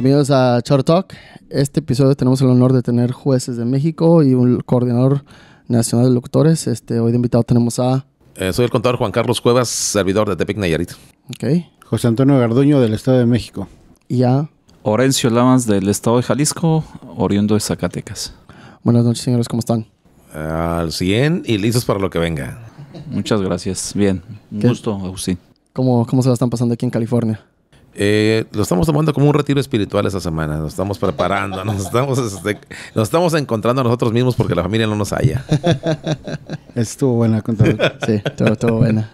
Bienvenidos a Short Talk. Este episodio tenemos el honor de tener jueces de México y un coordinador nacional de locutores. Este, hoy de invitado tenemos a... Eh, soy el contador Juan Carlos Cuevas, servidor de Tepic Nayarit. Ok. José Antonio Garduño del Estado de México. Y a... Orencio Lamas del Estado de Jalisco, oriundo de Zacatecas. Buenas noches, señores, ¿cómo están? Al 100 y listos para lo que venga. Muchas gracias. Bien. Un gusto, Agustín. ¿Cómo, ¿Cómo se la están pasando aquí en California? Eh, lo estamos tomando como un retiro espiritual esa semana. Nos estamos preparando, nos estamos, este, encontrando a nosotros mismos porque la familia no nos halla. Estuvo buena, contador. Sí, todo, buena.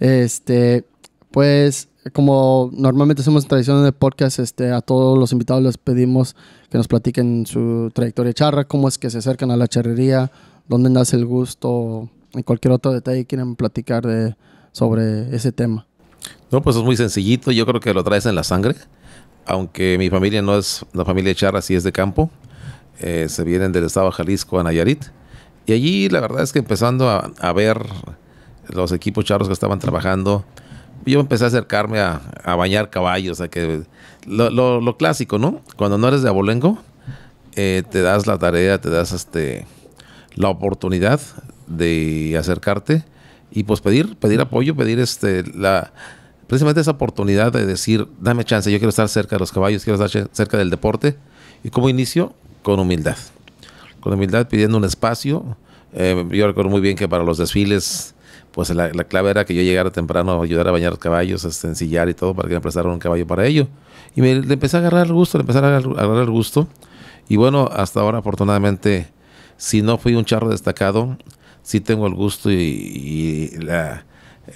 Este, pues, como normalmente hacemos tradiciones de podcast, este, a todos los invitados les pedimos que nos platiquen su trayectoria charra, cómo es que se acercan a la charrería, dónde nace el gusto, en cualquier otro detalle quieren platicar sobre ese tema. No, pues es muy sencillito. Yo creo que lo traes en la sangre. Aunque mi familia no es la familia charra, sí es de campo. Eh, se vienen del estado de Jalisco a Nayarit. Y allí la verdad es que empezando a, ver los equipos charros que estaban trabajando, yo empecé a acercarme a, bañar caballos, a que lo, lo, clásico, ¿no? Cuando no eres de abolengo, eh, te das la tarea, te das este la oportunidad de acercarte y pues pedir, pedir apoyo, pedir este la precisamente esa oportunidad de decir, dame chance, yo quiero estar cerca de los caballos, quiero estar cerca del deporte. ¿Y cómo inicio? Con humildad. Con humildad, pidiendo un espacio. Eh, yo recuerdo muy bien que para los desfiles, pues la, clave era que yo llegara temprano a ayudar a bañar los caballos, a este, ensillar y todo, para que me prestaran un caballo para ello. Y me, le empecé a agarrar el gusto, le empecé a agarrar, el gusto. Y bueno, hasta ahora, afortunadamente, si no fui un charro destacado, sí tengo el gusto y la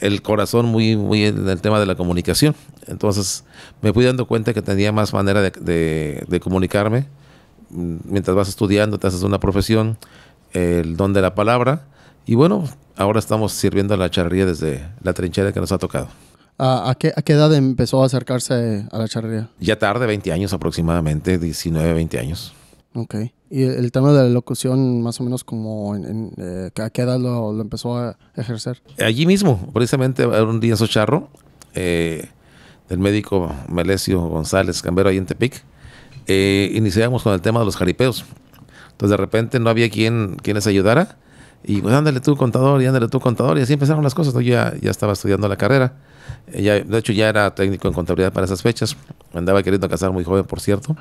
el corazón muy, muy en el tema de la comunicación. Entonces me fui dando cuenta que tenía más manera de, comunicarme. Mm, mientras vas estudiando, te haces una profesión, el don de la palabra. Y bueno, ahora estamos sirviendo a la charrería desde la trinchera que nos ha tocado. ¿A qué, ¿A qué, edad empezó a acercarse a la charrería? Ya tarde, 20 años aproximadamente, 19, 20 años. Ok. ¿Y el tema de la locución, más o menos, como en, eh, a qué edad lo, empezó a ejercer? Allí mismo, precisamente, un día en Socharro, del eh, médico Melesio González Cambero, ahí en Tepic, eh, iniciamos con el tema de los jaripeos. Entonces, de repente, no había quien, les ayudara. Y pues, ándale tú, contador, y ándale tú, contador. Y así empezaron las cosas. Yo ya, ya estaba estudiando la carrera. Ya, de hecho, ya era técnico en contabilidad para esas fechas. Andaba queriendo casar muy joven, por cierto.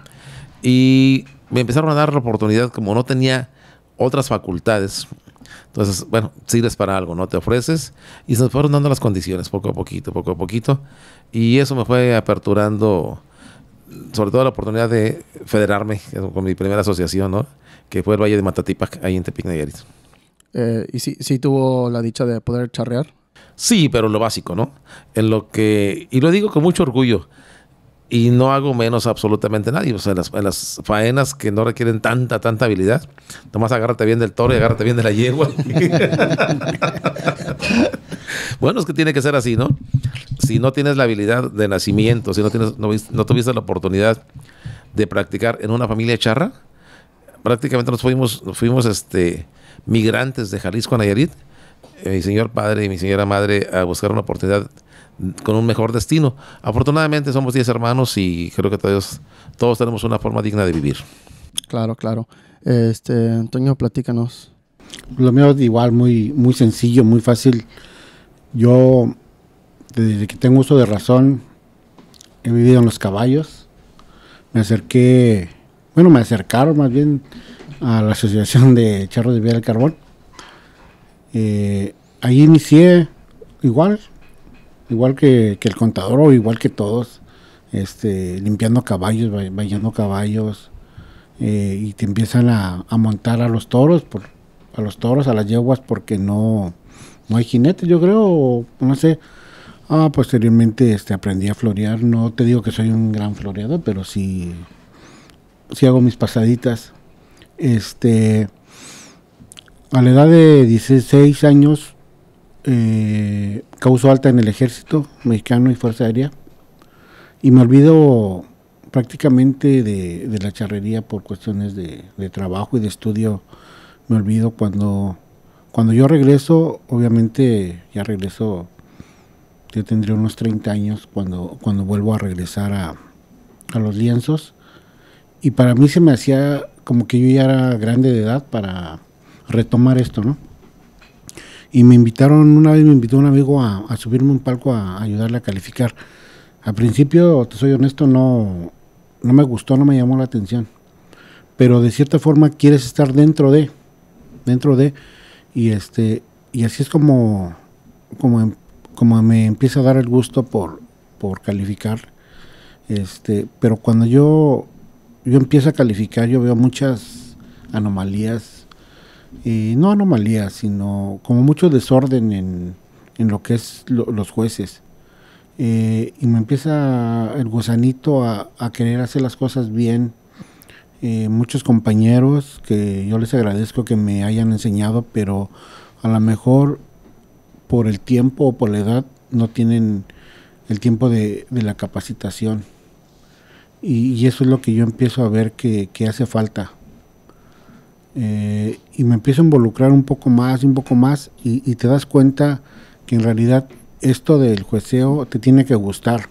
Y me empezaron a dar la oportunidad, como no tenía otras facultades. Entonces, bueno, sirves para algo, ¿no? Te ofreces y se nos fueron dando las condiciones poco a poquito, poco a poquito. Y eso me fue aperturando, sobre todo la oportunidad de federarme con mi primera asociación, ¿no? Que fue el Valle de Matatipac, ahí en Tepic Nayarit. Eh, ¿Y si, tuvo la dicha de poder charrear? Sí, pero lo básico, ¿no? En lo que, y lo digo con mucho orgullo, y no hago menos absolutamente nadie. O sea, las, faenas que no requieren tanta, tanta habilidad, nomás agárrate bien del toro y agárrate bien de la yegua. bueno, es que tiene que ser así, ¿no? Si no tienes la habilidad de nacimiento, si no, tienes, no, tuviste la oportunidad de practicar en una familia charra, prácticamente nos fuimos, fuimos este, migrantes de Jalisco a Nayarit, eh, mi señor padre y mi señora madre a buscar una oportunidad con un mejor destino. Afortunadamente somos 10 hermanos y creo que todos, todos tenemos una forma digna de vivir. Claro, claro. Este, Antonio, platícanos. Lo mío es igual, muy, muy sencillo, muy fácil. Yo, desde que tengo uso de razón, he vivido en los caballos. Me acerqué, bueno, me acercaron más bien a la Asociación de Charros de Vía del Carbón. Eh, ahí inicié igual, igual que, que el contador o igual que todos, este, limpiando caballos, bañando caballos, eh, y te empiezan a, montar a los toros, por, a los toros, a las yeguas, porque no, no hay jinetes, yo creo, no sé. Ah, posteriormente este, aprendí a florear, no te digo que soy un gran floreador, pero sí, sí hago mis pasaditas. Este, a la edad de 16 años eh, causó alta en el ejército mexicano y fuerza aérea. Y me olvido prácticamente de, la charrería por cuestiones de, trabajo y de estudio. Me olvido cuando, cuando yo regreso, obviamente ya regreso, yo tendría unos 30 años cuando, cuando vuelvo a regresar a, a los lienzos. Y para mí se me hacía como que yo ya era grande de edad para retomar esto, ¿no? Y me invitaron, una vez me invitó un amigo a, subirme un palco a, ayudarle a calificar. Al principio, te soy honesto, no, no me gustó, no me llamó la atención. Pero de cierta forma quieres estar dentro de, dentro de, y este, y así es como, como, em, como me empieza a dar el gusto por, por calificar. Este, pero cuando yo, yo empiezo a calificar, yo veo muchas anomalías no anomalías sino como mucho desorden en, lo que es los jueces. Eh, y me empieza el gusanito a, querer hacer las cosas bien. Eh, muchos compañeros que yo les agradezco que me hayan enseñado, pero a lo mejor por el tiempo o por la edad no tienen el tiempo de, la capacitación. Y, eso es lo que yo empiezo a ver que hace falta. Eh, y me empiezo a involucrar un poco más, un poco más, y, te das cuenta que en realidad esto del jueceo te tiene que gustar.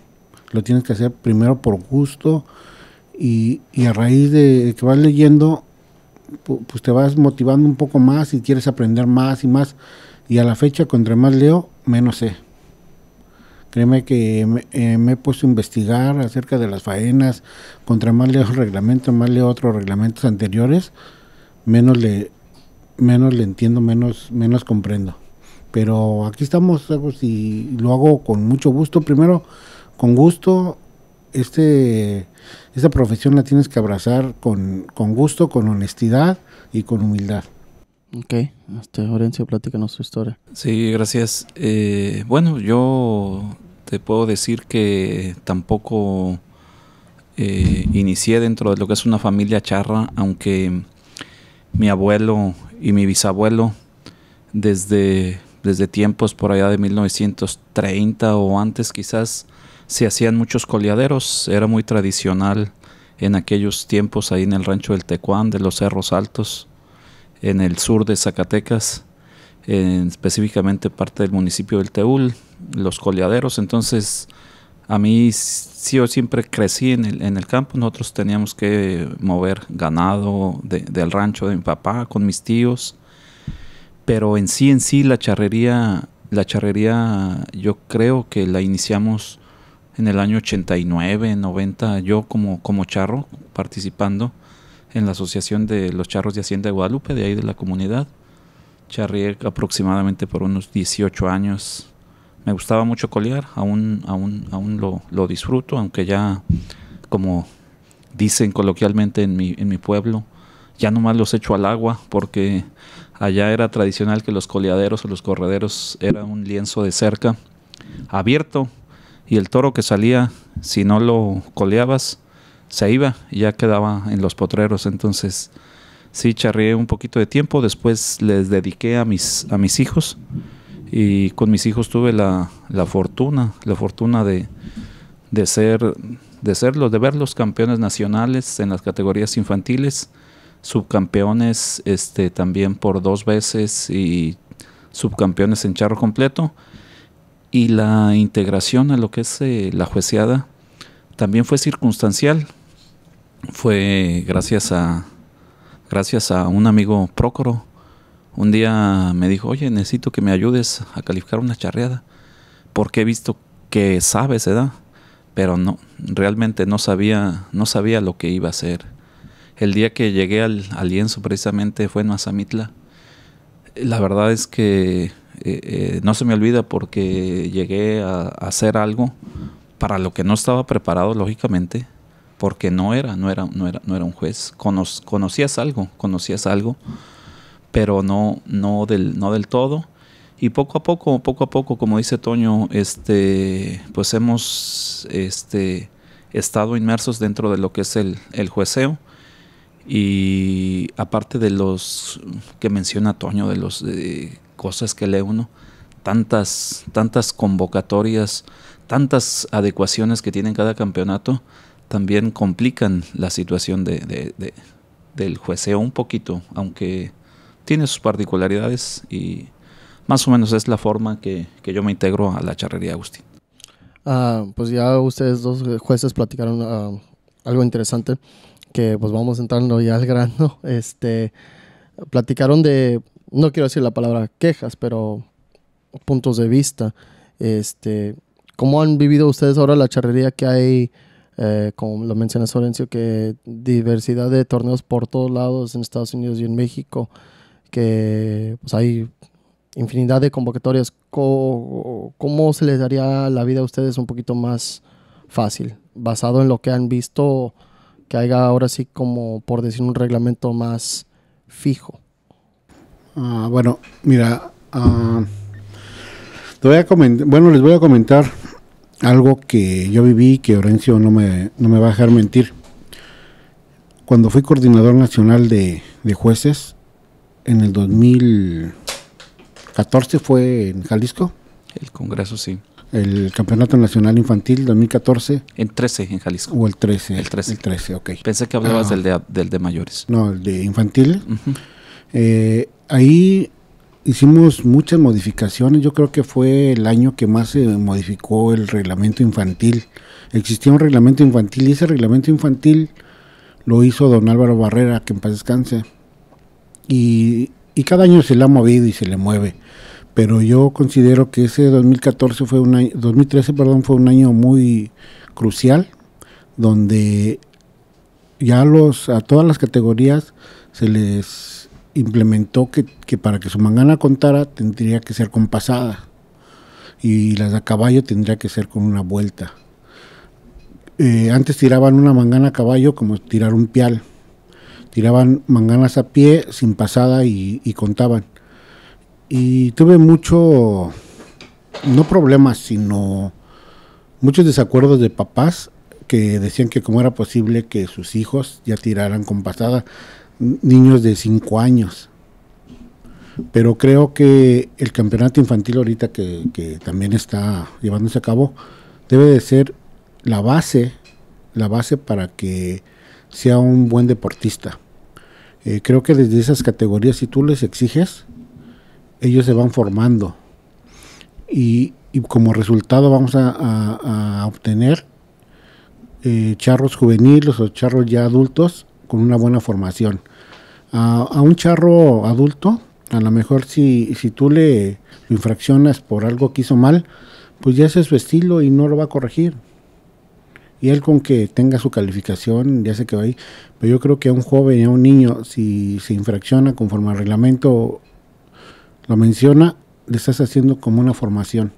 Lo tienes que hacer primero por gusto y, a raíz de que vas leyendo, pues te vas motivando un poco más y quieres aprender más y más. Y a la fecha, contra más leo, menos sé. Créeme que me, eh, he puesto a investigar acerca de las faenas, contra más leo reglamentos, reglamento, más leo otros reglamentos anteriores, menos le, menos le entiendo, menos, menos comprendo. Pero aquí estamos, y lo hago con mucho gusto. Primero, con gusto, este, esta profesión la tienes que abrazar con, gusto, con honestidad y con humildad. Ok, este, Orencio, platícanos su historia. Sí, gracias. Eh, bueno, yo te puedo decir que tampoco eh, inicié dentro de lo que es una familia charra, aunque mi abuelo y mi bisabuelo desde, desde tiempos por allá de 1930 o antes quizás se hacían muchos coleaderos, era muy tradicional en aquellos tiempos ahí en el rancho del Tecuán, de los Cerros Altos, en el sur de Zacatecas, en específicamente parte del municipio del Teúl, los coleaderos, entonces a mí sí, yo siempre crecí en el, en el, campo. Nosotros teníamos que mover ganado del rancho de mi papá con mis tíos. Pero en sí, en sí, la charrería, la charrería yo creo que la iniciamos en el año 89, 90, yo como, como charro participando en la Asociación de los Charros de Hacienda de Guadalupe, de ahí de la comunidad. Charrié aproximadamente por unos 18 años me gustaba mucho colear, aún, aún, aún lo, disfruto, aunque ya, como dicen coloquialmente en mi, pueblo, ya nomás los echo al agua, porque allá era tradicional que los coleaderos o los correderos era un lienzo de cerca abierto y el toro que salía, si no lo coleabas, se iba y ya quedaba en los potreros. Entonces, sí, charrié un poquito de tiempo, después les dediqué a mis, a mis hijos y con mis hijos tuve la, fortuna, la fortuna de, de ser, de serlos, de verlos campeones nacionales en las categorías infantiles, subcampeones este, también por dos veces y subcampeones en charro completo. Y la integración a lo que es eh, la jueceada también fue circunstancial. Fue gracias a, gracias a un amigo Prócoro un día me dijo, oye, necesito que me ayudes a calificar una charreada, porque he visto que sabes, ¿verdad? ¿eh, Pero no, realmente no sabía, no sabía lo que iba a hacer. El día que llegué al, lienzo precisamente fue en Mazamitla. La verdad es que eh, eh, no se me olvida porque llegué a, hacer algo para lo que no estaba preparado, lógicamente, porque no era, no era, era, un juez. conocías algo, conocías algo pero no, no, del, no del todo. Y poco a poco, poco a poco, como dice Toño, este, pues hemos este, estado inmersos dentro de lo que es el, el jueceo. Y aparte de los que menciona Toño, de las cosas que lee uno, tantas, tantas convocatorias, tantas adecuaciones que tiene cada campeonato, también complican la situación del jueceo un poquito, aunque tiene sus particularidades y más o menos es la forma que, yo me integro a la charrería Agustín. Ah, pues ya ustedes dos jueces platicaron ah, algo interesante que pues vamos entrando ya al grano. Este, platicaron de, no quiero decir la palabra quejas, pero puntos de vista. Este, ¿Cómo han vivido ustedes ahora la charrería que hay, eh, como lo menciona Sorencio, que diversidad de torneos por todos lados en Estados Unidos y en México? que pues, hay infinidad de convocatorias. ¿Cómo, se les daría la vida a ustedes un poquito más fácil? Basado en lo que han visto, que haya ahora sí como, por decir, un reglamento más fijo. Ah, bueno, mira, ah, bueno, les voy a comentar algo que yo viví, que Orencio no me, no me va a dejar mentir. Cuando fui coordinador nacional de jueces, en el 2014 fue en Jalisco. El Congreso, sí. El Campeonato Nacional Infantil 2014. En 13, en Jalisco. O el 13. El 13. El ok. Pensé que hablabas ah. del, de, mayores. No, el de infantil. Eh, ahí hicimos muchas modificaciones. Yo creo que fue el año que más se modificó el reglamento infantil. Existía un reglamento infantil y ese reglamento infantil lo hizo don Álvaro Barrera, que en paz descanse y, y cada año se la ha movido y se le mueve. Pero yo considero que ese 2014 fue un año, 2013, perdón, fue un año muy crucial, donde ya los, a todas las categorías se les implementó que, para que su mangana contara tendría que ser con pasada y las de caballo tendría que ser con una vuelta. Eh, antes tiraban una mangana a caballo como tirar un pial tiraban manganas a pie sin pasada y, contaban. Y tuve mucho, no problemas, sino muchos desacuerdos de papás que decían que cómo era posible que sus hijos ya tiraran con pasada, niños de 5 años. Pero creo que el campeonato infantil ahorita que, que, también está llevándose a cabo debe de ser la base, la base para que sea un buen deportista. Eh, creo que desde esas categorías, si tú les exiges, ellos se van formando. Y, como resultado vamos a, obtener eh, charros juveniles o charros ya adultos con una buena formación. A, un charro adulto, a lo mejor si, si tú le infraccionas por algo que hizo mal, pues ya ese es su estilo y no lo va a corregir. Y él con que tenga su calificación ya sé que va ahí. Pero yo creo que a un joven a un niño, si se infracciona conforme al reglamento lo menciona, le estás haciendo como una formación.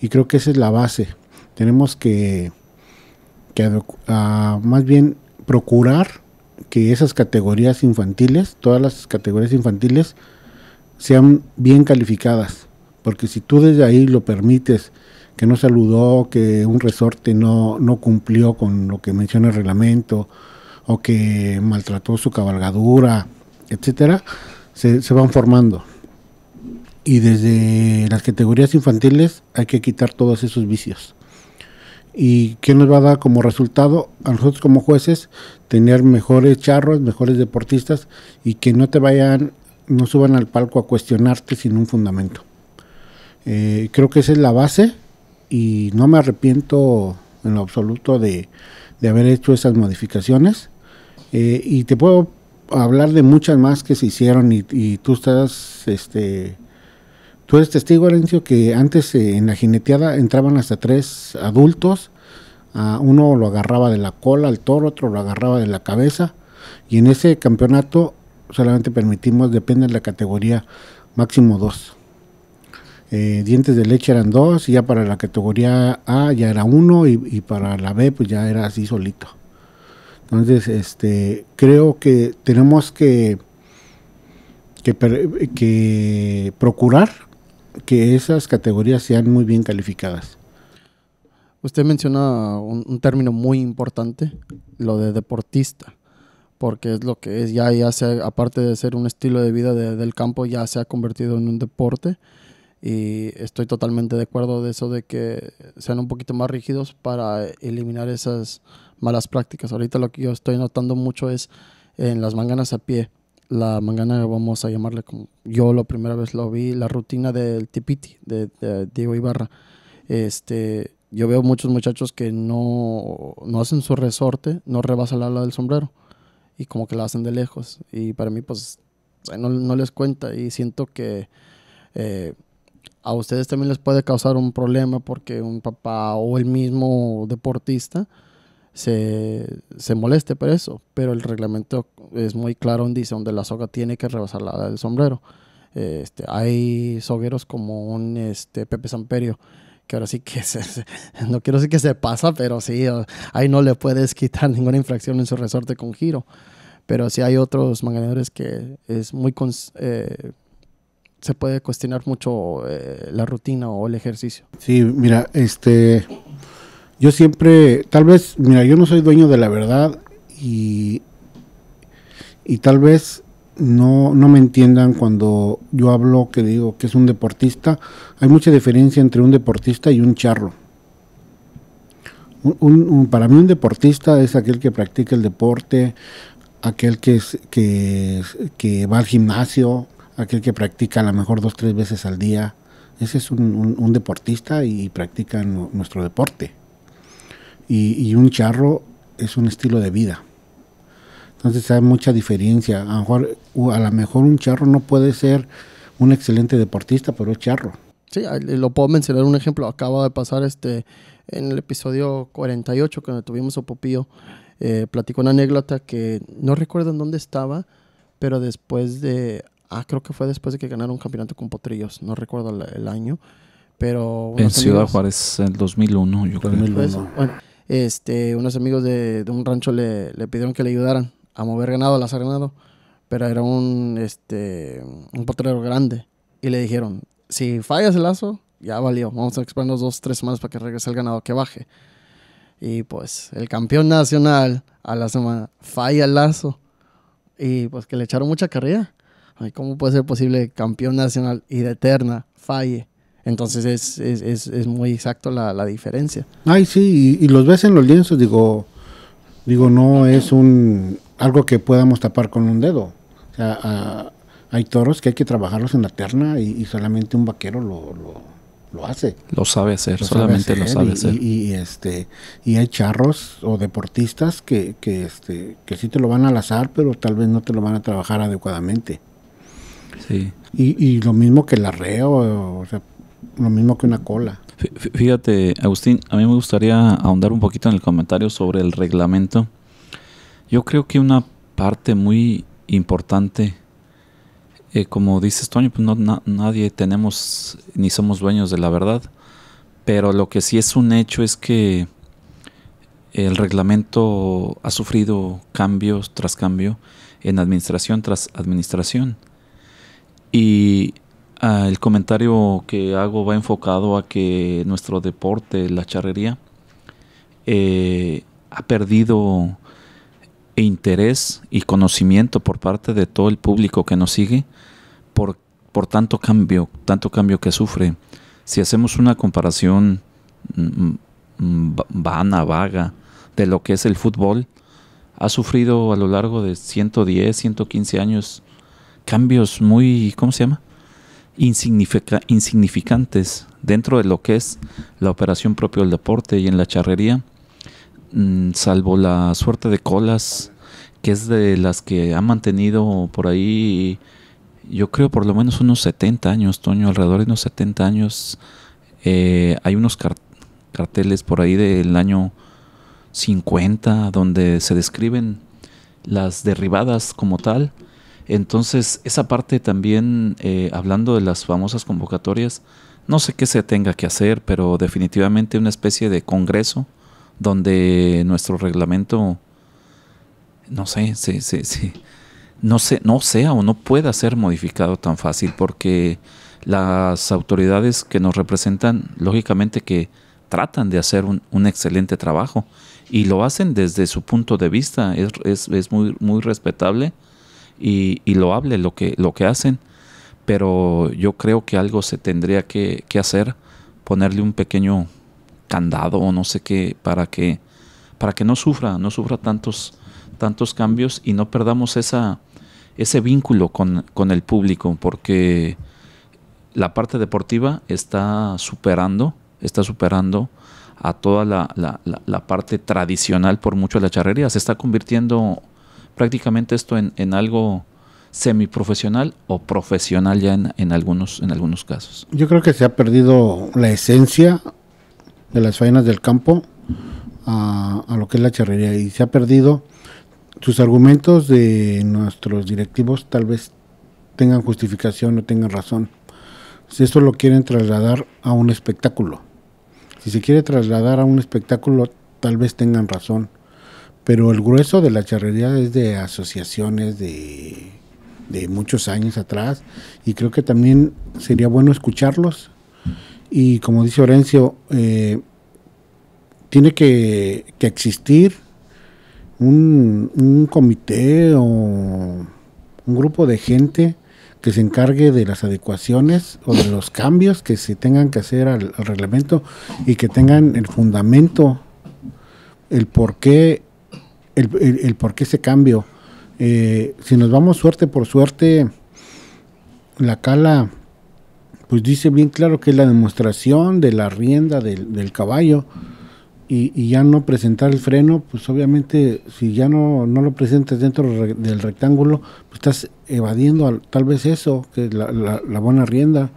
Y creo que esa es la base. Tenemos que, más bien procurar que esas categorías infantiles, todas las categorías infantiles, sean bien calificadas. Porque si tú desde ahí lo permites que no saludó, que un resorte no, no cumplió con lo que menciona el reglamento o que maltrató su cabalgadura, etcétera, se, van formando. Y desde las categorías infantiles hay que quitar todos esos vicios. ¿Y qué nos va a dar como resultado? A nosotros como jueces, tener mejores charros, mejores deportistas y que no te vayan, no suban al palco a cuestionarte sin un fundamento. Eh, creo que esa es la base y no me arrepiento en lo absoluto de, haber hecho esas modificaciones. Eh, y te puedo hablar de muchas más que se hicieron y, tú estás, este, tú eres testigo, Herencio, que antes eh, en la jineteada entraban hasta tres adultos, a uno lo agarraba de la cola al toro, otro lo agarraba de la cabeza y en ese campeonato solamente permitimos, depende de la categoría, máximo dos. Eh, dientes de leche eran dos, y ya para la categoría A ya era uno, y, para la B pues ya era así solito. Entonces, este, creo que tenemos que, que, procurar que esas categorías sean muy bien calificadas. Usted menciona un, término muy importante, lo de deportista, porque es lo que es, ya, ya aparte de ser un estilo de vida del campo, ya se ha convertido en un deporte y estoy totalmente de acuerdo de eso de que sean un poquito más rígidos para eliminar esas malas prácticas. Ahorita lo que yo estoy notando mucho es en las manganas a pie. La mangana, vamos a llamarle como yo la primera vez lo vi, la rutina del tipiti de, Diego Ibarra. Este, yo veo muchos muchachos que no, no hacen su resorte, no rebasan la ala del sombrero y como que la hacen de lejos. Y para mí, pues, no, no les cuenta y siento que... Eh, a ustedes también les puede causar un problema porque un papá o el mismo deportista se, se moleste por eso. Pero el reglamento es muy claro donde dice donde la soga tiene que rebasar la del sombrero. Este, hay sogueros como un este, Pepe Samperio que ahora sí que se, no quiero decir que se pasa, pero sí, ahí no le puedes quitar ninguna infracción en su resorte con giro. Pero sí hay otros manganeadores que es muy, eh, se puede cuestionar mucho eh, la rutina o el ejercicio. Sí, mira, este, yo siempre, tal vez, mira, yo no soy dueño de la verdad y, y tal vez no, no me entiendan cuando yo hablo que digo que es un deportista. Hay mucha diferencia entre un deportista y un charro. para mí un deportista es aquel que practica el deporte, aquel que, es, que, que va al gimnasio, aquel que practica a lo mejor dos, tres veces al día. Ese es un, deportista y practica nuestro deporte. Y, un charro es un estilo de vida. Entonces hay mucha diferencia. A lo, mejor, a mejor un charro no puede ser un excelente deportista, pero es charro. Sí, lo puedo mencionar un ejemplo. Acaba de pasar este en el episodio 48 cuando tuvimos a Popillo. Eh, platicó una anécdota que no recuerdo en dónde estaba, pero después de Ah, creo que fue después de que ganaron un campeonato con Potrillos. No recuerdo el, año. Pero. En Ciudad Juárez, en 2001, yo creo. Pues, bueno, este, unos amigos de, un rancho le, pidieron que le ayudaran a mover ganado, a lazar ganado. Pero era un, este, un potrero grande. Y le dijeron: si fallas el lazo, ya valió. Vamos a esperar dos, tres semanas para que regrese el ganado que baje. Y pues el campeón nacional a la semana falla el lazo. Y pues que le echaron mucha carrera. ¿Cómo puede ser posible campeón nacional y de eterna falle? Entonces es, es, es, muy exacto la, la, diferencia. Ay, sí, y, los ves en los lienzos, digo, digo, no es un algo que podamos tapar con un dedo. hay toros que hay que trabajarlos en la terna y, solamente un vaquero lo, lo, lo, hace. Lo sabe hacer, solamente lo sabe hacer. Y, este, y hay charros o deportistas que, que, este, que sí te lo van a lazar, pero tal vez no te lo van a trabajar adecuadamente. Sí. Y, lo mismo que el arreo, o sea, lo mismo que una cola. Fíjate, Agustín, a mí me gustaría ahondar un poquito en el comentario sobre el reglamento. Yo creo que una parte muy importante, eh, como dices Toño, pues no, nadie tenemos ni somos dueños de la verdad, pero lo que sí es un hecho es que el reglamento ha sufrido cambios tras cambio en administración tras administración. Y ah, el comentario que hago va enfocado a que nuestro deporte, la charrería, eh, ha perdido interés y conocimiento por parte de todo el público que nos sigue por, por tanto cambio, tanto cambio que sufre. Si hacemos una comparación mm, mm, vana, vaga, de lo que es el fútbol, ha sufrido a lo largo de 110, 115 años cambios muy, ¿cómo se llama? insignificantes dentro de lo que es la operación propio del deporte y en la charrería, mm, salvo la suerte de colas, que es de las que ha mantenido por ahí, yo creo por lo menos unos 70 años, Toño, alrededor de unos 70 años. Eh, hay unos carteles por ahí del año 50 donde se describen las derribadas como tal entonces, esa parte también, eh, hablando de las famosas convocatorias, no sé qué se tenga que hacer, pero definitivamente una especie de congreso donde nuestro reglamento, no sé, no, sea o no pueda ser modificado tan fácil, porque las autoridades que nos representan, lógicamente que tratan de hacer un, excelente trabajo y lo hacen desde su punto de vista, es, muy respetable y, lo hable lo que, lo que hacen, pero yo creo que algo se tendría que, hacer, ponerle un pequeño candado o no sé qué para que para que no sufra, no sufra tantos tantos cambios y no perdamos esa ese vínculo con, el público porque la parte deportiva está superando, está superando a toda la, la, parte tradicional por mucho la charrería. Se está convirtiendo prácticamente esto en, en algo semiprofesional o profesional ya en, en, algunos, en algunos casos. Yo creo que se ha perdido la esencia de las faenas del campo a, a lo que es la charrería y se ha perdido sus argumentos de nuestros directivos tal vez tengan justificación o tengan razón. Si esto lo quieren trasladar a un espectáculo. Si se quiere trasladar a un espectáculo, tal vez tengan razón. Pero el grueso de la charrería es de asociaciones de, muchos años atrás y creo que también sería bueno escucharlos. Y como dice Orencio, eh, tiene que, existir un, comité o un grupo de gente que se encargue de las adecuaciones o de los cambios que se tengan que hacer al, reglamento y que tengan el fundamento, el por qué el, por qué ese cambio. Eh, si nos vamos suerte por suerte, la cala, pues dice bien claro que es la demostración de la rienda del, caballo y, ya no presentar el freno, pues obviamente si ya no, no lo presentas dentro del rectángulo, pues estás evadiendo tal vez eso, que es la, buena rienda.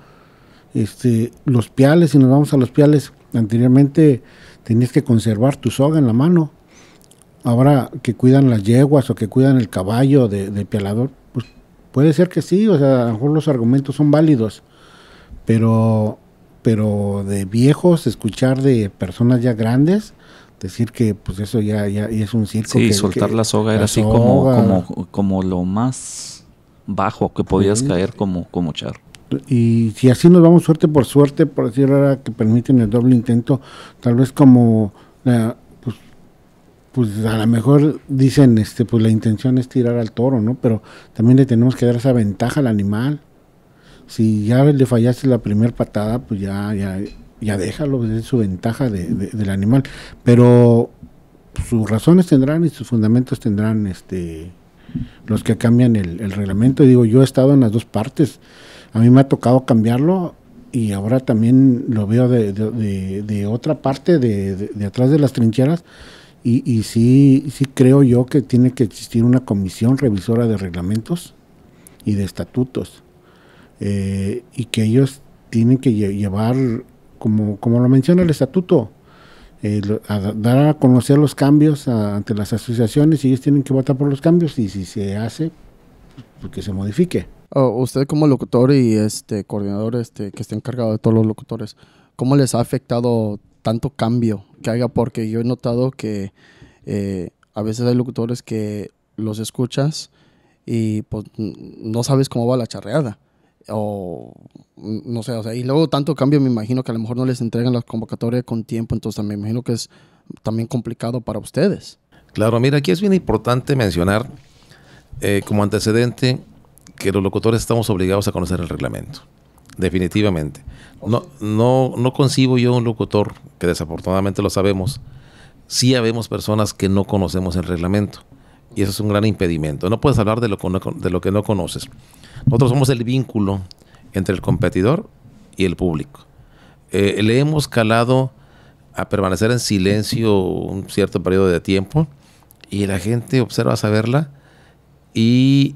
Este, los piales, si nos vamos a los piales, anteriormente tenías que conservar tu soga en la mano ahora que cuidan las yeguas o que cuidan el caballo de, de pelador, pues puede ser que sí, o sea, a lo mejor los argumentos son válidos, pero, pero de viejos, escuchar de personas ya grandes, decir que pues eso ya, ya, es un circo. Sí, soltar la soga era así Como, como, como lo más bajo que podías caer como, como Y si así nos vamos suerte por suerte, por decir ahora que permiten el doble intento, tal vez como pues a lo mejor dicen, este, pues la intención es tirar al toro, ¿no? Pero también le tenemos que dar esa ventaja al animal. Si ya le fallaste la primera patada, pues ya, ya, ya déjalo, es su ventaja de, del animal. Pero sus razones tendrán y sus fundamentos tendrán este los que cambian el, reglamento. digo, yo he estado en las dos partes. A mí me ha tocado cambiarlo y ahora también lo veo de, de otra parte, de, atrás de las trincheras, y, sí, sí creo yo que tiene que existir una comisión revisora de reglamentos y de estatutos. Eh, y que ellos tienen que llevar, como, como lo menciona el estatuto, eh, dar a conocer los cambios ante las asociaciones y ellos tienen que votar por los cambios y si se hace, pues que se modifique. usted como locutor y este coordinador este que está encargado de todos los locutores, ¿cómo les ha afectado tanto cambio que haga, porque yo he notado que eh, a veces hay locutores que los escuchas y pues no sabes cómo va la charreada. O no sé, o sea, y luego tanto cambio, me imagino que a lo mejor no les entregan las convocatorias con tiempo, entonces me imagino que es también complicado para ustedes. Claro, mira, aquí es bien importante mencionar eh, como antecedente que los locutores estamos obligados a conocer el reglamento. Definitivamente. No, no, no concibo yo un locutor, que desafortunadamente lo sabemos, si habemos personas que no conocemos el reglamento. Y eso es un gran impedimento. No puedes hablar de lo, de lo que no conoces. Nosotros somos el vínculo entre el competidor y el público. Eh, le hemos calado a permanecer en silencio un cierto periodo de tiempo y la gente observa saberla y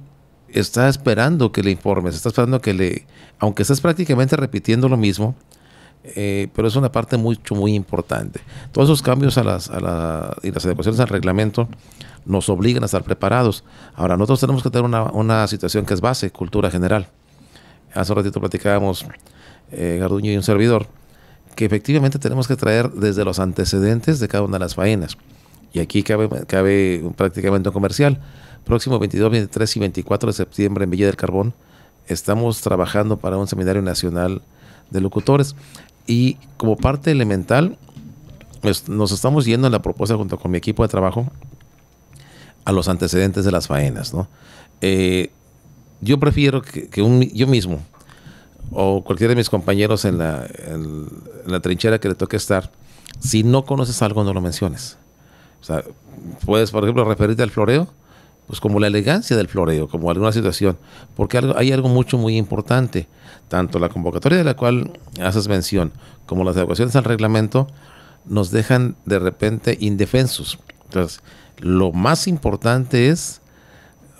está esperando que le informes, está esperando que le, aunque estás prácticamente repitiendo lo mismo, eh, pero es una parte mucho, muy importante. Todos esos cambios a las, a y las adecuaciones al reglamento nos obligan a estar preparados. Ahora, nosotros tenemos que tener una, situación que es base, cultura general. Hace un ratito platicábamos, eh, Garduño y un servidor, que efectivamente tenemos que traer desde los antecedentes de cada una de las faenas. Y aquí cabe, cabe prácticamente un comercial próximo 22, 23 y 24 de septiembre en Villa del Carbón. Estamos trabajando para un seminario nacional de locutores. Y como parte elemental, nos estamos yendo en la propuesta junto con mi equipo de trabajo a los antecedentes de las faenas. Eh, yo prefiero que, un, yo mismo o cualquiera de mis compañeros en la, la trinchera que le toque estar, si no conoces algo, no lo menciones. puedes, por ejemplo, referirte al floreo pues como la elegancia del floreo, como alguna situación, porque hay algo mucho muy importante, tanto la convocatoria de la cual haces mención como las adecuaciones al reglamento nos dejan de repente indefensos. Entonces, lo más importante es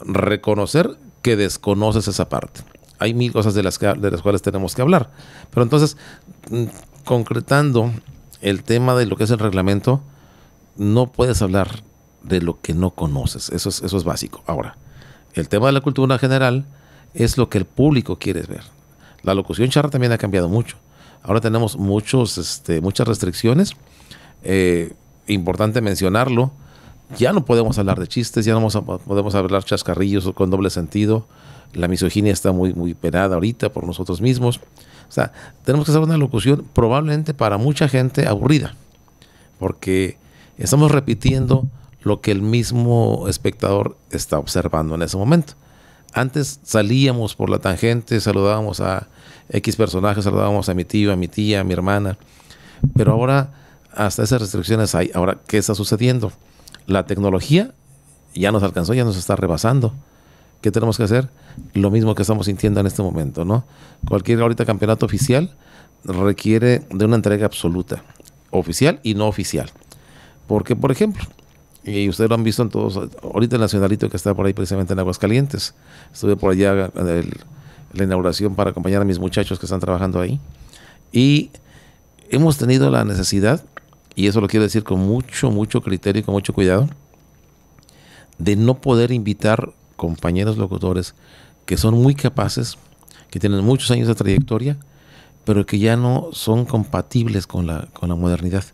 reconocer que desconoces esa parte. Hay mil cosas de las, de las cuales tenemos que hablar, pero entonces, mm, concretando el tema de lo que es el reglamento, no puedes hablar de lo que no conoces. Eso es, eso es básico. Ahora, el tema de la cultura general es lo que el público quiere ver. La locución charra también ha cambiado mucho. Ahora tenemos muchos, este, muchas restricciones. Eh, importante mencionarlo. Ya no podemos hablar de chistes, ya no podemos hablar chascarrillos con doble sentido. La misoginia está muy, muy penada ahorita por nosotros mismos. O sea, tenemos que hacer una locución probablemente para mucha gente aburrida, porque estamos repitiendo lo que el mismo espectador está observando en ese momento. Antes salíamos por la tangente, saludábamos a X personajes, saludábamos a mi tío, a mi tía, a mi hermana, pero ahora hasta esas restricciones hay. Ahora, ¿qué está sucediendo? La tecnología ya nos alcanzó, ya nos está rebasando. ¿Qué tenemos que hacer? Lo mismo que estamos sintiendo en este momento, ¿no? Cualquier ahorita campeonato oficial requiere de una entrega absoluta, oficial y no oficial. Porque, por ejemplo, y ustedes lo han visto en todos, ahorita el Nacionalito que está por ahí precisamente en Aguascalientes, estuve por allá en eh, la inauguración para acompañar a mis muchachos que están trabajando ahí, y hemos tenido la necesidad, y eso lo quiero decir con mucho, mucho criterio y con mucho cuidado, de no poder invitar compañeros locutores que son muy capaces, que tienen muchos años de trayectoria, pero que ya no son compatibles con la modernidad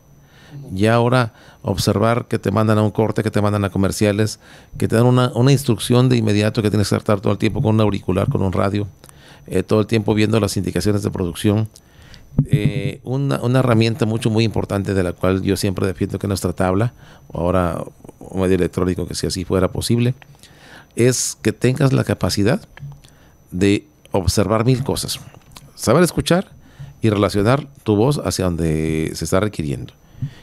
y ahora observar que te mandan a un corte, que te mandan a comerciales, que te dan una, instrucción de inmediato que tienes que estar todo el tiempo con un auricular, con un radio, eh, todo el tiempo viendo las indicaciones de producción. Eh, una, herramienta mucho, muy importante de la cual yo siempre defiendo que nuestra tabla, ahora un medio electrónico que si así fuera posible, es que tengas la capacidad de observar mil cosas, saber escuchar y relacionar tu voz hacia donde se está requiriendo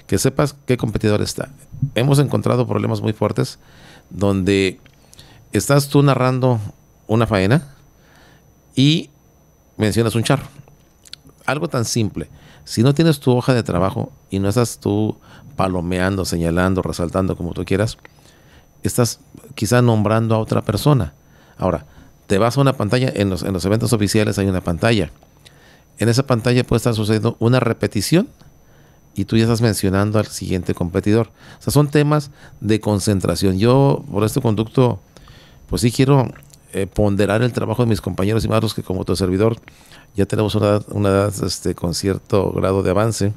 que sepas qué competidor está. Hemos encontrado problemas muy fuertes donde estás tú narrando una faena y mencionas un charro. Algo tan simple. Si no tienes tu hoja de trabajo y no estás tú palomeando, señalando, resaltando como tú quieras, estás quizá nombrando a otra persona. Ahora, te vas a una pantalla, en los, en los eventos oficiales hay una pantalla. En esa pantalla puede estar sucediendo una repetición y tú ya estás mencionando al siguiente competidor. O sea, son temas de concentración. Yo, por este conducto, pues sí quiero eh, ponderar el trabajo de mis compañeros y maestros que como tu servidor ya tenemos una edad, este, con cierto grado de avance.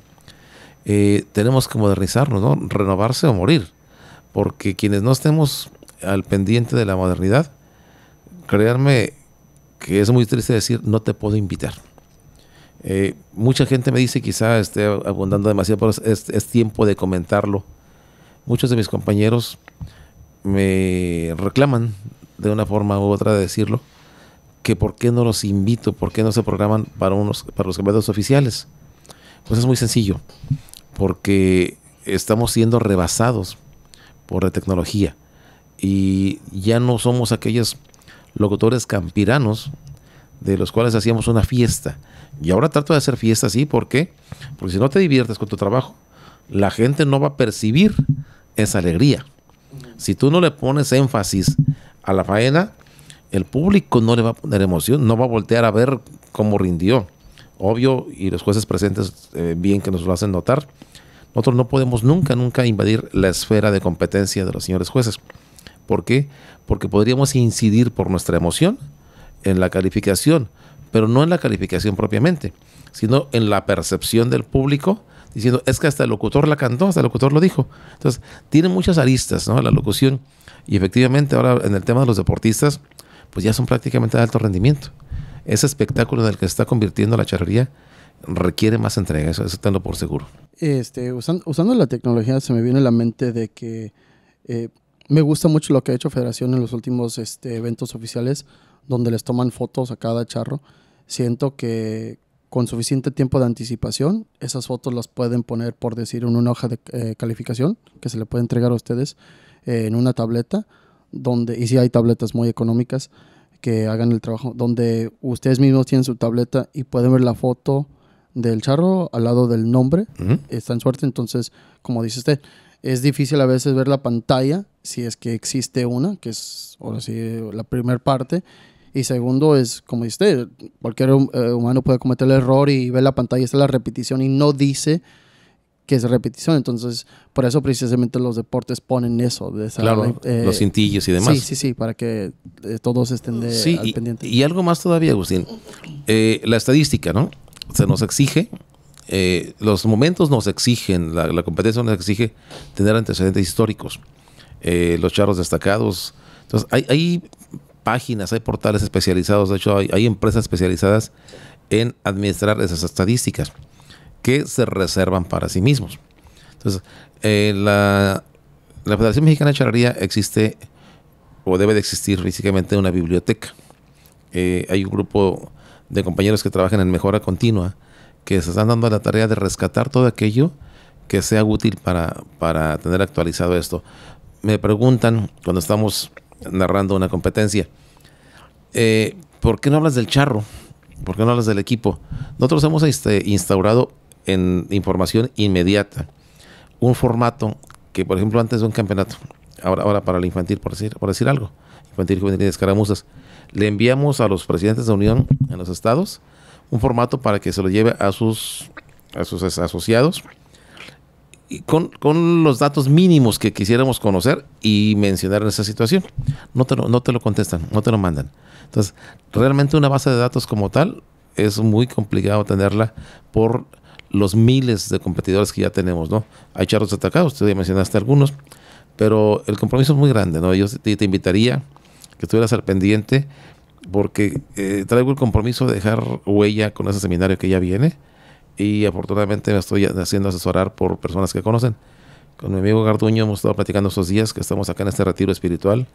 Eh, tenemos que modernizarnos, ¿no? Renovarse o morir. Porque quienes no estemos al pendiente de la modernidad, créanme que es muy triste decir no te puedo invitar. Eh, mucha gente me dice, quizá esté abundando demasiado, pero es, tiempo de comentarlo. Muchos de mis compañeros me reclaman de una forma u otra de decirlo, que por qué no los invito, por qué no se programan para, unos, para los campeonatos oficiales. Pues es muy sencillo, porque estamos siendo rebasados por la tecnología y ya no somos aquellos locutores campiranos de los cuales hacíamos una fiesta. Y ahora trato de hacer fiesta así, ¿por qué? Porque si no te diviertes con tu trabajo, la gente no va a percibir esa alegría. Si tú no le pones énfasis a la faena, el público no le va a poner emoción, no va a voltear a ver cómo rindió. Obvio, y los jueces presentes eh, bien que nos lo hacen notar, nosotros no podemos nunca, nunca invadir la esfera de competencia de los señores jueces. ¿Por qué? Porque podríamos incidir por nuestra emoción en la calificación, pero no en la calificación propiamente, sino en la percepción del público, diciendo, es que hasta el locutor la cantó, hasta el locutor lo dijo. Entonces, tiene muchas aristas, ¿no? La locución. Y efectivamente, ahora en el tema de los deportistas, pues ya son prácticamente de alto rendimiento. Ese espectáculo en el que se está convirtiendo la charrería requiere más entrega, eso, eso por seguro. Este, usando, la tecnología, se me viene a la mente de que eh, me gusta mucho lo que ha hecho Federación en los últimos este, eventos oficiales, donde les toman fotos a cada charro, siento que con suficiente tiempo de anticipación, esas fotos las pueden poner, por decir, en una hoja de eh, calificación que se le puede entregar a ustedes eh, en una tableta, donde, y si hay tabletas muy económicas que hagan el trabajo, donde ustedes mismos tienen su tableta y pueden ver la foto del charro al lado del nombre, están suerte, entonces, como dice usted, es difícil a veces ver la pantalla, si es que existe una, que es ahora sí la primera parte, y segundo es, como dice usted, cualquier eh, humano puede cometer el error y ver la pantalla, está la repetición y no dice que es repetición. Entonces, por eso precisamente los deportes ponen eso. De eh, los cintillos y demás. Sí, sí, sí, para que eh, todos estén al pendiente. Y algo más todavía, Agustín. la estadística, ¿no? Se nos exige, los momentos nos exigen, la, competencia nos exige tener antecedentes históricos, los charros destacados. Entonces, hay, hay páginas, hay portales especializados, de hecho hay, empresas especializadas en administrar esas estadísticas que se reservan para sí mismos. Entonces, eh, la, Federación Mexicana de Charrería existe o debe de existir físicamente una biblioteca. Eh, hay un grupo de compañeros que trabajan en mejora continua que se están dando la tarea de rescatar todo aquello que sea útil para, para tener actualizado esto. Me preguntan cuando estamos narrando una competencia. Eh, ¿Por qué no hablas del charro? ¿Por qué no hablas del equipo? Nosotros hemos este, instaurado en información inmediata un formato que, por ejemplo, antes de un campeonato, ahora, ahora para el infantil, por decir, por decir algo, infantil, juvenil y escaramuzas, le enviamos a los presidentes de unión en los estados un formato para que se lo lleve a sus, a sus asociados con, los datos mínimos que quisiéramos conocer y mencionar en esa situación. No te, lo, no te lo contestan, no te lo mandan. Entonces, realmente una base de datos como tal es muy complicado tenerla por los miles de competidores que ya tenemos, ¿no? Hay charros atacados, tú ya mencionaste algunos, pero el compromiso es muy grande, ¿no? Yo te, invitaría que estuvieras al pendiente porque eh, traigo el compromiso de dejar huella con ese seminario que ya viene y afortunadamente me estoy haciendo asesorar por personas que conocen. Con mi amigo Garduño hemos estado platicando esos días que estamos acá en este retiro espiritual,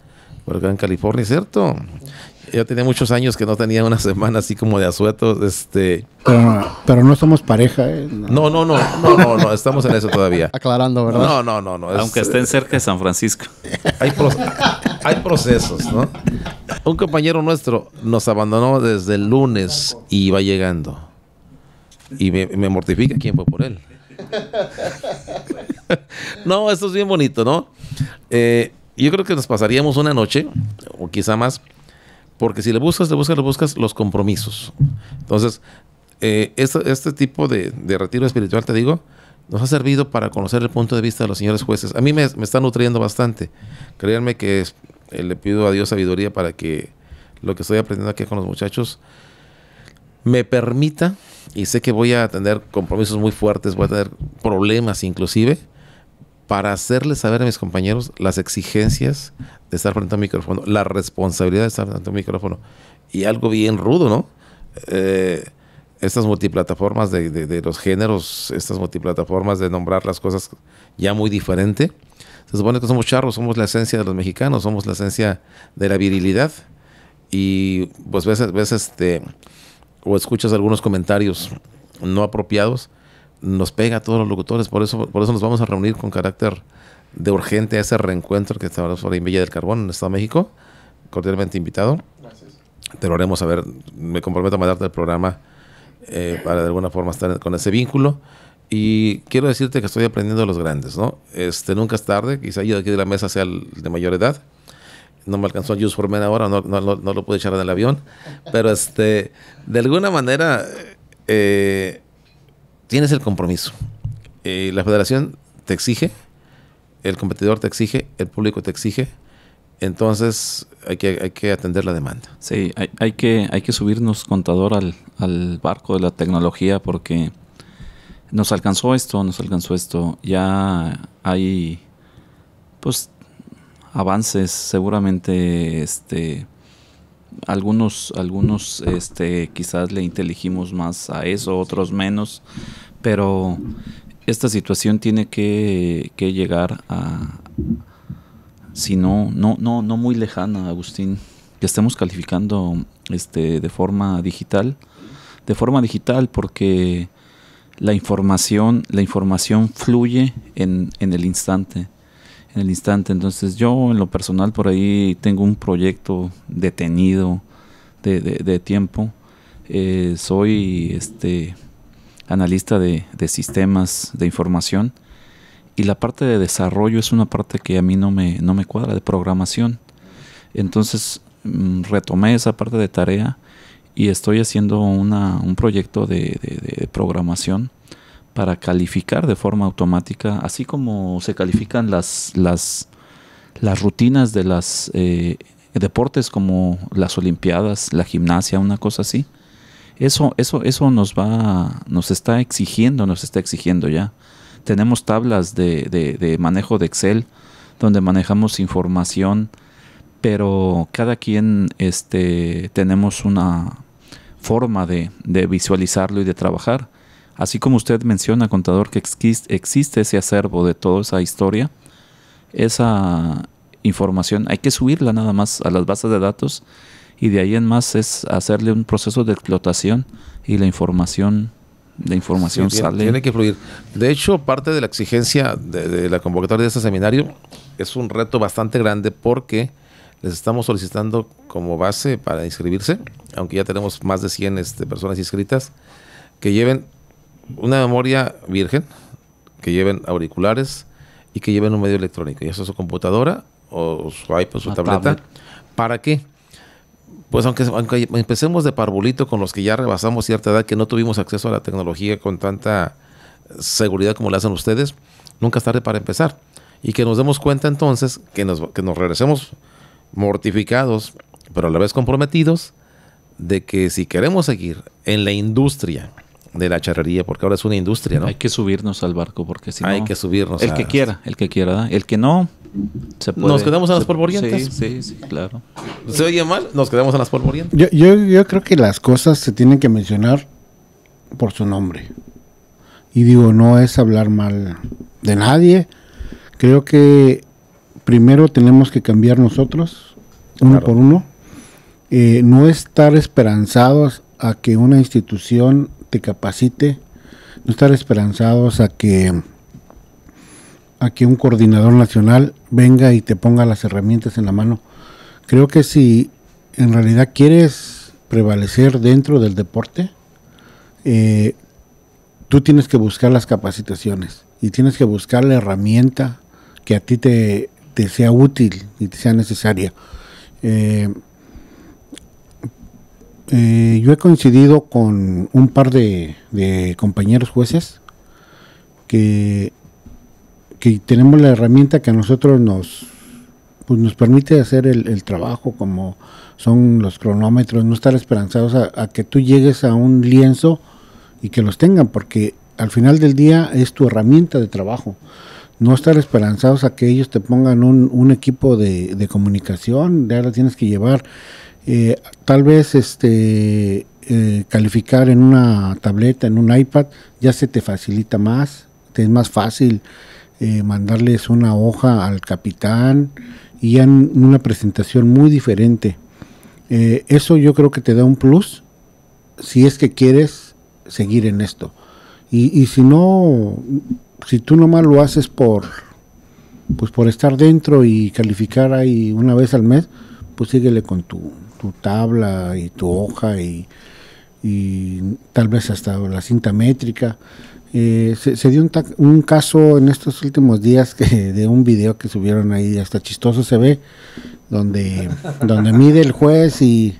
por acá en California, ¿cierto? Yo tenía muchos años que no tenía una semana así como de asueto, este... Pero, no somos pareja, ¿eh? No. No, no, no, no, no, estamos en eso todavía. Aclarando, ¿verdad? No, no, no, no. Aunque estén eh, cerca de San Francisco. Hay, hay procesos, ¿no? Un compañero nuestro nos abandonó desde el lunes y va llegando y me, mortifica quién fue por él. no, esto es bien bonito, ¿no? Eh, yo creo que nos pasaríamos una noche, o quizá más, porque si le buscas, le buscas, le buscas los compromisos. Entonces, eh, este, tipo de, retiro espiritual, te digo, nos ha servido para conocer el punto de vista de los señores jueces. A mí me, está nutriendo bastante. Créanme que eh, le pido a Dios sabiduría para que lo que estoy aprendiendo aquí con los muchachos me permita y sé que voy a tener compromisos muy fuertes, voy a tener problemas inclusive, para hacerles saber a mis compañeros las exigencias de estar frente a un micrófono, la responsabilidad de estar frente a un micrófono. Y algo bien rudo, ¿no? Eh, estas multiplataformas de, los géneros, estas multiplataformas de nombrar las cosas ya muy diferente. Se supone que somos charros, somos la esencia de los mexicanos, somos la esencia de la virilidad. Y pues ves, ves este, o escuchas algunos comentarios no apropiados, nos pega a todos los locutores. Por eso, por eso nos vamos a reunir con carácter de urgente a ese reencuentro que estamos ahora en Villa del Carbón, en el Estado de México. Cordialmente invitado. Gracias. Te lo haremos a ver. Me comprometo a mandarte el programa eh, para de alguna forma estar con ese vínculo. Y quiero decirte que estoy aprendiendo de los grandes, ¿no? Este, nunca es tarde, quizá yo de aquí de la mesa sea el de mayor edad no me alcanzó Just for ahora, no, no, no, lo pude echar en el avión, pero este, de alguna manera eh, tienes el compromiso. Eh, la federación te exige, el competidor te exige, el público te exige, entonces hay que, hay que atender la demanda. Sí, hay, hay que, hay que subirnos contador al, al barco de la tecnología porque nos alcanzó esto, nos alcanzó esto, ya hay pues avances, seguramente este algunos algunos este quizás le inteligimos más a eso, otros menos, pero esta situación tiene que, que llegar a si no no no no muy lejana, Agustín, que estemos calificando este de forma digital, de forma digital porque la información, la información fluye en, en el instante el instante. Entonces yo en lo personal por ahí tengo un proyecto detenido de, tiempo. Eh, soy este, analista de, sistemas de información y la parte de desarrollo es una parte que a mí no me, no me cuadra, de programación. Entonces mm, retomé esa parte de tarea y estoy haciendo una, un proyecto de programación para calificar de forma automática, así como se califican las, las, las rutinas de los eh, deportes como las Olimpiadas, la gimnasia, una cosa así. Eso, eso, eso nos va, nos está exigiendo, nos está exigiendo ya. Tenemos tablas de, manejo de Excel donde manejamos información, pero cada quien este, tenemos una forma de visualizarlo y de trabajar Así como usted menciona, contador, que existe ese acervo de toda esa historia, esa información hay que subirla nada más a las bases de datos y de ahí en más es hacerle un proceso de explotación y la información la información sale. Tiene que fluir. De hecho, parte de la exigencia de, la convocatoria de este seminario es un reto bastante grande porque les estamos solicitando como base para inscribirse, aunque ya tenemos más de 100 este, personas inscritas, que lleven una memoria virgen, que lleven auriculares y que lleven un medio electrónico, ya sea su computadora o su iPad, su tableta. ¿Para qué? Pues aunque, empecemos de parbolito con los que ya rebasamos cierta edad, que no tuvimos acceso a la tecnología con tanta seguridad como la hacen ustedes, nunca es tarde para empezar. Y que nos demos cuenta entonces que nos, que nos regresemos mortificados, pero a la vez comprometidos, de que si queremos seguir en la industria, de la charrería, porque ahora es una industria, ¿no? Hay que subirnos al barco, porque si Hay que subirnos. El que quiera, el que quiera, el que no, se puede. Nos quedamos a las polvorientas. Sí, sí, claro. ¿Se oye mal? Nos quedamos a las polvorientas. Yo, yo, creo que las cosas se tienen que mencionar por su nombre. Y digo, no es hablar mal de nadie. Creo que primero tenemos que cambiar nosotros, uno por uno. Eh, no estar esperanzados a que una institución te capacite, no estar esperanzados a que a un coordinador nacional venga y te ponga las herramientas en la mano. Creo que si en realidad quieres prevalecer dentro del deporte, eh, tú tienes que buscar las capacitaciones y tienes que buscar la herramienta que a ti te, sea útil y te sea necesaria. Eh, eh, yo he coincidido con un par de, compañeros jueces que, tenemos la herramienta que a nosotros nos, pues nos permite hacer el, trabajo como son los cronómetros, no estar esperanzados a, que tú llegues a un lienzo y que los tengan, porque al final del día es tu herramienta de trabajo. No estar esperanzados a que ellos te pongan un, equipo de, de comunicación, ya la tienes que llevar. Eh, tal vez este eh, calificar en una tableta, en un iPad, ya se te facilita más, te es más fácil eh, mandarles una hoja al capitán y ya en una presentación muy diferente. eso yo creo que te da un plus si es que quieres seguir en esto. Y, y, si no, si tú nomás lo haces por pues por estar dentro y calificar ahí una vez al mes, pues síguele con tu tu tabla y tu hoja y, y tal vez hasta la cinta métrica. Eh, se, dio un, caso en estos últimos días que, de un video que subieron ahí, hasta chistoso se ve, donde, donde mide el juez y...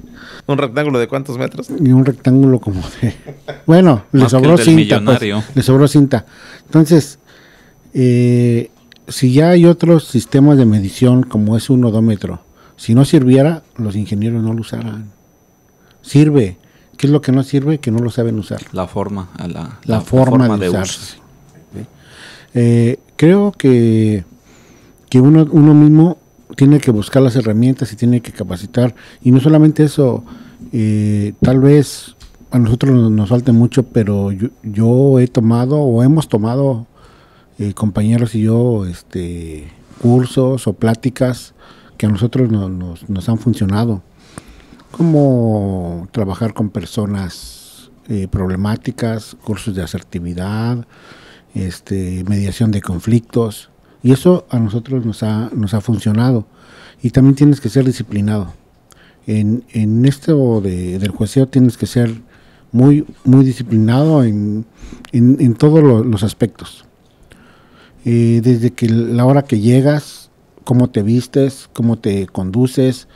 ¿Un rectángulo de cuántos metros? Y un rectángulo como de... Bueno, le sobró cinta. Pues, le sobró cinta. Entonces, eh, si ya hay otros sistemas de medición como es un odómetro, si no sirviera, los ingenieros no lo usarán. Sirve. ¿Qué es lo que no sirve? Que no lo saben usar. La forma. La, la, forma, de, usarse. Eh, creo que, que uno, uno mismo tiene que buscar las herramientas y tiene que capacitar. Y no solamente eso, eh, tal vez a nosotros nos, falte mucho, pero yo, he tomado o hemos tomado, eh, compañeros y yo, este cursos o pláticas que a nosotros nos, han funcionado, como trabajar con personas eh, problemáticas, cursos de asertividad, este, mediación de conflictos, y eso a nosotros nos ha, nos ha funcionado. Y también tienes que ser disciplinado. En, en esto del jueceo tienes que ser muy, muy disciplinado en, todos los aspectos. Eh, desde que la hora que llegas, cómo te vistes, cómo te conduces,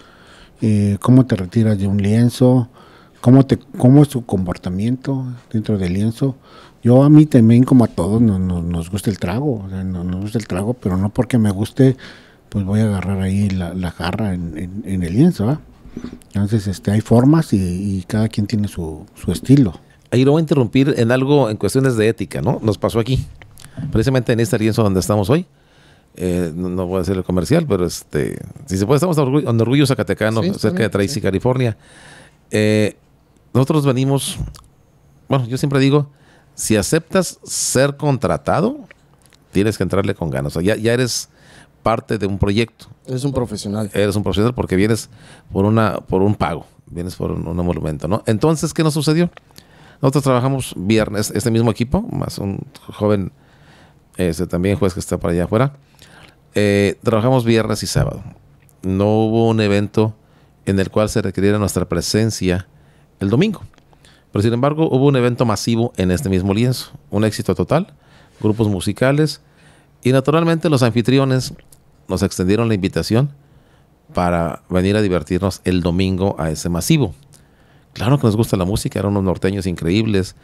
eh, cómo te retiras de un lienzo, cómo, te, es tu comportamiento dentro del lienzo. Yo a mí también, como a todos, nos gusta el trago, no, nos gusta el trago, pero no porque me guste, pues voy a agarrar ahí la, la jarra en, el lienzo. Entonces este, hay formas y, cada quien tiene su, su, estilo. Ahí lo voy a interrumpir en algo, en cuestiones de ética, ¿no? Nos pasó aquí, precisamente en este lienzo donde estamos hoy. Eh, no, voy a hacer el comercial, pero este, si se puede, estamos en Orgullo, Zacatecano, cerca de Tracy, California. Eh, nosotros venimos, bueno, yo siempre digo, si aceptas ser contratado, tienes que entrarle con ganas. ya, eres parte de un proyecto. Eres un profesional. Eres un profesional porque vienes por, una, por un pago, vienes por un, un ¿no? Entonces, ¿qué nos sucedió? Nosotros trabajamos viernes, este mismo equipo, más un joven, este, también juez que está para allá afuera. Eh, trabajamos viernes y sábado. No hubo un evento en el cual se requiriera nuestra presencia el domingo. Pero sin embargo, hubo un evento masivo en este mismo lienzo. Un éxito total, grupos musicales y naturalmente los anfitriones nos extendieron la invitación para venir a divertirnos el domingo a ese masivo. Claro que nos gusta la música, eran unos norteños increíbles,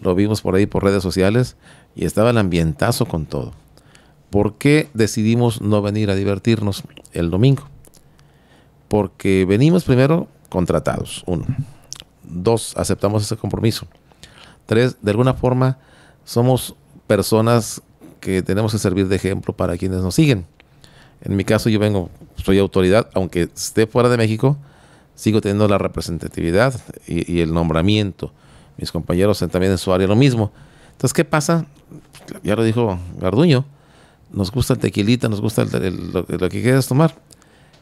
lo vimos por ahí por redes sociales y estaba el ambientazo con todo. ¿Por qué decidimos no venir a divertirnos el domingo? Porque venimos primero contratados, uno. Dos, aceptamos ese compromiso. Tres, de alguna forma somos personas que tenemos que servir de ejemplo para quienes nos siguen. En mi caso yo vengo, soy autoridad, aunque esté fuera de México, sigo teniendo la representatividad y, el nombramiento. Mis compañeros también en su área lo mismo. Entonces, ¿qué pasa? Ya lo dijo Garduño nos gusta el tequilita, nos gusta el, lo, que quieras tomar.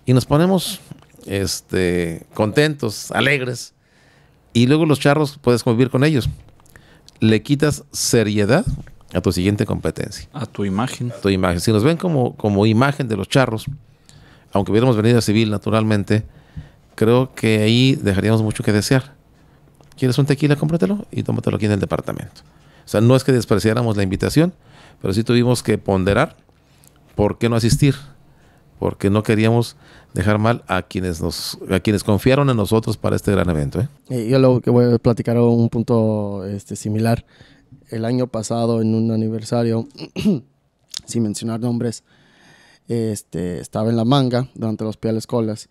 Y nos ponemos este, contentos, alegres. Y luego los charros puedes convivir con ellos. Le quitas seriedad a tu siguiente competencia. A tu imagen. tu imagen. Si nos ven como, como imagen de los charros, aunque hubiéramos venido a civil naturalmente, creo que ahí dejaríamos mucho que desear. ¿Quieres un tequila? Cómpratelo y tómatelo aquí en el departamento. O sea, no es que despreciáramos la invitación, pero sí tuvimos que ponderar por qué no asistir, porque no queríamos dejar mal a quienes nos a quienes confiaron en nosotros para este gran evento. ¿eh? Eh, yo lo que voy a platicar un punto este, similar. El año pasado, en un aniversario, sin mencionar nombres, este, estaba en la manga durante los Piales Colas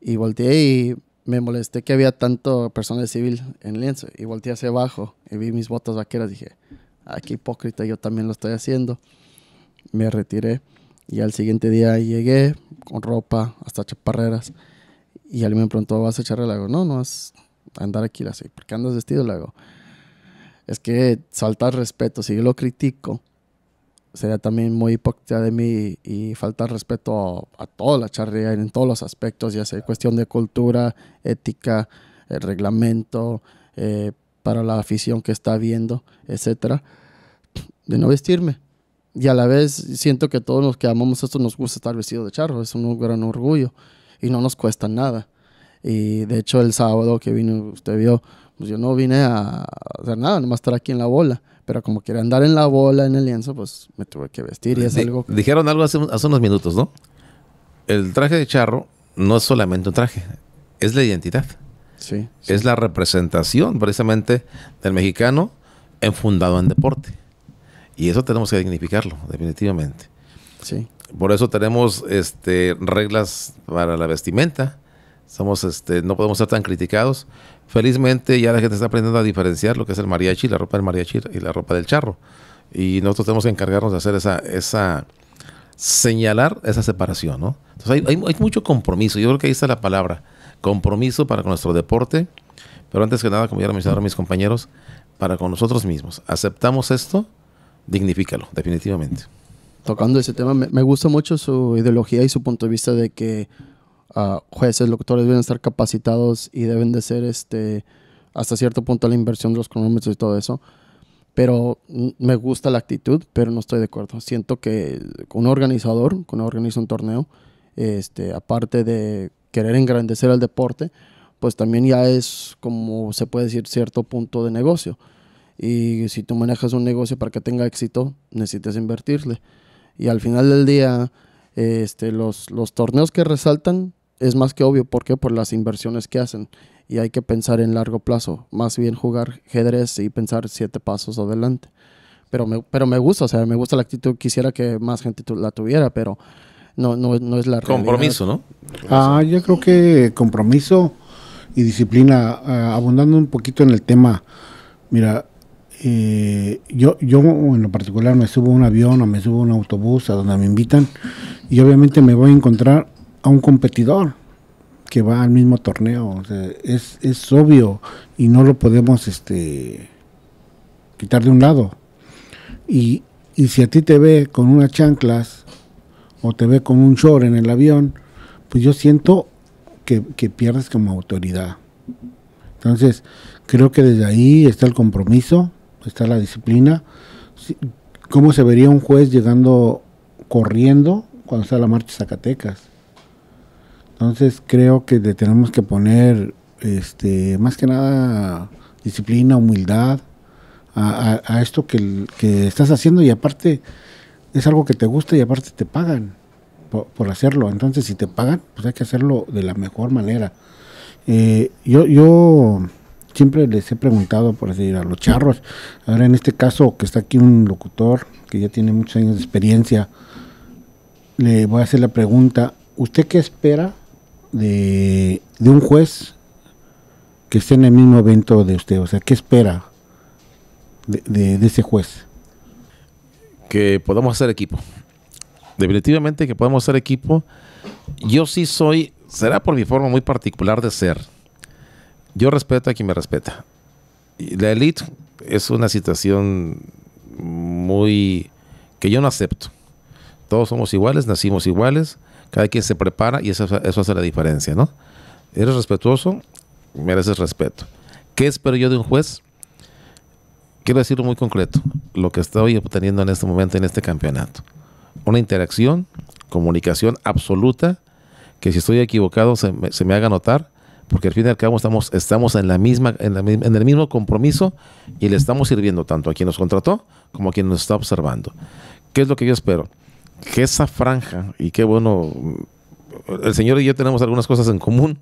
y volteé y me molesté que había tanto personal civil en el lienzo y volteé hacia abajo y vi mis botas vaqueras dije Aquí ah, hipócrita, yo también lo estoy haciendo. Me retiré y al siguiente día llegué con ropa, hasta chaparreras. Y alguien me preguntó, ¿vas a echarle? el lago? No, no, es andar aquí así. ¿Por qué andas vestido? Le es que saltar respeto, si yo lo critico, sería también muy hipócrita de mí y faltar respeto a, toda la charrería en todos los aspectos, ya sea cuestión de cultura, ética, el eh, reglamento, eh, para la afición que está viendo, etcétera, de no vestirme. Y a la vez siento que todos los que amamos esto nos gusta estar vestidos de charro, es un gran orgullo y no nos cuesta nada. Y de hecho el sábado que vino, usted vio, pues yo no vine a hacer nada, nomás estar aquí en la bola. Pero como quería andar en la bola, en el lienzo, pues me tuve que vestir y es algo... Dijeron algo hace, hace unos minutos, ¿no? El traje de charro no es solamente un traje, es la identidad. Es la representación precisamente del mexicano enfundado en deporte. Y eso tenemos que dignificarlo, definitivamente. Por eso tenemos este, reglas para la vestimenta. Somos, este, no podemos ser tan criticados. Felizmente ya la gente está aprendiendo a diferenciar lo que es el mariachi, la ropa del mariachi y la ropa del charro. Y nosotros tenemos que encargarnos de hacer esa, esa señalar esa separación, ¿no? Entonces hay, hay mucho compromiso. Yo creo que ahí está la palabra compromiso para con nuestro deporte, pero antes que nada, como ya lo mencionaron mis compañeros, para con nosotros mismos. ¿Aceptamos esto? Dignifícalo, definitivamente. Tocando ese tema, me, gusta mucho su ideología y su punto de vista de que ah, jueces, doctores deben estar capacitados y deben de ser este, hasta cierto punto la inversión de los cronómetros y todo eso pero me gusta la actitud, pero no estoy de acuerdo. Siento que un organizador, cuando organiza un torneo, este, aparte de querer engrandecer el deporte, pues también ya es, como se puede decir, cierto punto de negocio. Y si tú manejas un negocio para que tenga éxito, necesitas invertirle. Y al final del día, este, los, los torneos que resaltan es más que obvio. ¿Por qué? Por las inversiones que hacen. Y hay que pensar en largo plazo. Más bien jugar ajedrez y pensar siete pasos adelante. Pero me, pero me gusta, o sea, me gusta la actitud. Quisiera que más gente la tuviera, pero no, no, no es la compromiso, Compromiso, ¿no? Ah, yo creo que compromiso y disciplina, ah, abundando un poquito en el tema, mira, eh, yo, yo en lo particular me subo a un avión o me subo a un autobús a donde me invitan y obviamente me voy a encontrar a un competidor que va al mismo torneo. es, obvio y no lo podemos este, quitar de un lado. Y, y si a ti te ve con unas chanclas o te ve con un short en el avión, pues yo siento que, que pierdes como autoridad. Entonces, creo que desde ahí está el compromiso, está la disciplina. ¿Cómo se vería un juez llegando corriendo cuando está la marcha Zacatecas? Entonces, creo que tenemos que poner, este, más que nada, disciplina, humildad a, a esto que, que estás haciendo y aparte es algo que te gusta y aparte te pagan por, por hacerlo. Entonces, si te pagan, pues hay que hacerlo de la mejor manera. Eh, yo, yo siempre les he preguntado, por decir, a los charros, ahora en este caso que está aquí un locutor que ya tiene muchos años de experiencia, le voy a hacer la pregunta, ¿usted qué espera de, un juez que esté en el mismo evento de usted? O sea, ¿qué espera de ese juez? que podamos hacer equipo. Definitivamente que podemos hacer equipo. Yo sí soy, será por mi forma muy particular de ser. Yo respeto a quien me respeta. la élite es una situación muy que yo no acepto. Todos somos iguales, nacimos iguales, cada quien se prepara y eso, eso hace la diferencia, ¿no? Eres respetuoso, mereces respeto. ¿Qué espero yo de un juez? Quiero decirlo muy concreto, lo que estoy obteniendo en este momento en este campeonato. Una interacción, comunicación absoluta, que si estoy equivocado se me, haga notar, porque al fin y al cabo estamos, estamos en, la misma, en, el mismo compromiso y le estamos sirviendo tanto a quien nos contrató como a quien nos está observando. ¿Qué es lo que yo espero? Que esa franja, y qué bueno, el señor y yo tenemos algunas cosas en común,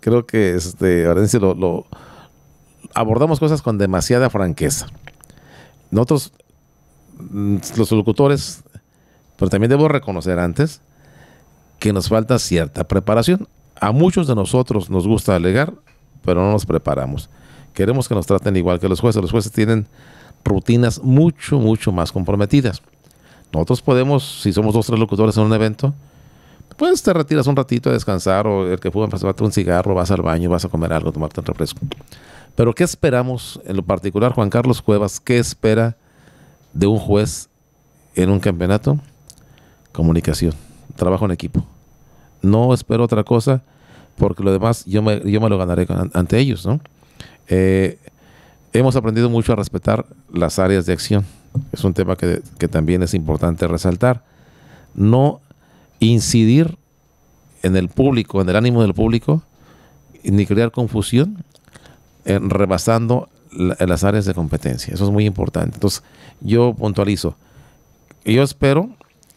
creo que este, Arencio lo, lo abordamos cosas con demasiada franqueza. Nosotros, mm, los locutores, pero también debo reconocer antes que nos falta cierta preparación. A muchos de nosotros nos gusta alegar, pero no nos preparamos. Queremos que nos traten igual que los jueces. Los jueces tienen rutinas mucho, mucho más comprometidas. Nosotros podemos, si somos dos o tres locutores en un evento, puedes te retiras un ratito a descansar o el que fuma, pues, vas a un cigarro, vas al baño, vas a comer algo, tomarte un refresco. Pero ¿qué esperamos en lo particular, Juan Carlos Cuevas? ¿Qué espera de un juez en un campeonato? Comunicación, trabajo en equipo. No espero otra cosa porque lo demás yo me, yo me lo ganaré ante ellos, ¿no? Eh, hemos aprendido mucho a respetar las áreas de acción. Es un tema que también es importante resaltar. No incidir en el público, en el ánimo del público, ni crear confusión eh, rebasando las áreas de competencia. Eso es muy importante. Entonces, yo puntualizo, yo espero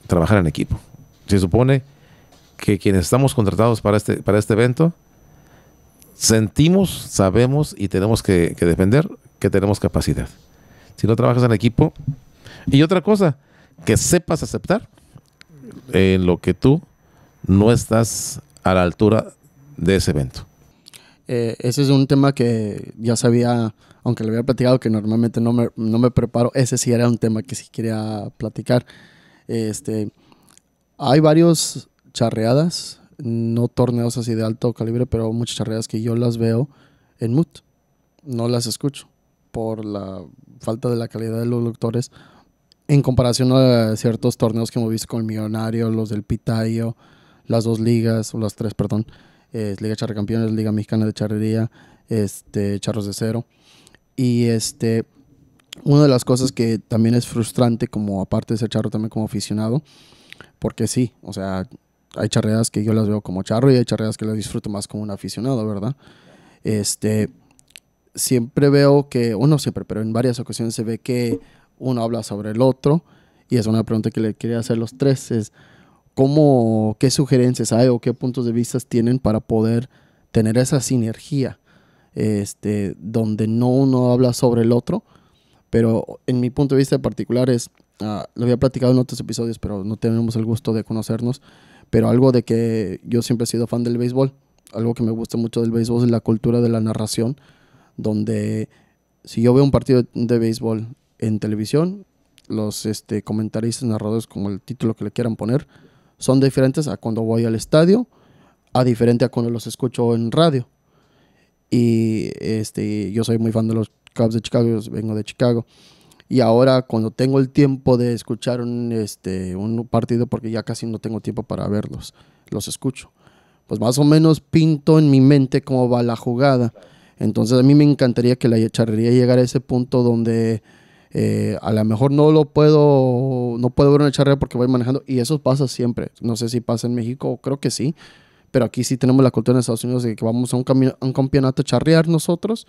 trabajar en equipo. Se supone que quienes estamos contratados para este, para este evento, sentimos, sabemos y tenemos que defender que tenemos capacidad. Si no trabajas en equipo, y otra cosa, que sepas aceptar en lo que tú no estás a la altura de ese evento. Eh, ese es un tema que ya sabía, aunque le había platicado que normalmente no me, preparo, ese sí era un tema que sí quería platicar. Este, hay varios charreadas, no torneos así de alto calibre, pero muchas charreadas que yo las veo en mute. No las escucho por la falta de la calidad de los doctores en comparación a ciertos torneos que hemos visto con el Millonario, los del Pitayo, las dos ligas, o las tres, perdón es Liga Charrecampeones, Campeones, Liga Mexicana de Charrería, este, Charros de Cero. Y este, una de las cosas que también es frustrante, como aparte de ser charro, también como aficionado, porque sí, o sea, hay charreadas que yo las veo como charro y hay charreadas que las disfruto más como un aficionado, ¿verdad? Este, siempre veo que, uno siempre, pero en varias ocasiones se ve que uno habla sobre el otro y es una pregunta que le quería hacer los tres, es, cómo, qué sugerencias hay o qué puntos de vista tienen para poder tener esa sinergia, este, donde no uno habla sobre el otro, pero en mi punto de vista particular es, ah, lo había platicado en otros episodios, pero no tenemos el gusto de conocernos, pero algo de que yo siempre he sido fan del béisbol, algo que me gusta mucho del béisbol es la cultura de la narración, donde si yo veo un partido de béisbol en televisión, los este, comentaristas, narradores, como el título que le quieran poner, son diferentes a cuando voy al estadio, a diferente a cuando los escucho en radio. Y este, yo soy muy fan de los Cubs de Chicago, vengo de Chicago. Y ahora cuando tengo el tiempo de escuchar un, este, un partido, porque ya casi no tengo tiempo para verlos, los escucho. Pues más o menos pinto en mi mente cómo va la jugada. Entonces a mí me encantaría que la charrería llegar a ese punto donde eh, a lo mejor no lo puedo, no puedo ver una charreada porque voy manejando y eso pasa siempre. No sé si pasa en México, creo que sí, pero aquí sí tenemos la cultura en Estados Unidos de que vamos a un, campeonato a charrear nosotros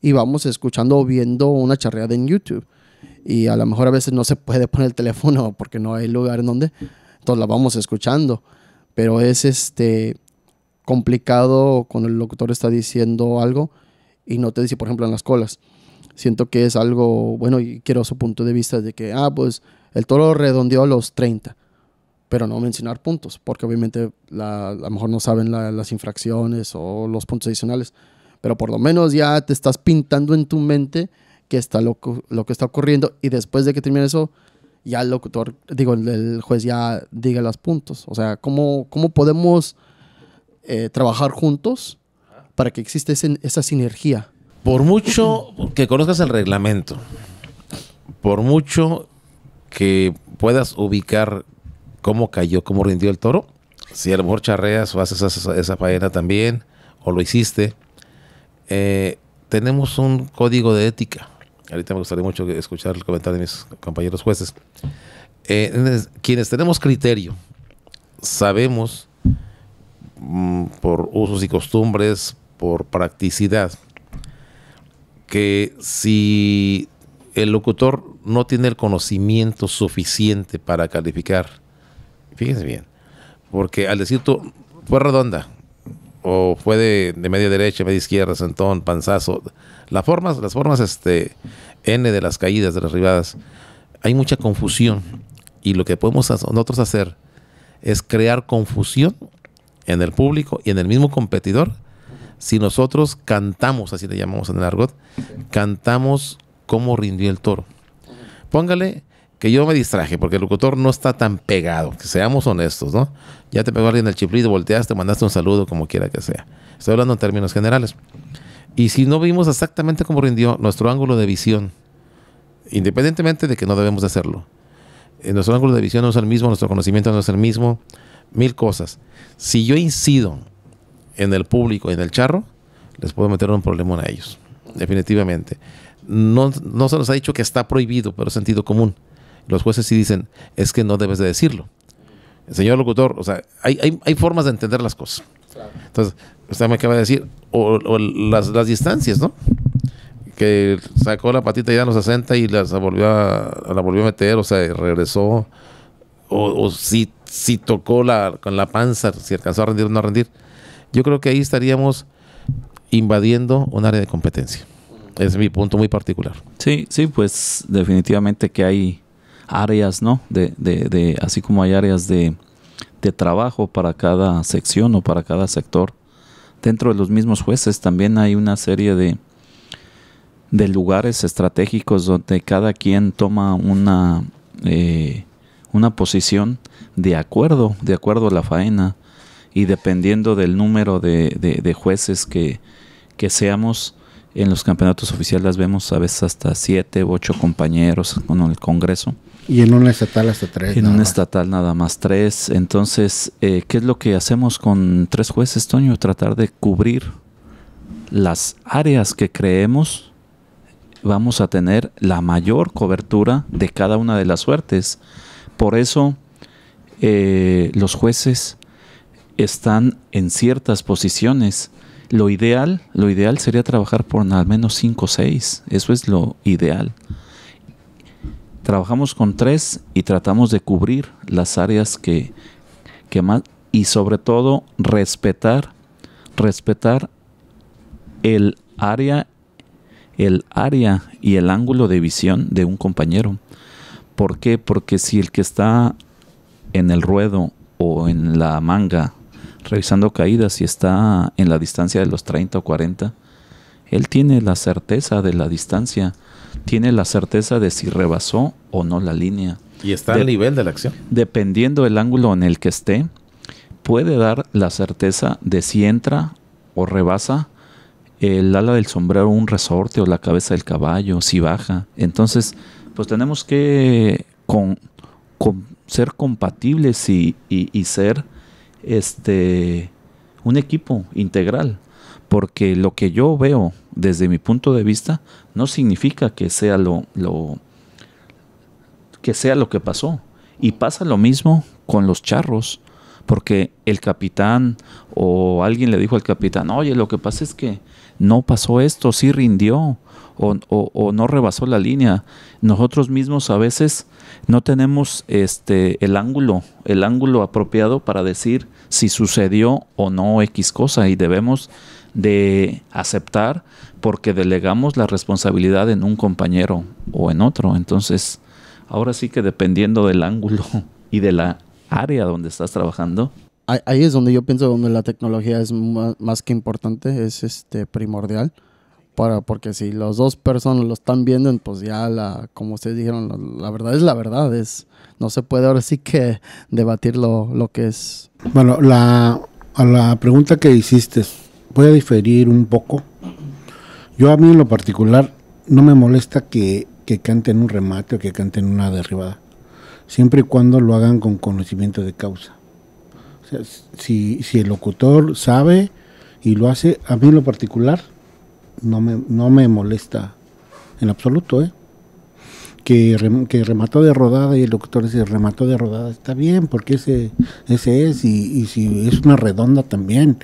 y vamos escuchando o viendo una charreada en YouTube. Y a lo mejor a veces no se puede poner el teléfono porque no hay lugar en donde, entonces la vamos escuchando. Pero es este complicado cuando el locutor está diciendo algo y no te dice, por ejemplo, en las colas siento que es algo bueno y quiero su punto de vista de que, ah, pues el toro redondeó a los 30, pero no mencionar puntos, porque obviamente la, a lo mejor no saben las infracciones o los puntos adicionales, pero por lo menos ya te estás pintando en tu mente que está lo, lo que está ocurriendo y después de que termine eso, ya el locutor, digo, el, juez ya diga los puntos. O sea, ¿cómo, cómo podemos eh, trabajar juntos para que exista esa sinergia? Por mucho que conozcas el reglamento, por mucho que puedas ubicar cómo cayó, cómo rindió el toro, si a lo mejor charreas o haces esa, faena también, o lo hiciste, eh, tenemos un código de ética. Ahorita me gustaría mucho escuchar el comentario de mis compañeros jueces. Eh, quienes tenemos criterio, sabemos mm, por usos y costumbres, por practicidad, que si el locutor no tiene el conocimiento suficiente para calificar, fíjense bien, porque al decir tú, fue redonda, o fue de, media derecha, media izquierda, sentón, panzazo, las formas, las formas este, N de las caídas, de las ribadas, hay mucha confusión y lo que podemos nosotros hacer es crear confusión en el público y en el mismo competidor si nosotros cantamos, así le llamamos en el argot, cantamos cómo rindió el toro. Póngale que yo me distraje, porque el locutor no está tan pegado, que seamos honestos, ¿no? Ya te pegó alguien el chiplito, volteaste, mandaste un saludo, como quiera que sea. Estoy hablando en términos generales. Y si no vimos exactamente cómo rindió nuestro ángulo de visión, independientemente de que no debemos de hacerlo, en eh, nuestro ángulo de visión no es el mismo, nuestro conocimiento no es el mismo, mil cosas. Si yo incido en el público, y en el charro, les puedo meter un problema a ellos. Definitivamente. No, se nos ha dicho que está prohibido, pero sentido común. Los jueces sí dicen, es que no debes de decirlo. El señor locutor, o sea, hay, formas de entender las cosas. Entonces, usted me acaba de decir, o, las, distancias, ¿no? Que sacó la patita ya en los 60 y las volvió a, la volvió a meter, o sea, regresó. O, o si, si tocó la, con la panza, si alcanzó a rendir o no a rendir yo creo que ahí estaríamos invadiendo un área de competencia. es mi punto muy particular. Sí, sí, pues definitivamente que hay áreas, ¿no? De, así como hay áreas de, trabajo para cada sección o para cada sector. Dentro de los mismos jueces también hay una serie de, de lugares estratégicos donde cada quien toma una, eh, una posición de acuerdo, de acuerdo a la faena y dependiendo del número de, jueces que, seamos, en los campeonatos oficiales las vemos a veces hasta siete u ocho compañeros con el Congreso. Y en un estatal hasta tres. En un estatal nada más tres. Entonces, eh, ¿qué es lo que hacemos con tres jueces, Toño? Tratar de cubrir las áreas que creemos vamos a tener la mayor cobertura de cada una de las suertes. Por eso, eh, los jueces están en ciertas posiciones. Lo ideal, lo ideal sería trabajar por al menos 5 o 6. Eso es lo ideal. Trabajamos con 3 y tratamos de cubrir las áreas que, más... Y sobre todo respetar, respetar el área, el área y el ángulo de visión de un compañero. ¿Por qué? Porque si el que está en el ruedo o en la manga revisando caídas y está en la distancia de los 30 o 40, él tiene la certeza de la distancia, tiene la certeza de si rebasó o no la línea. Y está a nivel de la acción. Dependiendo del ángulo en el que esté, puede dar la certeza de si entra o rebasa el ala del sombrero, un resorte o la cabeza del caballo, si baja. Entonces, pues tenemos que con, ser compatibles y ser este, un equipo integral, porque lo que yo veo desde mi punto de vista no significa que sea lo, que sea lo que pasó. Y pasa lo mismo con los charros, porque el capitán o alguien le dijo al capitán, oye, lo que pasa es que no pasó esto, sí rindió, o, no rebasó la línea. Nosotros mismos a veces no tenemos este, el ángulo, el ángulo apropiado para decir si sucedió o no X cosa y debemos de aceptar porque delegamos la responsabilidad en un compañero o en otro. Entonces, ahora sí que dependiendo del ángulo y de la área donde estás trabajando. Ahí es donde yo pienso donde la tecnología es más, más que importante, es este primordial para, porque si las dos personas lo están viendo, pues ya, la, como ustedes dijeron, la, verdad es la verdad. es No se puede ahora sí que debatir lo, lo que es. Bueno, la, a la pregunta que hiciste, voy a diferir un poco. Yo a mí en lo particular no me molesta que, que canten un remate o que canten una derribada, siempre y cuando lo hagan con conocimiento de causa. O sea, si, si el locutor sabe y lo hace, a mí en lo particular no me, no me molesta en absoluto, ¿eh? Que, que remató de rodada y el locutor dice remató de rodada, está bien, porque ese, ese es, y, si es una redonda también.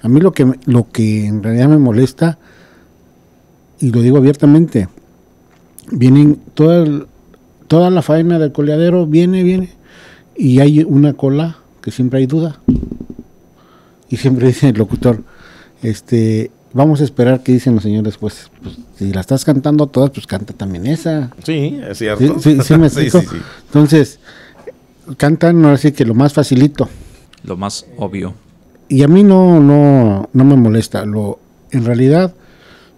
A mí lo que, lo que en realidad me molesta, y lo digo abiertamente, vienen toda, toda la faena del coleadero, viene, viene, y hay una cola que siempre hay duda. Y siempre dice el locutor, este, vamos a esperar qué dicen los señores Pues, si la estás cantando todas, pues canta también esa. Sí, es cierto. Sí, sí, me Entonces, cantan así que lo más facilito. Lo más obvio. Y a mí no, no, no me molesta. Lo, en realidad,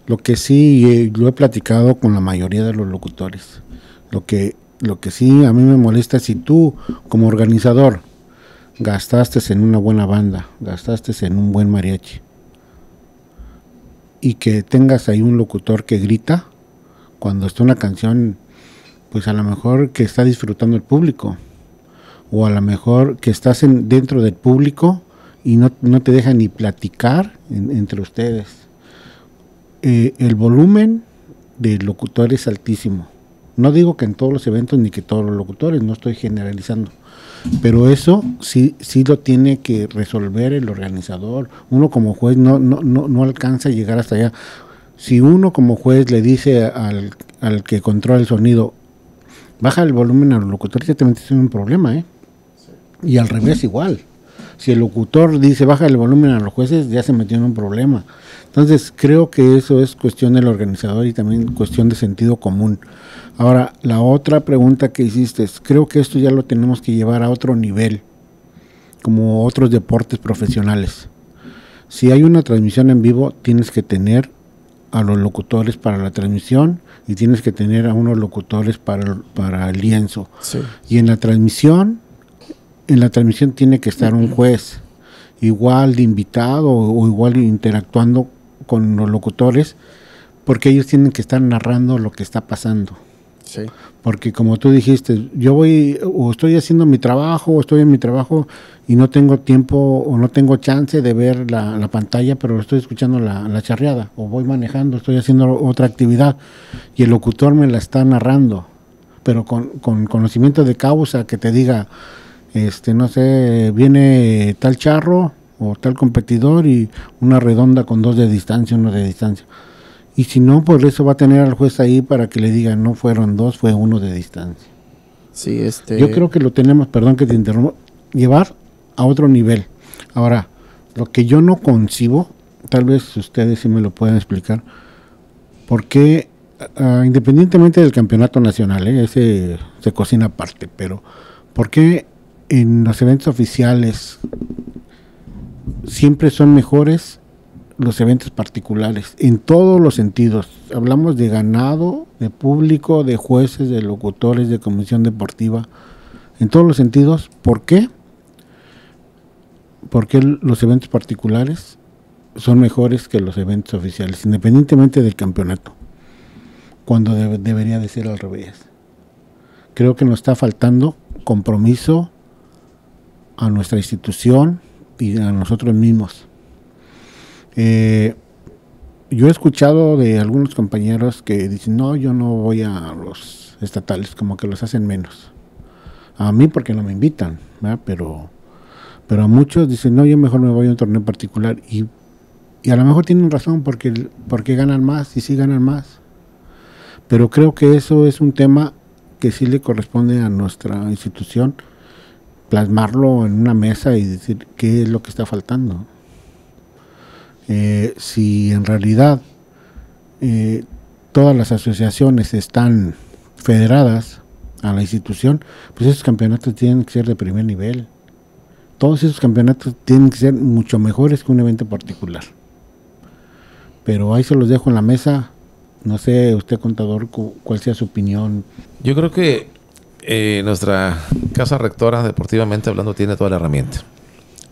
lo que sí eh, lo he platicado con la mayoría de los locutores. Lo que, lo que sí a mí me molesta es si tú, como organizador, gastaste en una buena banda, gastaste en un buen mariachi, y que tengas ahí un locutor que grita cuando está una canción, pues a lo mejor que está disfrutando el público, o a lo mejor que estás en, dentro del público y no, no te deja ni platicar entre ustedes. Eh, el volumen del locutor es altísimo. No digo que en todos los eventos ni que todos los locutores, no estoy generalizando. Pero eso sí, sí lo tiene que resolver el organizador. Uno como juez no, no, alcanza a llegar hasta allá. Si uno como juez le dice al, que controla el sonido, baja el volumen los locutores, ya te metes en un problema, ¿eh? Y al revés igual. Si el locutor dice baja el volumen a los jueces, ya se metió en un problema. Entonces creo que eso es cuestión del organizador y también cuestión de sentido común. Ahora, la otra pregunta que hiciste es, creo que esto ya lo tenemos que llevar a otro nivel, como otros deportes profesionales. Si hay una transmisión en vivo, tienes que tener a los locutores para la transmisión y tienes que tener a unos locutores para, el lienzo. Y en la transmisión, en la transmisión tiene que estar un juez, igual de invitado o igual interactuando con los locutores, porque ellos tienen que estar narrando lo que está pasando. Porque como tú dijiste, yo voy o estoy haciendo mi trabajo, o estoy en mi trabajo y no tengo tiempo o no tengo chance de ver la, pantalla, pero estoy escuchando la, la, charreada, o voy manejando, estoy haciendo otra actividad y el locutor me la está narrando, pero con, con conocimiento de causa que te diga, este, no sé, viene tal charro, tal competidor y una redonda con dos de distancia, uno de distancia. Y si no, por pues eso va a tener al juez ahí para que le diga, no fueron dos, fue uno de distancia. Sí, este... Yo creo que lo tenemos, perdón que te interrumpo, llevar a otro nivel. Ahora, lo que yo no concibo, tal vez ustedes sí me lo pueden explicar, porque ah, ah, independientemente del campeonato nacional, eh, ese se cocina aparte, pero ¿por qué en los eventos oficiales siempre son mejores los eventos particulares, en todos los sentidos. Hablamos de ganado, de público, de jueces, de locutores, de comisión deportiva, en todos los sentidos. ¿Por qué? Porque los eventos particulares son mejores que los eventos oficiales, independientemente del campeonato, cuando debería de ser al revés. Creo que nos está faltando compromiso a nuestra institución, y a nosotros mismos. Eh, yo he escuchado de algunos compañeros que dicen, no, yo no voy a los estatales, como que los hacen menos. A mí porque no me invitan, pero pero a muchos dicen, no, yo mejor me voy a un torneo particular. Y, a lo mejor tienen razón porque, porque ganan más y sí ganan más. Pero creo que eso es un tema que sí le corresponde a nuestra institución plasmarlo en una mesa y decir qué es lo que está faltando. Eh, si en realidad eh, todas las asociaciones están federadas a la institución, pues esos campeonatos tienen que ser de primer nivel. Todos esos campeonatos tienen que ser mucho mejores que un evento particular. Pero ahí se los dejo en la mesa. No sé, usted contador, cuál sea su opinión. Yo creo que eh, nuestra casa rectora, deportivamente hablando, tiene toda la herramienta.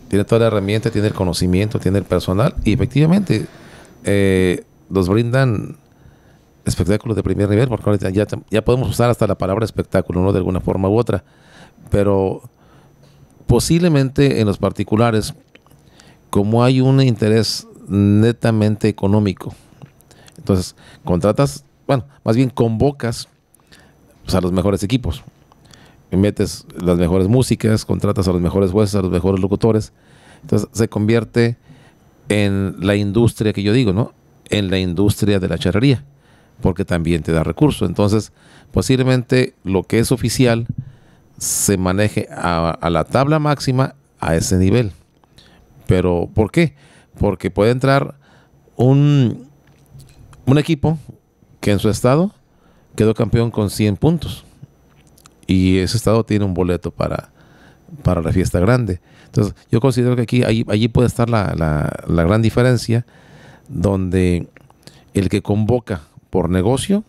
Tiene toda la herramienta, tiene el conocimiento, tiene el personal y efectivamente eh, nos brindan espectáculos de primer nivel, porque ya, ya podemos usar hasta la palabra espectáculo, ¿no? De alguna forma u otra. Pero posiblemente en los particulares, como hay un interés netamente económico, entonces contratas, bueno, más bien convocas pues, a los mejores equipos metes las mejores músicas, contratas a los mejores jueces, a los mejores locutores. Entonces se convierte en la industria que yo digo, ¿no? En la industria de la charrería, porque también te da recursos. Entonces, posiblemente lo que es oficial se maneje a, a la tabla máxima a ese nivel. Pero, ¿por qué? Porque puede entrar un, un equipo que en su estado quedó campeón con 100 puntos y ese estado tiene un boleto para, para la fiesta grande. Entonces, yo considero que aquí allí, allí puede estar la, gran diferencia, donde el que convoca por negocio,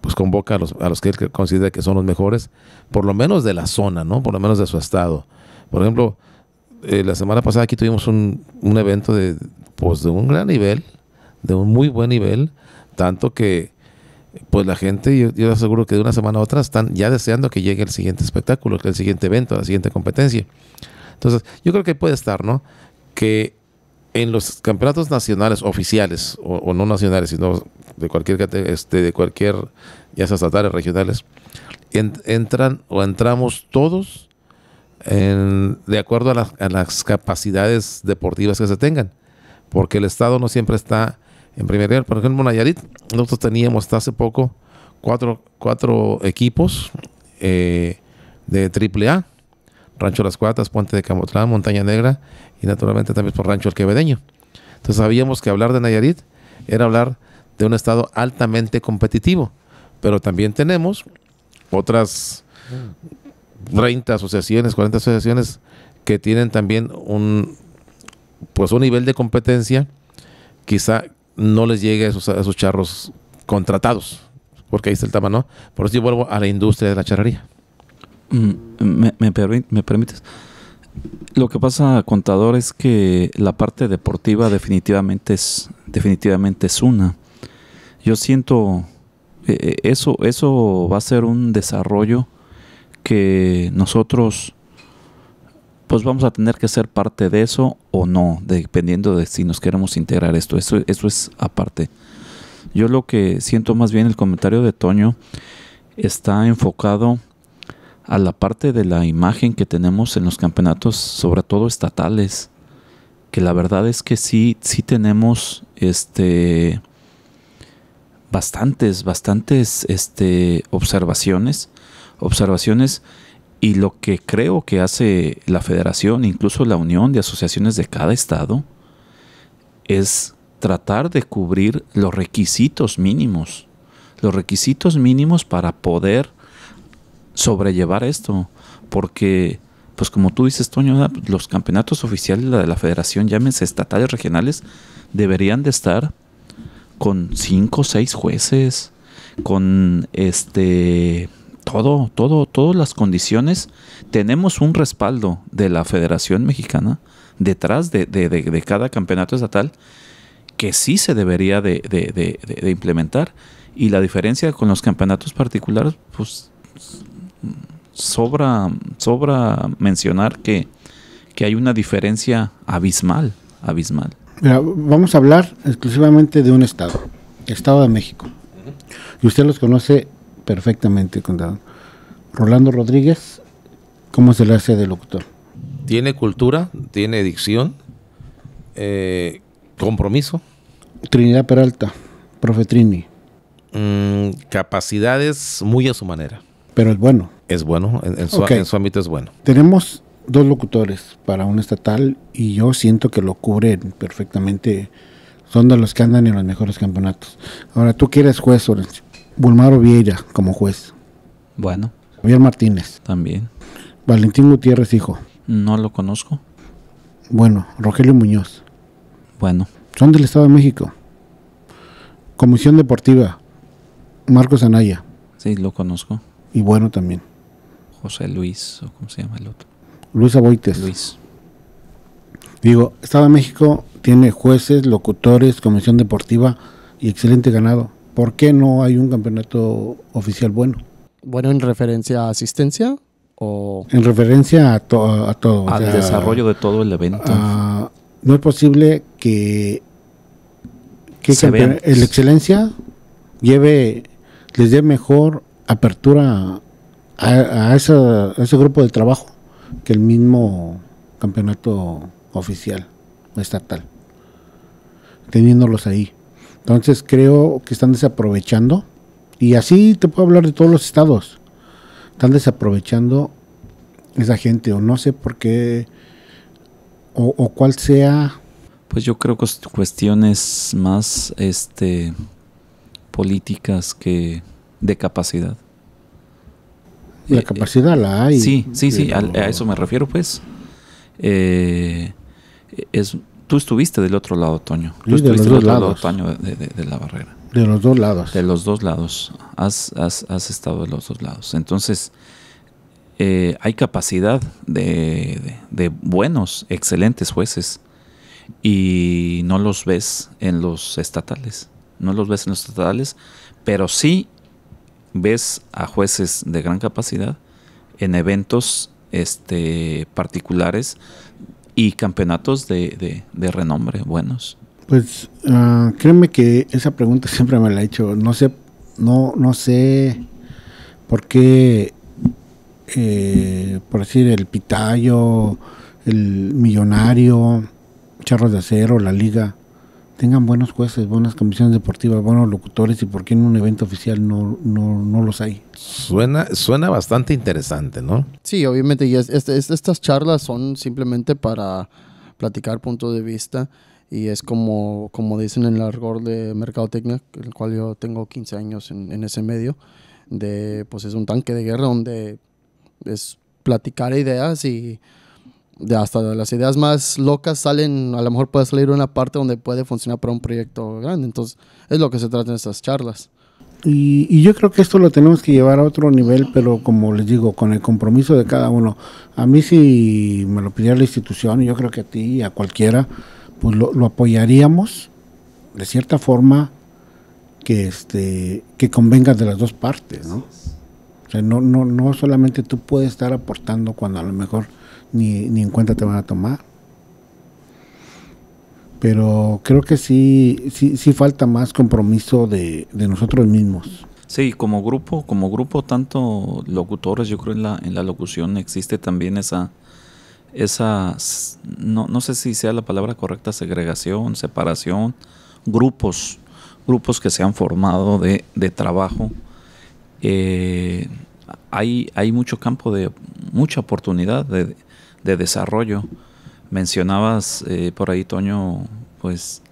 pues convoca a los, a los que él considera que son los mejores, por lo menos de la zona, ¿no? Por lo menos de su estado. Por ejemplo, eh, la semana pasada aquí tuvimos un, un evento de, pues, de un gran nivel, de un muy buen nivel, tanto que pues la gente, yo, yo aseguro que de una semana a otra están ya deseando que llegue el siguiente espectáculo, que el siguiente evento, la siguiente competencia. Entonces, yo creo que puede estar, ¿no? Que en los campeonatos nacionales oficiales o, no nacionales, sino de cualquier este, de cualquier ya sea estatales, regionales, entran o entramos todos de acuerdo a las capacidades deportivas que se tengan, porque el Estado no siempre está en primer lugar, por ejemplo, Nayarit, nosotros teníamos hasta hace poco cuatro, cuatro equipos eh, de A Rancho Las Cuatas, Puente de Camotlán, Montaña Negra y naturalmente también por Rancho El Quevedeño. Entonces sabíamos que hablar de Nayarit era hablar de un estado altamente competitivo, pero también tenemos otras 30 asociaciones, 40 asociaciones que tienen también un pues un nivel de competencia quizá no les llegue a esos, charros contratados, porque ahí está el tema, ¿no? Por eso vuelvo a la industria de la charrería. Mm, ¿Me, me, permites? Lo que pasa, contador, es que la parte deportiva definitivamente es, definitivamente es una. Yo siento eh, eh, eso, eso va a ser un desarrollo que nosotros pues vamos a tener que ser parte de eso o no, dependiendo de si nos queremos integrar esto. Eso, es aparte. Yo lo que siento más bien el comentario de Toño está enfocado a la parte de la imagen que tenemos en los campeonatos, sobre todo estatales, que la verdad es que sí, sí tenemos este bastantes, bastantes este, observaciones, observaciones y lo que creo que hace la federación, incluso la unión de asociaciones de cada estado, es tratar de cubrir los requisitos mínimos, los requisitos mínimos para poder sobrellevar esto, porque pues como tú dices, Toño, los campeonatos oficiales de la federación, llámense estatales, regionales, deberían de estar con cinco o seis jueces, con este todo, todo, todas las condiciones, tenemos un respaldo de la Federación Mexicana detrás de, cada campeonato estatal que sí se debería de, implementar. Y la diferencia con los campeonatos particulares, pues sobra, sobra mencionar que, hay una diferencia abismal, abismal. vamos a hablar exclusivamente de un estado, Estado de México. Y usted los conoce perfectamente, contado. Rolando Rodríguez, ¿cómo se le hace de locutor? Tiene cultura, tiene dicción, eh, compromiso. Trinidad Peralta, profe Trini. Mm, capacidades muy a su manera. Pero es bueno. Es bueno, en, su, ámbito es bueno. Tenemos dos locutores para un estatal y yo siento que lo cubren perfectamente. Son de los que andan en los mejores campeonatos. Ahora, tú quieres juez, Orencio. Bulmaro Vieira como juez. Bueno. Javier Martínez. También. Valentín Gutiérrez, hijo. No lo conozco. Bueno, Rogelio Muñoz. Bueno. Son del Estado de México. Comisión Deportiva. Marcos Anaya. Sí, lo conozco. Y bueno también. José Luis, o cómo se llama el otro. Luis Aboites. Luis. Digo, Estado de México tiene jueces, locutores, comisión deportiva y excelente ganado. ¿por qué no hay un campeonato oficial bueno? Bueno, en referencia a asistencia o... En referencia a, todo. Al desarrollo de todo el evento. no es posible que, que el excelencia lleve, les dé mejor apertura a, a ese grupo de trabajo que el mismo campeonato oficial o estatal, teniéndolos ahí. Entonces creo que están desaprovechando, y así te puedo hablar de todos los estados, están desaprovechando esa gente, o no sé por qué, o, cuál sea... Pues yo creo que cuestiones más este, políticas que de capacidad. La eh, eh, capacidad la hay. Sí, sí, sí, a, eso me refiero, pues. Eh, es, Tú estuviste del otro lado, Toño. de del otro lado, de, la barrera. De los dos lados. De los dos lados. Has, estado de los dos lados. Entonces, eh, hay capacidad de, buenos, excelentes jueces y no los ves en los estatales. No los ves en los estatales, pero sí ves a jueces de gran capacidad en eventos este, particulares y campeonatos de, renombre buenos. Pues ah, créeme que esa pregunta siempre me la he hecho. No sé, no, no sé por qué, eh, por decir, el Pitayo, el Millonario, Charros de Acero, la Liga, tengan buenos jueces, buenas comisiones deportivas, buenos locutores y por qué en un evento oficial no, no, no los hay. Suena, suena bastante interesante, ¿no? Sí, obviamente, y estas charlas son simplemente para platicar puntos de vista y es como, como dicen en el argor de mercadotecnia, el cual yo tengo 15 años en, en ese medio, de pues es un tanque de guerra donde es platicar ideas y de hasta las ideas más locas salen, a lo mejor puede salir una parte donde puede funcionar para un proyecto grande. Entonces, es lo que se trata en estas charlas. Y, yo creo que esto lo tenemos que llevar a otro nivel, pero como les digo, con el compromiso de cada uno. A mí si me lo pidiera la institución, y yo creo que a ti y a cualquiera, pues lo, apoyaríamos de cierta forma que este que de las dos partes, ¿no? no, no, no solamente tú puedes estar aportando cuando a lo mejor ni, ni en cuenta te van a tomar. Pero creo que sí, sí, sí falta más compromiso de, nosotros mismos. Sí, como grupo, como grupo, tanto locutores, yo creo en la, en la locución existe también esa, esa no, no sé si sea la palabra correcta, segregación, separación, grupos, grupos que se han formado de, de trabajo. Eh, hay, hay mucho campo de mucha oportunidad de, de desarrollo. Mencionabas eh, por ahí, Toño, pues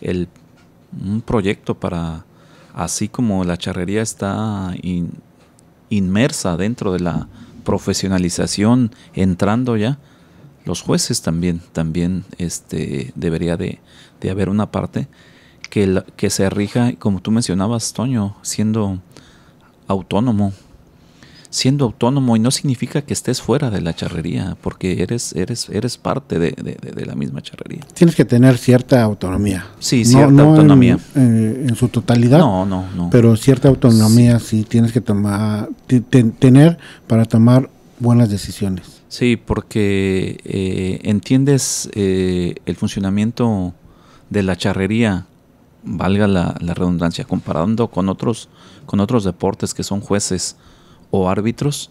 el, un proyecto para, así como la charrería está inmersa dentro de la profesionalización, entrando ya, los jueces también, también este, debería de, haber una parte que, que se rija, como tú mencionabas, Toño, siendo autónomo, siendo autónomo y no significa que estés fuera de la charrería, porque eres, eres, eres parte de, la misma charrería. Tienes que tener cierta autonomía. Sí, cierta autonomía. Eh, en, su totalidad. No, no, no. Pero cierta autonomía sí, tienes que tomar, tener para tomar buenas decisiones. Sí, porque eh, entiendes eh, el funcionamiento de la charrería, valga la, la redundancia, comparando con otros, con otros deportes que son jueces o árbitros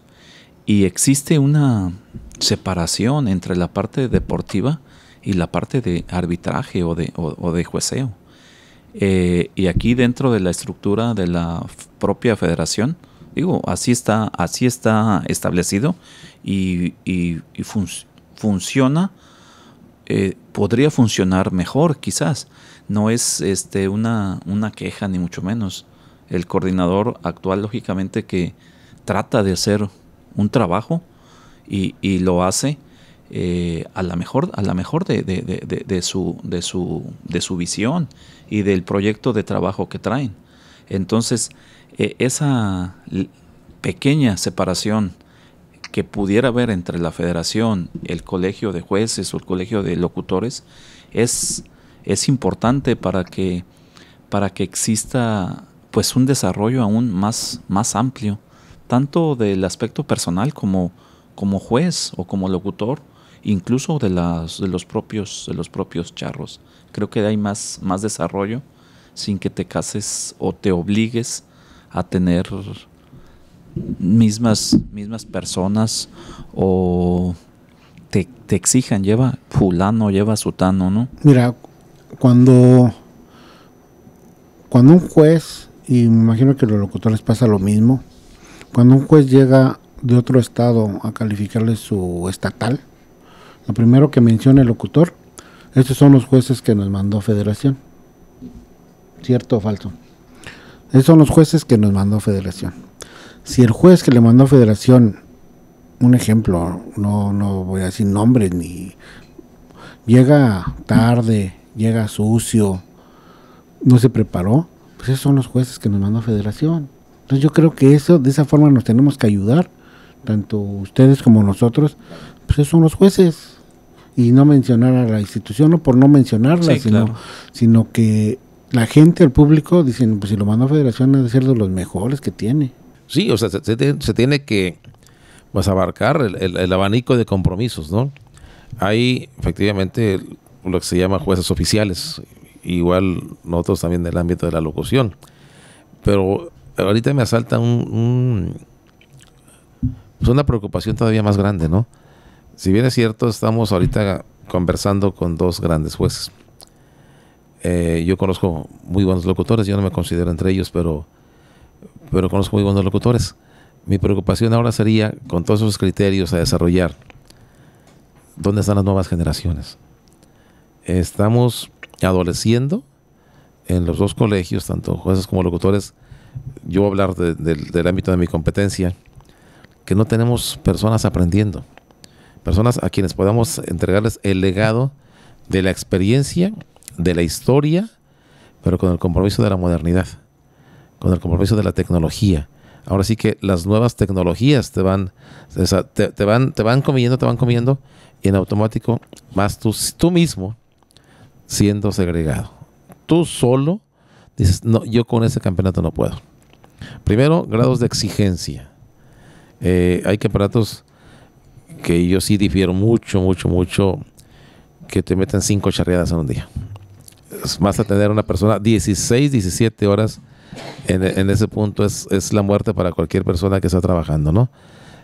y existe una separación entre la parte deportiva y la parte de arbitraje o de, o, jueceo. Eh, y aquí dentro de la estructura de la propia federación, digo, así está, así está establecido y, funciona, eh, podría funcionar mejor quizás. No es este, una, una queja ni mucho menos. El coordinador actual, lógicamente, que trata de hacer un trabajo y, lo hace eh, a la mejor, a la mejor de, su, de, su, de su visión y del proyecto de trabajo que traen. Entonces, e, esa pequeña separación que pudiera haber entre la federación, el colegio de jueces o el colegio de locutores, es, es importante para que, para que exista pues un desarrollo aún más, más amplio tanto del aspecto personal como, como juez o como locutor, incluso de, las, de, los propios, de los propios charros. Creo que hay más, más desarrollo sin que te cases o te obligues a tener mismas, mismas personas o te, exijan, lleva fulano, lleva sutano, ¿no? Mira, cuando, cuando un juez, y me imagino que los locutores pasa lo mismo, cuando un juez llega de otro estado a calificarle su estatal, lo primero que menciona el locutor, estos son los jueces que nos mandó Federación. ¿Cierto o falso? Esos son los jueces que nos mandó Federación. Si el juez que le mandó Federación, un ejemplo, no, no voy a decir nombres ni. llega tarde, llega sucio, no se preparó, pues esos son los jueces que nos mandó Federación. Entonces yo creo que eso, de esa forma nos tenemos que ayudar, tanto ustedes como nosotros, pues son los jueces. Y no mencionar a la institución, no por no mencionarla, sino, que la gente, el público, dicen, pues si lo mandó a Federación ha de ser de los mejores que tiene. Sí, o sea, se, tiene que pues, abarcar el, el, abanico de compromisos, ¿no? Hay efectivamente lo que se llama jueces oficiales, igual nosotros también del ámbito de la locución, pero ahorita me asalta un, pues una preocupación todavía más grande, ¿no? Si bien es cierto, estamos ahorita conversando con dos grandes jueces. Eh, yo conozco muy buenos locutores, yo no me considero entre ellos, pero, pero conozco muy buenos locutores. Mi preocupación ahora sería, con todos esos criterios a desarrollar, ¿dónde están las nuevas generaciones? Estamos adoleciendo en los dos colegios, tanto jueces como locutores, yo hablar del ámbito de mi competencia, que no tenemos personas aprendiendo, personas a quienes podamos entregarles el legado de la experiencia, de la historia, pero con el compromiso de la modernidad, con el compromiso de la tecnología. Ahora sí que las nuevas tecnologías te van, te, van, te van comiendo, te van comiendo, y en automático vas tú, tú mismo siendo segregado. Tú solo dices, no, yo con ese campeonato no puedo. Primero, grados de exigencia. Eh, hay que aparatos que yo sí difiero mucho, mucho, mucho, que te meten cinco charreadas en un día. Vas a tener una persona 16, 17 horas en, ese punto es, la muerte para cualquier persona que está trabajando, ¿no?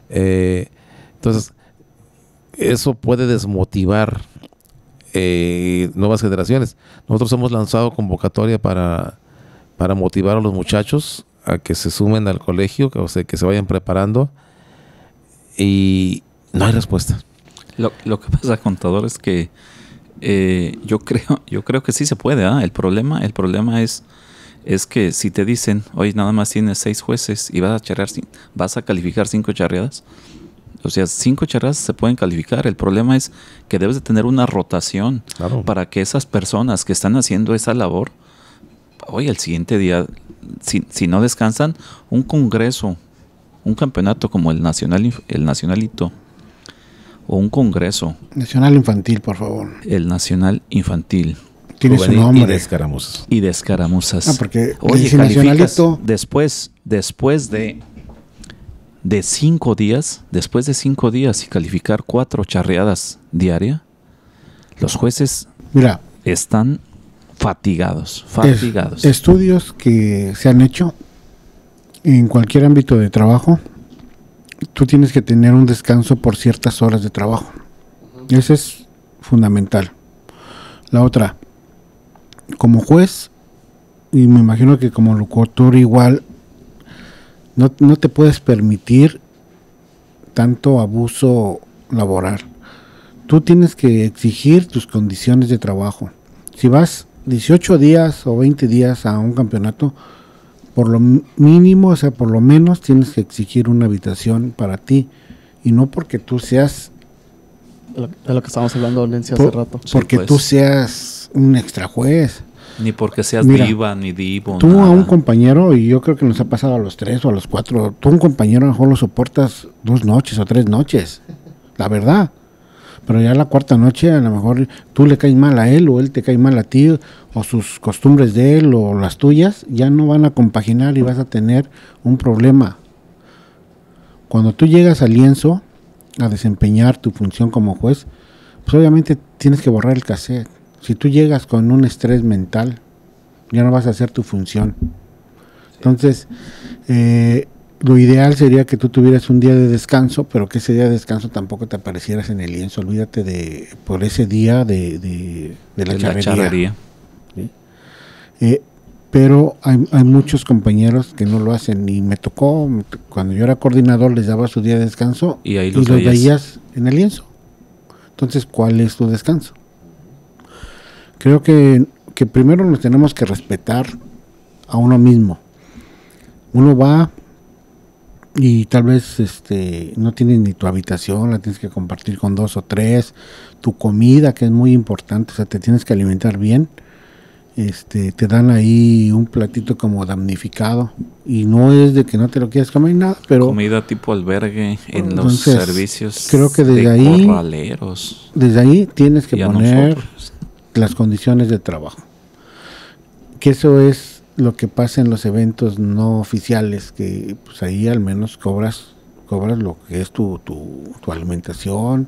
Eh, entonces, eso puede desmotivar eh, nuevas generaciones. Nosotros hemos lanzado convocatoria para motivar a los muchachos a que se sumen al colegio, que, o sea, que se vayan preparando y no hay respuesta. Lo, que pasa, contador, es que eh, yo, creo, yo creo que sí se puede. ¿ah? El, problema, el problema es, es que si te dicen, hoy nada más tienes seis jueces y vas a, charrear, vas a calificar cinco charreadas, o sea, cinco charreadas se pueden calificar. El problema es que debes de tener una rotación para que esas personas que están haciendo esa labor hoy el siguiente día, si, no descansan, un congreso, un campeonato como el Nacional, el Nacionalito, o un congreso. Nacional Infantil, por favor. El Nacional Infantil. Tiene su nombre. Y de escaramuzas. Y de escaramuzas. Ah, porque Oye, nacionalito. después, después de, de cinco días, después de cinco días y calificar cuatro charreadas diaria, los jueces Mira, están fatigados, fatigados. estudios que se han hecho en cualquier ámbito de trabajo, tú tienes que tener un descanso por ciertas horas de trabajo. eso es fundamental. La otra, como juez, y me imagino que como locutor igual, no, no te puedes permitir tanto abuso laboral. Tú tienes que exigir tus condiciones de trabajo. Si vas 18 días o 20 días a un campeonato, por lo mínimo, o sea, por lo menos tienes que exigir una habitación para ti y no porque tú seas de lo que estábamos hablando hace rato. Porque pues. tú seas un extra juez. Ni porque seas Mira, diva, ni divo. Tú a un compañero, y yo creo que nos ha pasado a los tres o a los cuatro, tú un compañero a lo mejor lo soportas dos noches o tres noches. La verdad pero ya la cuarta noche a lo mejor tú le caes mal a él o él te cae mal a ti o sus costumbres de él o las tuyas ya no van a compaginar y vas a tener un problema. Cuando tú llegas al lienzo a desempeñar tu función como juez, pues obviamente tienes que borrar el cassette. Si tú llegas con un estrés mental, ya no vas a hacer tu función. Entonces, eh, lo ideal sería que tú tuvieras un día de descanso, pero que ese día de descanso tampoco te aparecieras en el lienzo. Olvídate de por ese día de, la, de eh, pero hay, hay, muchos compañeros que no lo hacen y me tocó, cuando yo era coordinador les daba su día de descanso y, los, veías. en el lienzo. Entonces, ¿cuál es tu descanso? Creo que, que primero nos tenemos que respetar a uno mismo. Uno va y tal vez este no tienes ni tu habitación, la tienes que compartir con dos o tres, tu comida que es muy importante, o sea, te tienes que alimentar bien. Este, te dan ahí un platito como damnificado y no es de que no te lo quieras comer nada, pero comida tipo albergue en los servicios. Creo que desde de ahí desde ahí tienes que poner las condiciones de trabajo. Que eso es lo que pasa en los eventos no oficiales, que pues ahí al menos cobras, cobras lo que es tu, tu, tu alimentación,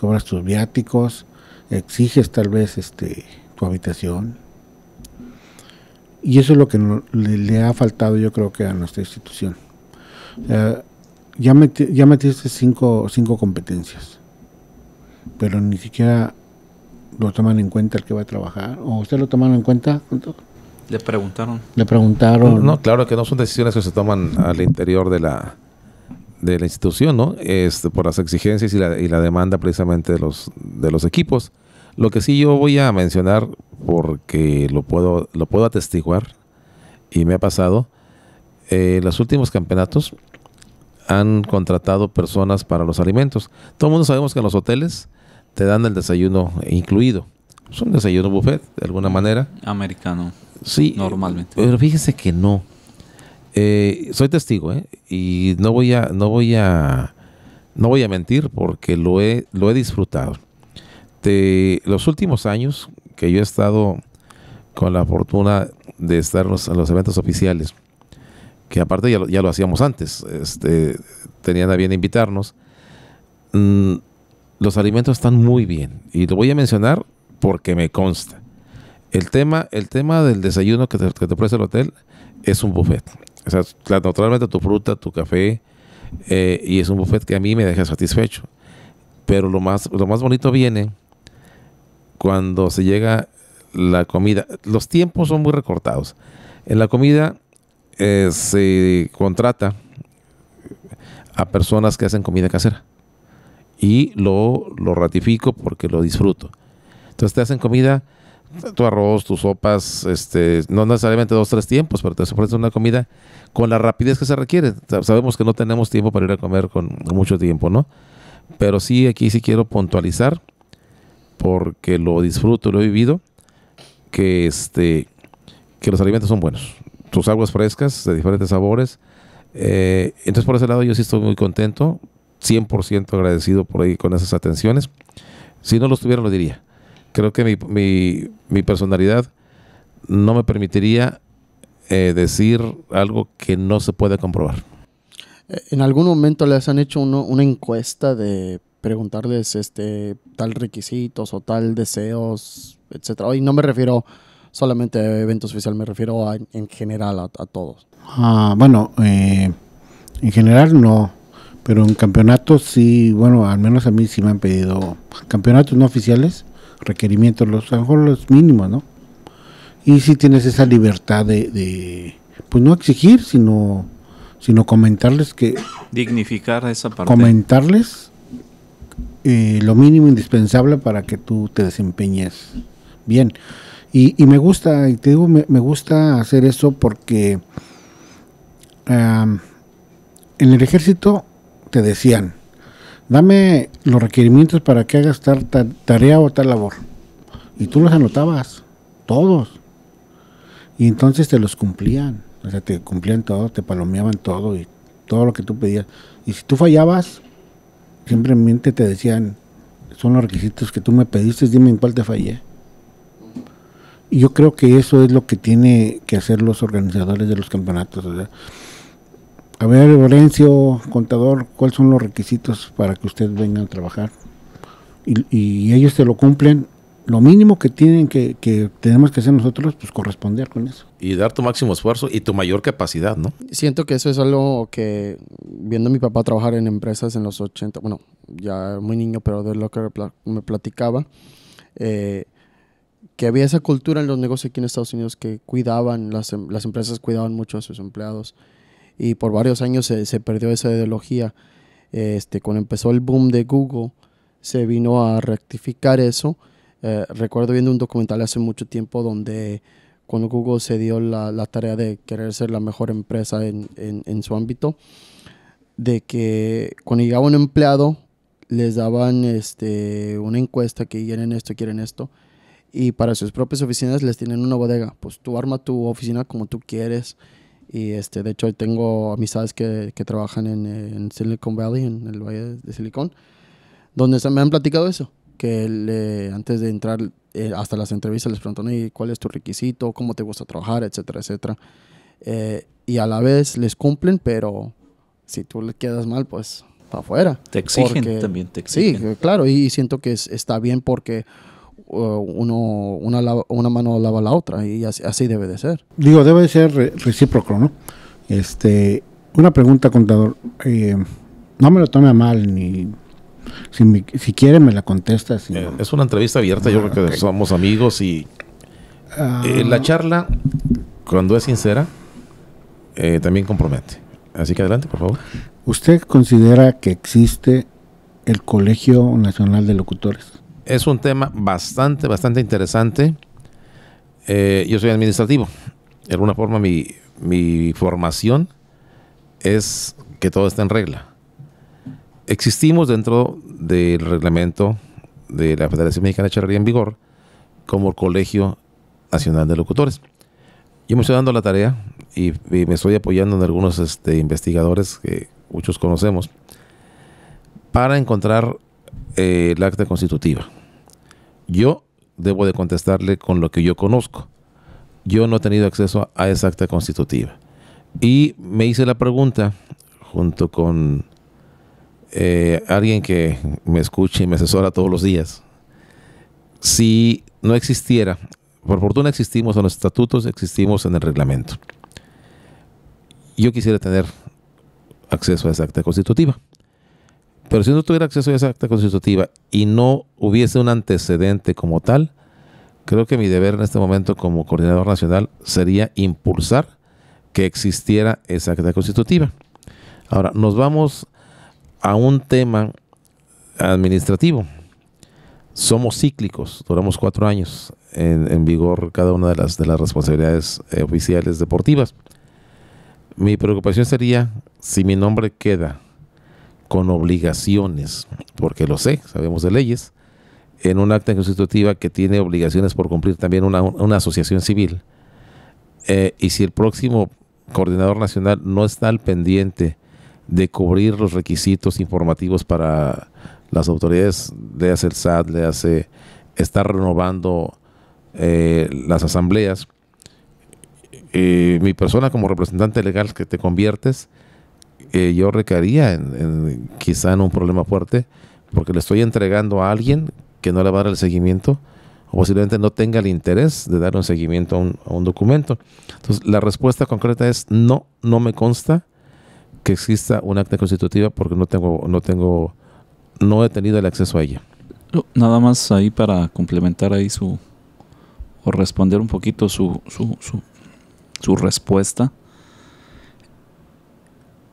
cobras tus viáticos, exiges tal vez este tu habitación. Y eso es lo que le, ha faltado yo creo que a nuestra institución. ya, metiste ya cinco, cinco competencias, pero ni siquiera lo toman en cuenta el que va a trabajar. ¿O usted lo toman en cuenta? Le preguntaron. Le preguntaron. No, claro que no son decisiones que se toman al interior de la, de la institución, ¿no? Este, por las exigencias y la, y la demanda precisamente de los, de los equipos. Lo que sí yo voy a mencionar, porque lo puedo, lo puedo atestiguar y me ha pasado, eh, los últimos campeonatos han contratado personas para los alimentos. Todo el mundo sabemos que en los hoteles te dan el desayuno incluido. Es un desayuno buffet, de alguna manera. Americano. Sí. Normalmente. Pero fíjese que no. Eh, soy testigo, ¿eh? Y no voy a, no voy a, no voy a mentir porque lo he, lo he disfrutado. De los últimos años que yo he estado con la fortuna de estar en los, eventos oficiales, que aparte ya lo, hacíamos antes, este, tenían a bien invitarnos, mm, los alimentos están muy bien. Y lo voy a mencionar porque me consta. El tema, el tema del desayuno que te, ofrece el hotel es un buffet. O sea, naturalmente tu fruta, tu café, eh, y es un buffet que a mí me deja satisfecho. Pero lo más, lo más bonito viene cuando se llega la comida. Los tiempos son muy recortados. En la comida eh, se contrata a personas que hacen comida casera. Y lo, lo ratifico porque lo disfruto. Entonces te hacen comida tu arroz, tus sopas, este, no necesariamente dos, tres tiempos, pero te ofrecen una comida con la rapidez que se requiere. Sabemos que no tenemos tiempo para ir a comer con mucho tiempo, ¿no? Pero sí, aquí sí quiero puntualizar, porque lo disfruto, lo he vivido, que, este, que los alimentos son buenos. Tus aguas frescas de diferentes sabores. Eh, entonces, por ese lado, yo sí estoy muy contento, 100% agradecido por ahí con esas atenciones. Si no los tuviera, lo diría creo que mi, personalidad no me permitiría eh, decir algo que no se puede comprobar. ¿En algún momento les han hecho una encuesta de preguntarles este tal requisitos o tal deseos, etcétera? Y no me refiero solamente a eventos oficiales, me refiero en general a, todos. Ah, bueno, eh, en general no, pero en campeonatos sí, bueno, al menos a mí sí me han pedido campeonatos no oficiales requerimientos, los, a los mínimos, ¿no? Y si tienes esa libertad de, pues no exigir, sino, sino comentarles que... Dignificar esa parte. Comentarles eh, lo mínimo indispensable para que tú te desempeñes bien. Y, me gusta, y te digo, me, gusta hacer eso porque ah, en el ejército te decían, dame los requerimientos para que hagas tal tarea o tal labor. Y tú los anotabas, todos. Y entonces te los cumplían. O sea, te cumplían todo, te palomeaban todo y todo lo que tú pedías. Y si tú fallabas, simplemente te decían, son los requisitos que tú me pediste, dime en cuál te fallé. Y yo creo que eso es lo que tiene que hacer los organizadores de los campeonatos. O a ver, Valencio, contador, ¿cuáles son los requisitos para que usted venga a trabajar? Y, ellos te lo cumplen. Lo mínimo que tienen que, tenemos que hacer nosotros, pues corresponder con eso. Y dar tu máximo esfuerzo y tu mayor capacidad, ¿no? Siento que eso es algo que, viendo a mi papá trabajar en empresas en los 80, bueno, ya muy niño, pero de lo que me platicaba, eh, que había esa cultura en los negocios aquí en Estados Unidos que cuidaban, las, em-, las empresas cuidaban mucho a sus empleados y por varios años se, se perdió esa ideología. Este, cuando empezó el boom de Google, se vino a rectificar eso. Eh, recuerdo viendo un documental hace mucho tiempo donde cuando Google se dio la, la tarea de querer ser la mejor empresa en, en, en, su ámbito, de que cuando llegaba un empleado les daban este, una encuesta que quieren esto, quieren esto, y para sus propias oficinas les tienen una bodega. Pues tú arma tu oficina como tú quieres y este, de hecho, tengo amistades que, que trabajan en, Silicon Valley, en el Valle de Silicon, donde me han platicado eso, que antes de entrar eh, hasta las entrevistas les preguntan, cuál es tu requisito? ¿Cómo te gusta trabajar? Etcétera, etcétera. Eh, y a la vez les cumplen, pero si tú le quedas mal, pues para afuera. Te exigen también, te exigen. Sí, claro, y siento que está bien porque eh, uno, una, una mano lava la otra y así, debe de ser. Digo, debe de ser recíproco, ¿no? Este, una pregunta, contador. Eh, no me lo tome a mal ni si, quiere me la contesta. Eh, es una entrevista abierta, yo ah, creo que somos amigos y ah. la charla, cuando es sincera, también compromete. Así que adelante, por favor. ¿Usted considera que existe el Colegio Nacional de Locutores? es un tema bastante, bastante interesante. Eh, yo soy administrativo. De alguna forma mi, formación es que todo está en regla. Existimos dentro del reglamento de la Federación Mexicana de Charrería en vigor como Colegio Nacional de Locutores. Yo me estoy dando la tarea y, me estoy apoyando en algunos este, investigadores que muchos conocemos para encontrar eh, el acta constitutiva. Yo debo de contestarle con lo que yo conozco. Yo no he tenido acceso a esa acta constitutiva. Y me hice la pregunta junto con eh, alguien que me escucha y me asesora todos los días. Si no existiera, por fortuna existimos en los estatutos, existimos en el reglamento. Yo quisiera tener acceso a esa acta constitutiva. Pero si no tuviera acceso a esa acta constitutiva y no hubiese un antecedente como tal, creo que mi deber en este momento como coordinador nacional sería impulsar que existiera esa acta constitutiva. Ahora, nos vamos a un tema administrativo. Somos cíclicos, duramos cuatro años en, vigor cada una de las, responsabilidades eh, oficiales deportivas. Mi preocupación sería si mi nombre queda con obligaciones, porque lo sé, sabemos de leyes, en un acta constitutiva que tiene obligaciones por cumplir también una, asociación civil, eh, y si el próximo coordinador nacional no está al pendiente de cubrir los requisitos informativos para las autoridades, le hace el SAT, le hace estar renovando eh, las asambleas, eh, mi persona como representante legal que te conviertes, yo recaería en, quizá en un problema fuerte porque le estoy entregando a alguien que no le va a dar el seguimiento o posiblemente no tenga el interés de dar un seguimiento a un, documento. Entonces, la respuesta concreta es no, no me consta que exista un acta constitutiva porque no tengo, no tengo, no he tenido el acceso a ella. Nada más ahí para complementar ahí su, o responder un poquito su, su, su, su respuesta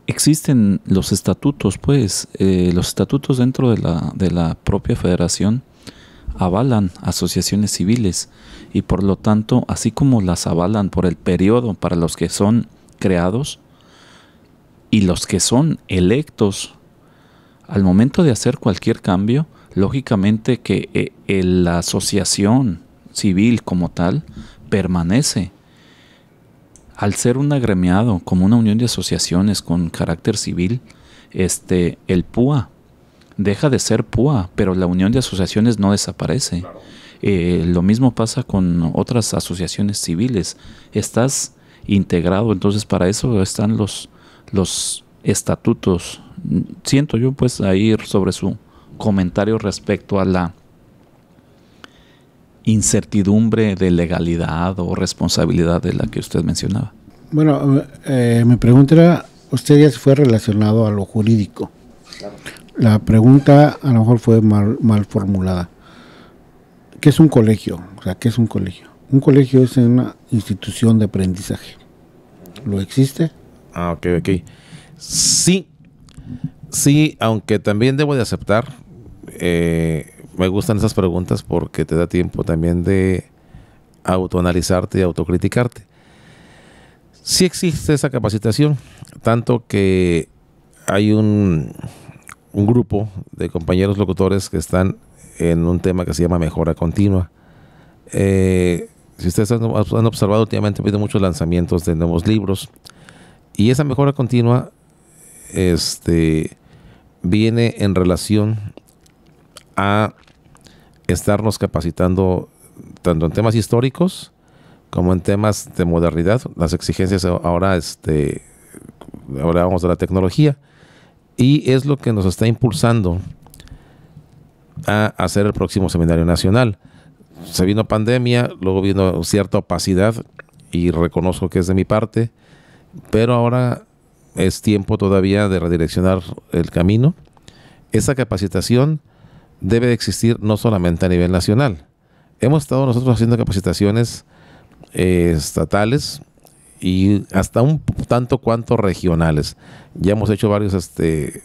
existen los estatutos, pues eh, los estatutos dentro de la, de la propia federación avalan asociaciones civiles y por lo tanto, así como las avalan por el periodo para los que son creados y los que son electos, al momento de hacer cualquier cambio, lógicamente que eh, eh, la asociación civil como tal permanece al ser un agremiado, como una unión de asociaciones con carácter civil, este, el PUA deja de ser PUA, pero la unión de asociaciones no desaparece. Eh, lo mismo pasa con otras asociaciones civiles. Estás integrado, entonces para eso están los, los estatutos. Siento yo pues ahí sobre su comentario respecto a la incertidumbre de legalidad o responsabilidad de la que usted mencionaba? Bueno, eh, mi pregunta era, usted ya fue relacionado a lo jurídico. La pregunta a lo mejor fue mal, formulada. ¿Qué es un colegio? O sea, ¿qué es un colegio? Un colegio es una institución de aprendizaje. ¿Lo existe? Ah, ok, ok. Sí, sí, aunque también debo de aceptar eh, me gustan esas preguntas porque te da tiempo también de autoanalizarte y autocriticarte. Sí existe esa capacitación, tanto que hay un, grupo de compañeros locutores que están en un tema que se llama mejora continua. Eh, si ustedes han, observado últimamente, ha habido muchos lanzamientos de nuevos libros. Y esa mejora continua este, viene en relación a estarnos capacitando tanto en temas históricos como en temas de modernidad. Las exigencias ahora, este, ahora vamos la tecnología y es lo que nos está impulsando a hacer el próximo seminario nacional. Se vino pandemia, luego vino cierta opacidad y reconozco que es de mi parte, pero ahora es tiempo todavía de redireccionar el camino. Esa capacitación debe existir no solamente a nivel nacional. Hemos estado nosotros haciendo capacitaciones eh, estatales y hasta un tanto cuanto regionales. Ya hemos hecho varias este,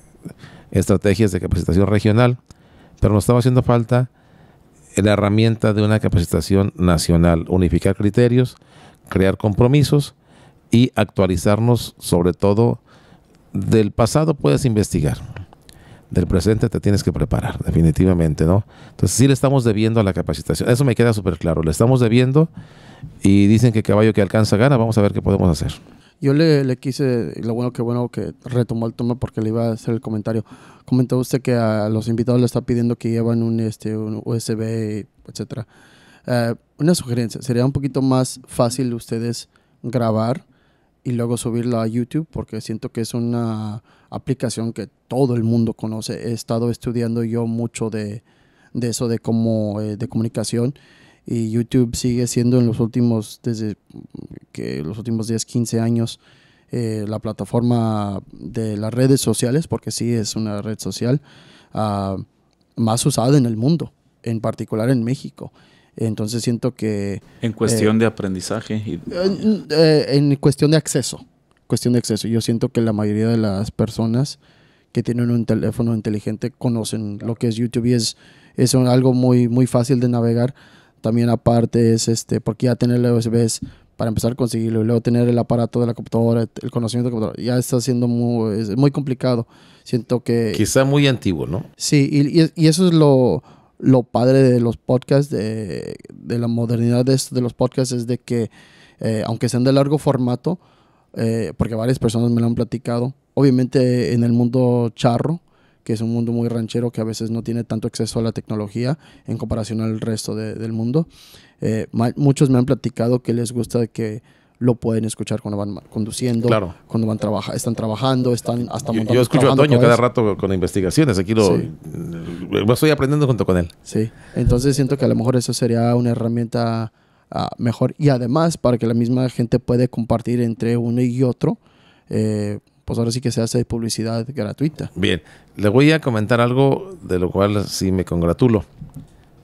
estrategias de capacitación regional, pero nos estaba haciendo falta la herramienta de una capacitación nacional, unificar criterios, crear compromisos y actualizarnos sobre todo del pasado puedes investigar del presente te tienes que preparar, definitivamente, ¿no? Entonces sí le estamos debiendo a la capacitación, eso me queda súper claro, le estamos debiendo y dicen que caballo que alcanza gana, vamos a ver qué podemos hacer. Yo le, quise, lo bueno que bueno que retomó el tema porque le iba a hacer el comentario. Comentó usted que a los invitados le está pidiendo que llevan un, este, USB, etcétera. Eh, una sugerencia, sería un poquito más fácil ustedes grabar y luego subirlo a YouTube porque siento que es una aplicación que todo el mundo conoce. He estado estudiando yo mucho de, de eso, de cómo, eh, de comunicación. Y YouTube sigue siendo en los últimos, desde que los últimos 10, 15 años, eh, la plataforma de las redes sociales, porque sí es una red social, ah, más usada en el mundo, en particular en México. Entonces siento que... En cuestión eh, de aprendizaje. Y... en cuestión de acceso cuestión de acceso. Yo siento que la mayoría de las personas que tienen un teléfono inteligente conocen lo que es YouTube y es, es algo muy, muy fácil de navegar. También aparte es este, porque ya tener la USB para empezar a conseguirlo y luego tener el aparato de la computadora, el conocimiento de la computadora, ya está siendo muy, muy complicado. Siento que... Quizá muy antiguo, ¿no? Sí, y, eso es lo, lo, padre de los podcasts, de, la modernidad de, de los podcasts, es de que, eh, aunque sean de largo formato, eh, porque varias personas me lo han platicado. Obviamente en el mundo charro, que es un mundo muy ranchero que a veces no tiene tanto acceso a la tecnología en comparación al resto del mundo, eh, muchos me han platicado que les gusta que lo pueden escuchar cuando van conduciendo, cuando van están trabajando, están hasta montando. Yo, escucho a Toño cada rato con investigaciones, aquí lo, estoy aprendiendo junto con él. Sí, entonces siento que a lo mejor eso sería una herramienta Ah, mejor. Y además, para que la misma gente pueda compartir entre uno y otro, eh, pues ahora sí que se hace publicidad gratuita. Bien, le voy a comentar algo de lo cual sí me congratulo.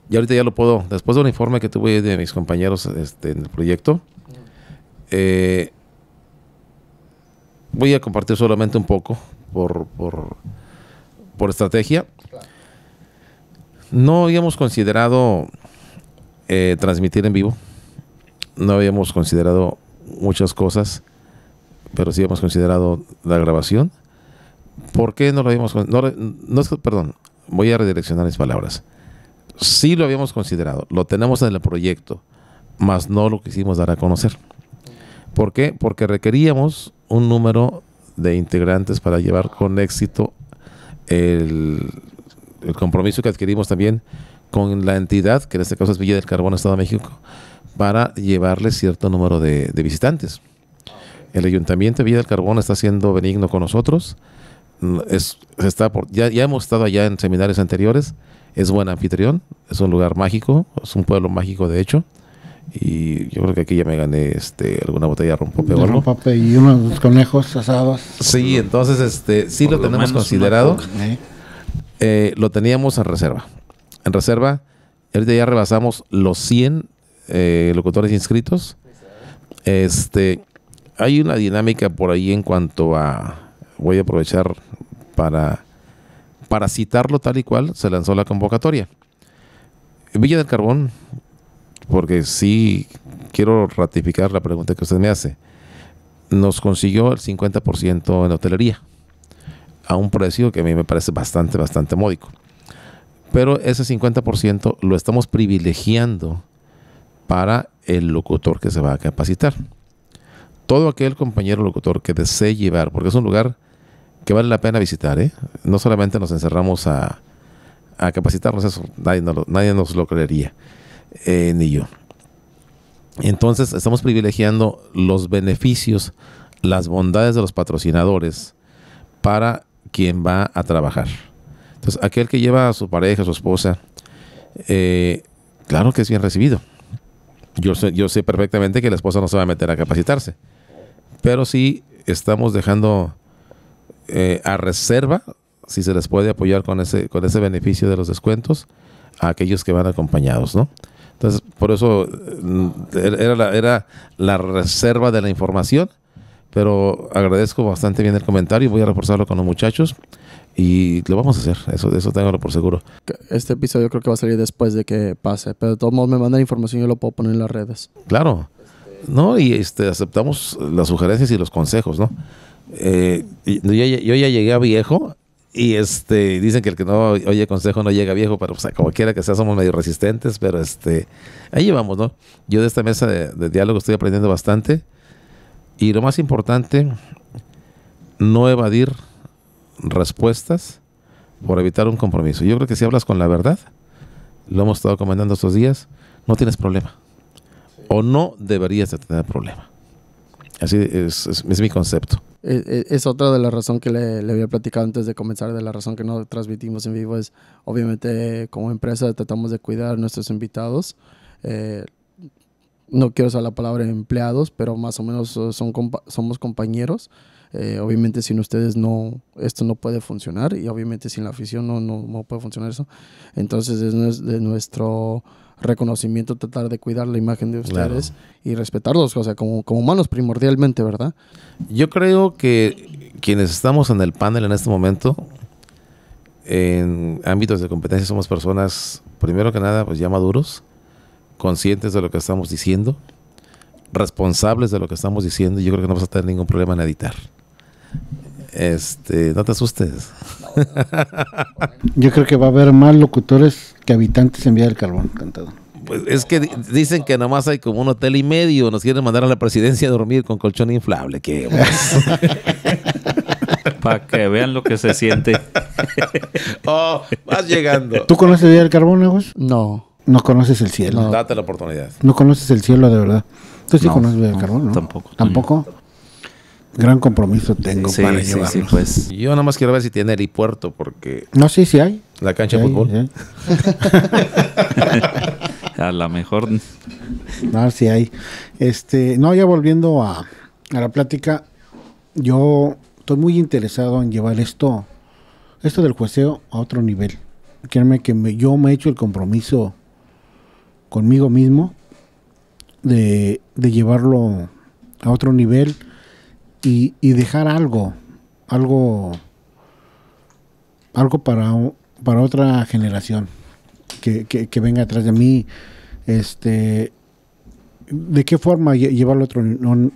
Y ahorita ya lo puedo, después de un informe que tuve de mis compañeros este, en el proyecto, eh, voy a compartir solamente un poco por, estrategia. No habíamos considerado eh, transmitir en vivo no habíamos considerado muchas cosas, pero sí habíamos considerado la grabación. ¿Por qué no lo habíamos no, Perdón, voy a redireccionar mis palabras. Sí lo habíamos considerado, lo tenemos en el proyecto, mas no lo quisimos dar a conocer. ¿Por qué? Porque requeríamos un número de integrantes para llevar con éxito el, el compromiso que adquirimos también con la entidad, que en este caso es Villa del Carbón, Estado de México, para llevarle cierto número de, visitantes. El Ayuntamiento de Villa del Carbón está siendo benigno con nosotros. Mm, es, está ya, ya hemos estado allá en seminarios anteriores. Es buen anfitrión, es un lugar mágico, es un pueblo mágico de hecho. Y yo creo que aquí ya me gané este, alguna botella de rompope. De y unos conejos asados. Sí, entonces este, sí lo, tenemos considerado. Eh, lo teníamos en reserva. En reserva, ahorita ya rebasamos los 100 eh, locutores inscritos. Este, hay una dinámica por ahí en cuanto a, voy a aprovechar para, para citarlo tal y cual, se lanzó la convocatoria. Villa del Carbón, porque sí quiero ratificar la pregunta que usted me hace, nos consiguió el 50% en hotelería, a un precio que a mí me parece bastante, bastante módico. Pero ese 50% lo estamos privilegiando para el locutor que se va a capacitar. Todo aquel compañero locutor que desee llevar, porque es un lugar que vale la pena visitar, ¿eh? no solamente nos encerramos a, a capacitarnos, eso nadie, nos lo creería, eh, ni yo. Entonces estamos privilegiando los beneficios, las bondades de los patrocinadores para quien va a trabajar. Entonces aquel que lleva a su pareja, a su esposa, eh, claro que es bien recibido. Yo sé, yo sé perfectamente que la esposa no se va a meter a capacitarse, pero sí estamos dejando eh, a reserva si se les puede apoyar con ese, con ese beneficio de los descuentos a aquellos que van acompañados, ¿no? Entonces, por eso eh, er, era la, era la reserva de la información, pero agradezco bastante bien el comentario y voy a reforzarlo con los muchachos. Y lo vamos a hacer, eso, eso téngalo por seguro. Este episodio creo que va a salir después de que pase, pero de todos modos me mandan información y yo lo puedo poner en las redes. Claro, ¿no? Y este, aceptamos las sugerencias y los consejos, ¿no? Eh, yo, ya llegué a viejo y este, dicen que el que no oye consejo no llega viejo, pero como quiera que sea, somos medio resistentes, pero este, ahí vamos ¿no? Yo de esta mesa de, de, diálogo estoy aprendiendo bastante. Y lo más importante, no evadir respuestas por evitar un compromiso. Yo creo que si hablas con la verdad, lo hemos estado comentando estos días, no tienes problema. O no deberías de tener problema. Así es, es, mi concepto. E, e, es, otra de las razones que le, había platicado antes de comenzar, de la razón que no transmitimos en vivo, es obviamente como empresa tratamos de cuidar a nuestros invitados. Eh, no quiero usar la palabra empleados, pero más o menos son, somos compañeros. Eh, obviamente sin ustedes no, esto no puede funcionar y obviamente sin la afición no, no, puede funcionar eso. Entonces es de nuestro reconocimiento tratar de cuidar la imagen de ustedes y respetarlos, o sea, como, humanos primordialmente, ¿verdad? Yo creo que quienes estamos en el panel en este momento, en ámbitos de competencia somos personas, primero que nada, pues ya maduros, conscientes de lo que estamos diciendo, responsables de lo que estamos diciendo, y yo creo que no vamos a tener ningún problema en editar. Este, no te asustes. Yo creo que va a haber más locutores que habitantes en Vía del Carbón, cantado. Pues, es que dicen que más hay como un hotel y medio, nos quieren mandar a la presidencia a dormir con colchón inflable. que Para que vean lo que se siente. oh, vas llegando. ¿Tú conoces Vía del Carbón, Agus? No. No conoces el cielo. Date la oportunidad. No conoces el cielo de verdad. Tú sí conoces Vía del Carbón, ¿no? Tampoco. ¿Tampoco? gran compromiso tengo sí, para sí, Sí, pues. Yo quiero ver si tiene helipuerto porque... No, sí, sí hay. La cancha de fútbol. a lo mejor... No, sí hay. Este, no, ya volviendo a, la plática, yo estoy muy interesado en llevar esto, esto del jueceo a otro nivel. decir que yo me he hecho el compromiso conmigo mismo de llevarlo a otro nivel y, dejar algo, algo, algo para, para otra generación que, venga atrás de mí, este, de qué forma llevarlo a otro,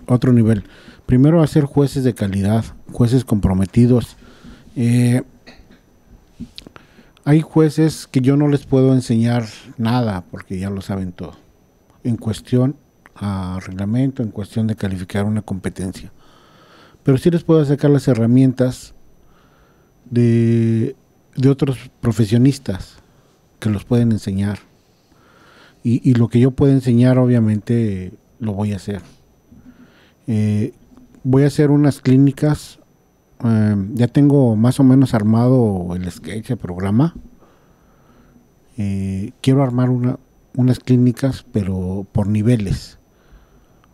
otro nivel. Primero hacer jueces de calidad, jueces comprometidos. Eh, hay jueces que yo no les puedo enseñar nada porque ya lo saben todo. En cuestión a reglamento, en cuestión de calificar una competencia pero sí les puedo sacar las herramientas de, otros profesionistas que los pueden enseñar. Y, lo que yo pueda enseñar, obviamente, lo voy a hacer. Eh, voy a hacer unas clínicas. Eh, ya tengo más o menos armado el sketch, el programa. Eh, quiero armar una, unas clínicas, pero por niveles.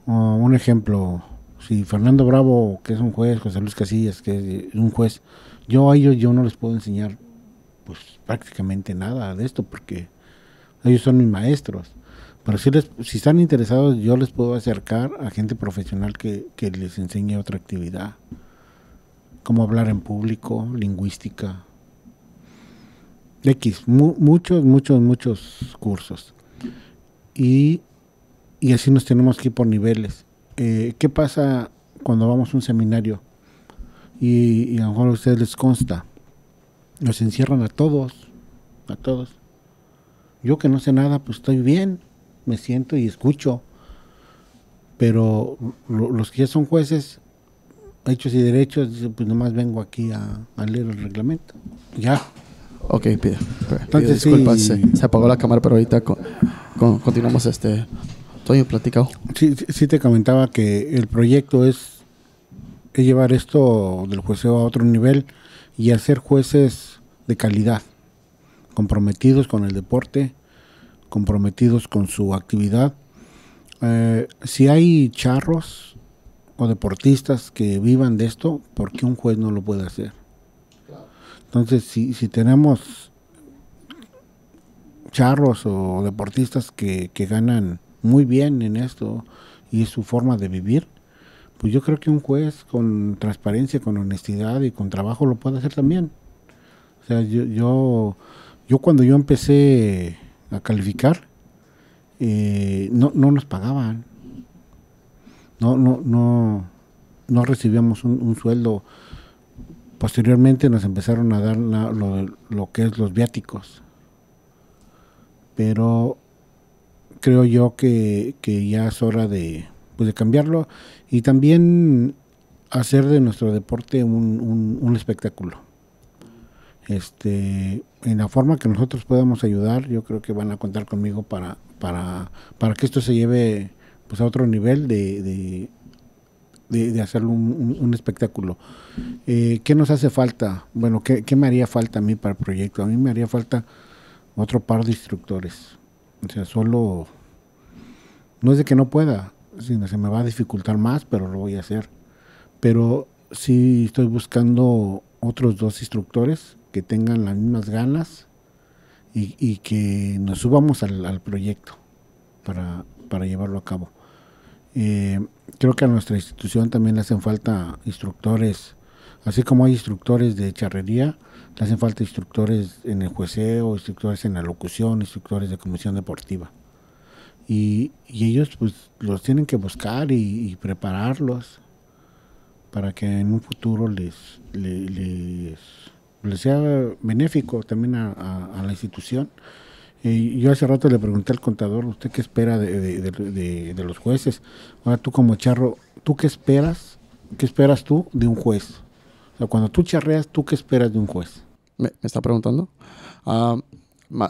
Ah, un ejemplo, si Fernando Bravo, que es un juez, José Luis Casillas, que es un juez, yo a ellos yo no les puedo enseñar pues prácticamente nada de esto porque ellos son mis maestros. Pero si, les, si están interesados, yo les puedo acercar a gente profesional que, les enseñe otra actividad, como hablar en público, lingüística. X, muchos, muchos, muchos cursos. Y, y así nos tenemos que ir por niveles eh, ¿qué pasa cuando vamos a un seminario? Y, a lo mejor a ustedes les consta, nos encierran a todos, a todos. Yo que no sé nada, pues estoy bien, me siento y escucho. Pero los que ya son jueces, hechos y derechos, pues nomás vengo aquí a, leer el reglamento. Ya. Ok, pide. disculpas, se, apagó la cámara, pero ahorita continuamos este platicado. Sí, sí, te comentaba que el proyecto es, llevar esto del jueceo a otro nivel y hacer jueces de calidad, comprometidos con el deporte, comprometidos con su actividad. Eh, si hay charros o deportistas que vivan de esto, ¿por qué un juez no lo puede hacer? Entonces, si, tenemos charros o deportistas que, que ganan muy bien en esto y su forma de vivir, pues yo creo que un juez con transparencia, con honestidad y con trabajo lo puede hacer también. O sea, yo, yo, cuando yo empecé a calificar, eh, no, nos pagaban. No, no, no, no recibíamos un, sueldo. Posteriormente nos empezaron a dar lo, lo que es los viáticos. Pero creo yo que, que ya es hora de, pues de cambiarlo y también hacer de nuestro deporte un, espectáculo. Este, en la forma que nosotros podamos ayudar, yo creo que van a contar conmigo para, para, para que esto se lleve pues a otro nivel de, de, de, hacerlo un, espectáculo. Eh, ¿Qué nos hace falta? Bueno, ¿qué, ¿qué me haría falta a mí para el proyecto? A mí me haría falta otro par de instructores o sea, solo... No es de que no pueda, sino se me va a dificultar más, pero lo voy a hacer. Pero sí estoy buscando otros dos instructores que tengan las mismas ganas y, que nos subamos al, proyecto para, llevarlo a cabo. Eh, creo que a nuestra institución también le hacen falta instructores, así como hay instructores de charrería, hacen falta instructores en el jueceo, instructores en la locución, instructores de comisión deportiva. Y, ellos pues los tienen que buscar y, prepararlos para que en un futuro les, les, sea benéfico también a, la institución. Y yo hace rato le pregunté al contador, ¿usted qué espera de, los jueces? Ahora tú como charro, ¿tú qué esperas? ¿Qué esperas tú de un juez? Cuando tú charreas, ¿tú qué esperas de un juez? ¿Me, está preguntando? Ah,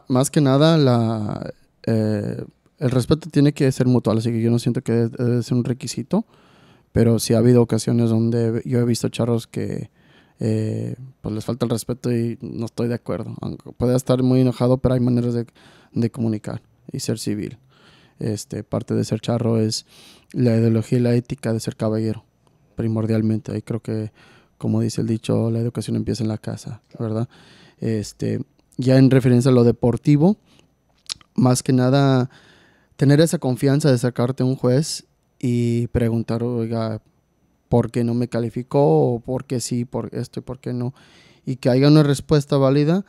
más que nada, la, eh, el respeto tiene que ser mutual, así que yo no siento que ser un requisito, pero sí ha habido ocasiones donde yo he visto charros que eh, pues les falta el respeto y no estoy de acuerdo. Aunque estar muy enojado, pero hay maneras de, de comunicar y ser civil. Este, parte de ser charro es la ideología y la ética de ser caballero, primordialmente. Ahí creo que como dice el dicho, la educación empieza en la casa, ¿verdad? Este, ya en referencia a lo deportivo, más que nada tener esa confianza de sacarte un juez y preguntar, oiga, ¿por qué no me calificó? ¿O por qué sí? ¿Por esto por qué no? Y que haya una respuesta válida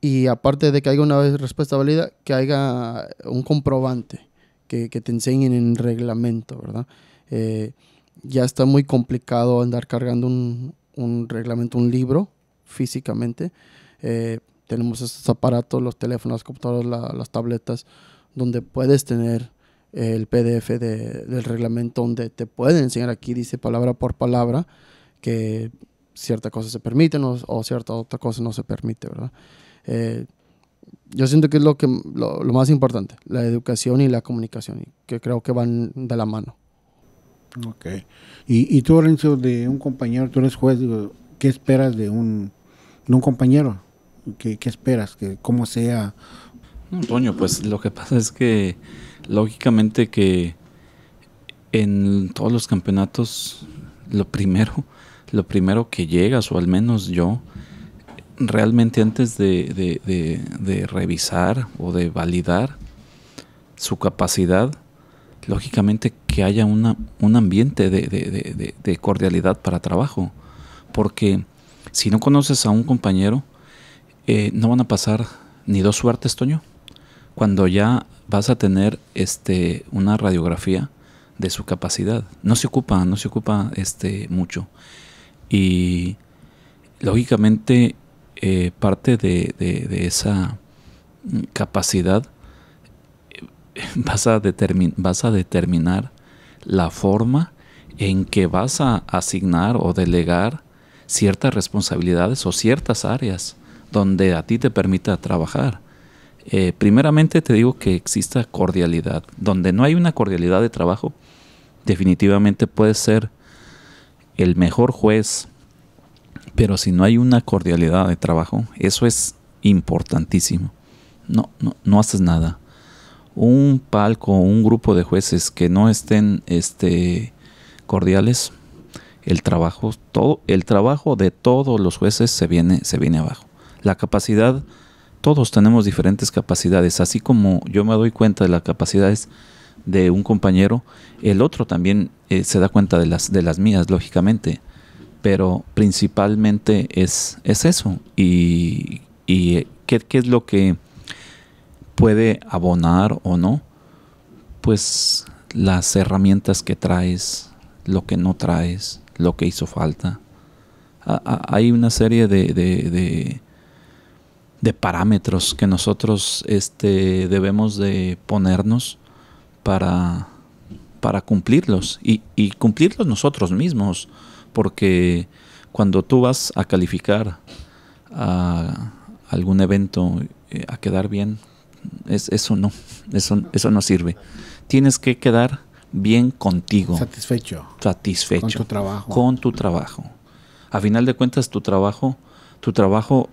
y aparte de que haya una respuesta válida, que haya un comprobante que, que te enseñen en reglamento, ¿verdad? Eh, ya está muy complicado andar cargando un, reglamento, un libro físicamente. Eh, tenemos estos aparatos, los teléfonos, las computadoras, las tabletas, donde puedes tener eh, el PDF del reglamento, donde te pueden enseñar aquí, dice palabra por palabra, que cierta cosa se permite o cierta otra cosa no se permite, ¿verdad? Eh, yo siento que es lo, que, lo más importante, la educación y la comunicación, que creo que van de la mano. Ok. Y, y tú, Lorenzo, de un compañero, tú eres juez, ¿qué esperas de un, compañero? ¿Qué, esperas? ¿Cómo sea? Toño, pues lo que pasa es que lógicamente que en todos los campeonatos, lo primero, lo primero que llegas, o al menos yo, realmente antes de, de, de, de revisar o de validar su capacidad, lógicamente que haya una, un ambiente de, cordialidad para trabajo, porque si no conoces a un compañero, eh, no van a pasar ni dos suertes, Toño, cuando ya vas a tener este, una radiografía de su capacidad. No se ocupa, no se ocupa este, mucho. Y lógicamente eh, parte de esa capacidad vas a, vas a determinar la forma en que vas a asignar o delegar ciertas responsabilidades o ciertas áreas donde a ti te permita trabajar. Eh, primeramente te digo que exista cordialidad. Donde no hay una cordialidad de trabajo, definitivamente puedes ser el mejor juez, pero si no hay una cordialidad de trabajo, eso es importantísimo. No, no, no haces nada un palco, un grupo de jueces que no estén este, cordiales, el trabajo, todo, el trabajo de todos los jueces se viene, se viene abajo. La capacidad, todos tenemos diferentes capacidades, así como yo me doy cuenta de las capacidades de un compañero, el otro también eh, se da cuenta de las, de las mías, lógicamente, pero principalmente es, es eso. ¿Y, y eh, qué qué es lo que puede abonar o no, pues las herramientas que traes, lo que no traes, lo que hizo falta. hay una serie de, parámetros que nosotros este, debemos de ponernos para, para cumplirlos y, y cumplirlos nosotros mismos, porque cuando tú vas a calificar a algún evento, eh, a quedar bien eso no, eso, no sirve. Tienes que quedar bien contigo. Satisfecho. Satisfecho. Con tu trabajo. Con tu trabajo. A final de cuentas, tu trabajo, tu trabajo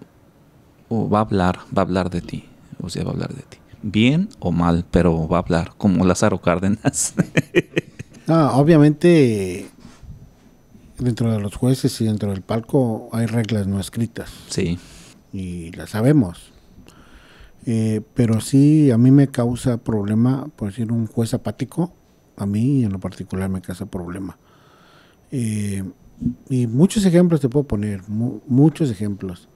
oh, va a hablar, va a hablar de ti. O sea, va a hablar de ti. Bien o mal, pero va a hablar, como Lázaro Cárdenas. obviamente, dentro de los jueces y dentro del palco hay reglas no escritas. Sí. Y las sabemos. Eh, pero sí, a mí me causa problema, por decir, un juez apático, a mí en lo particular me causa problema. Eh, y muchos ejemplos te puedo poner, muchos ejemplos.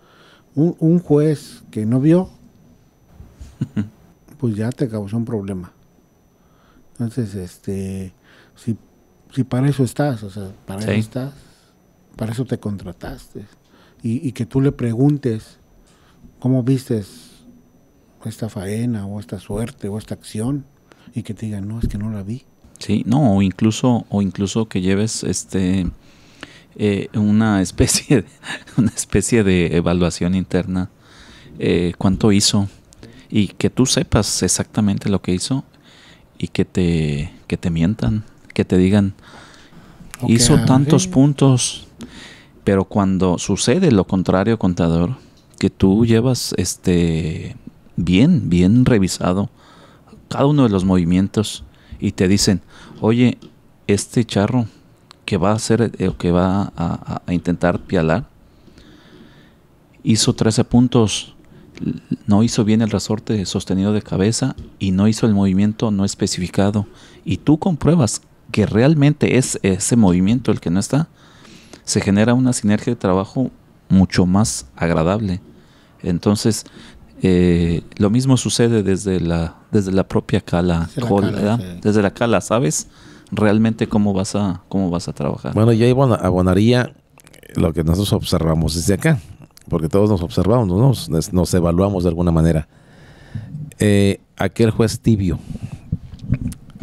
Un, juez que no vio, pues ya te causó un problema. Entonces, este, si, para eso estás, o sea, para eso estás, para eso te contrataste. Y, y que tú le preguntes cómo vistes esta faena o esta suerte o esta acción y que te digan, no, es que no la vi. Sí, no, o incluso, o incluso que lleves este eh, una especie una especie de evaluación interna eh, cuánto hizo y que tú sepas exactamente lo que hizo y que te que te mientan que te digan hizo ah, tantos puntos pero cuando sucede lo contrario contador que tú llevas este bien, bien revisado cada uno de los movimientos y te dicen, oye, este charro que va a hacer eh, o que va a, intentar pialar, hizo 13 puntos, no hizo bien el resorte sostenido de cabeza y no hizo el movimiento no especificado. Y tú compruebas que realmente es ese movimiento el que no está, se genera una sinergia de trabajo mucho más agradable. Entonces eh, lo mismo sucede desde la, desde la propia cala, desde, la cala desde la cala, ¿sabes? Realmente cómo vas a, cómo vas a trabajar. Bueno, yo abonaría lo que nosotros observamos desde acá, porque todos nos observamos, nos, evaluamos de alguna manera. Eh, aquel juez tibio,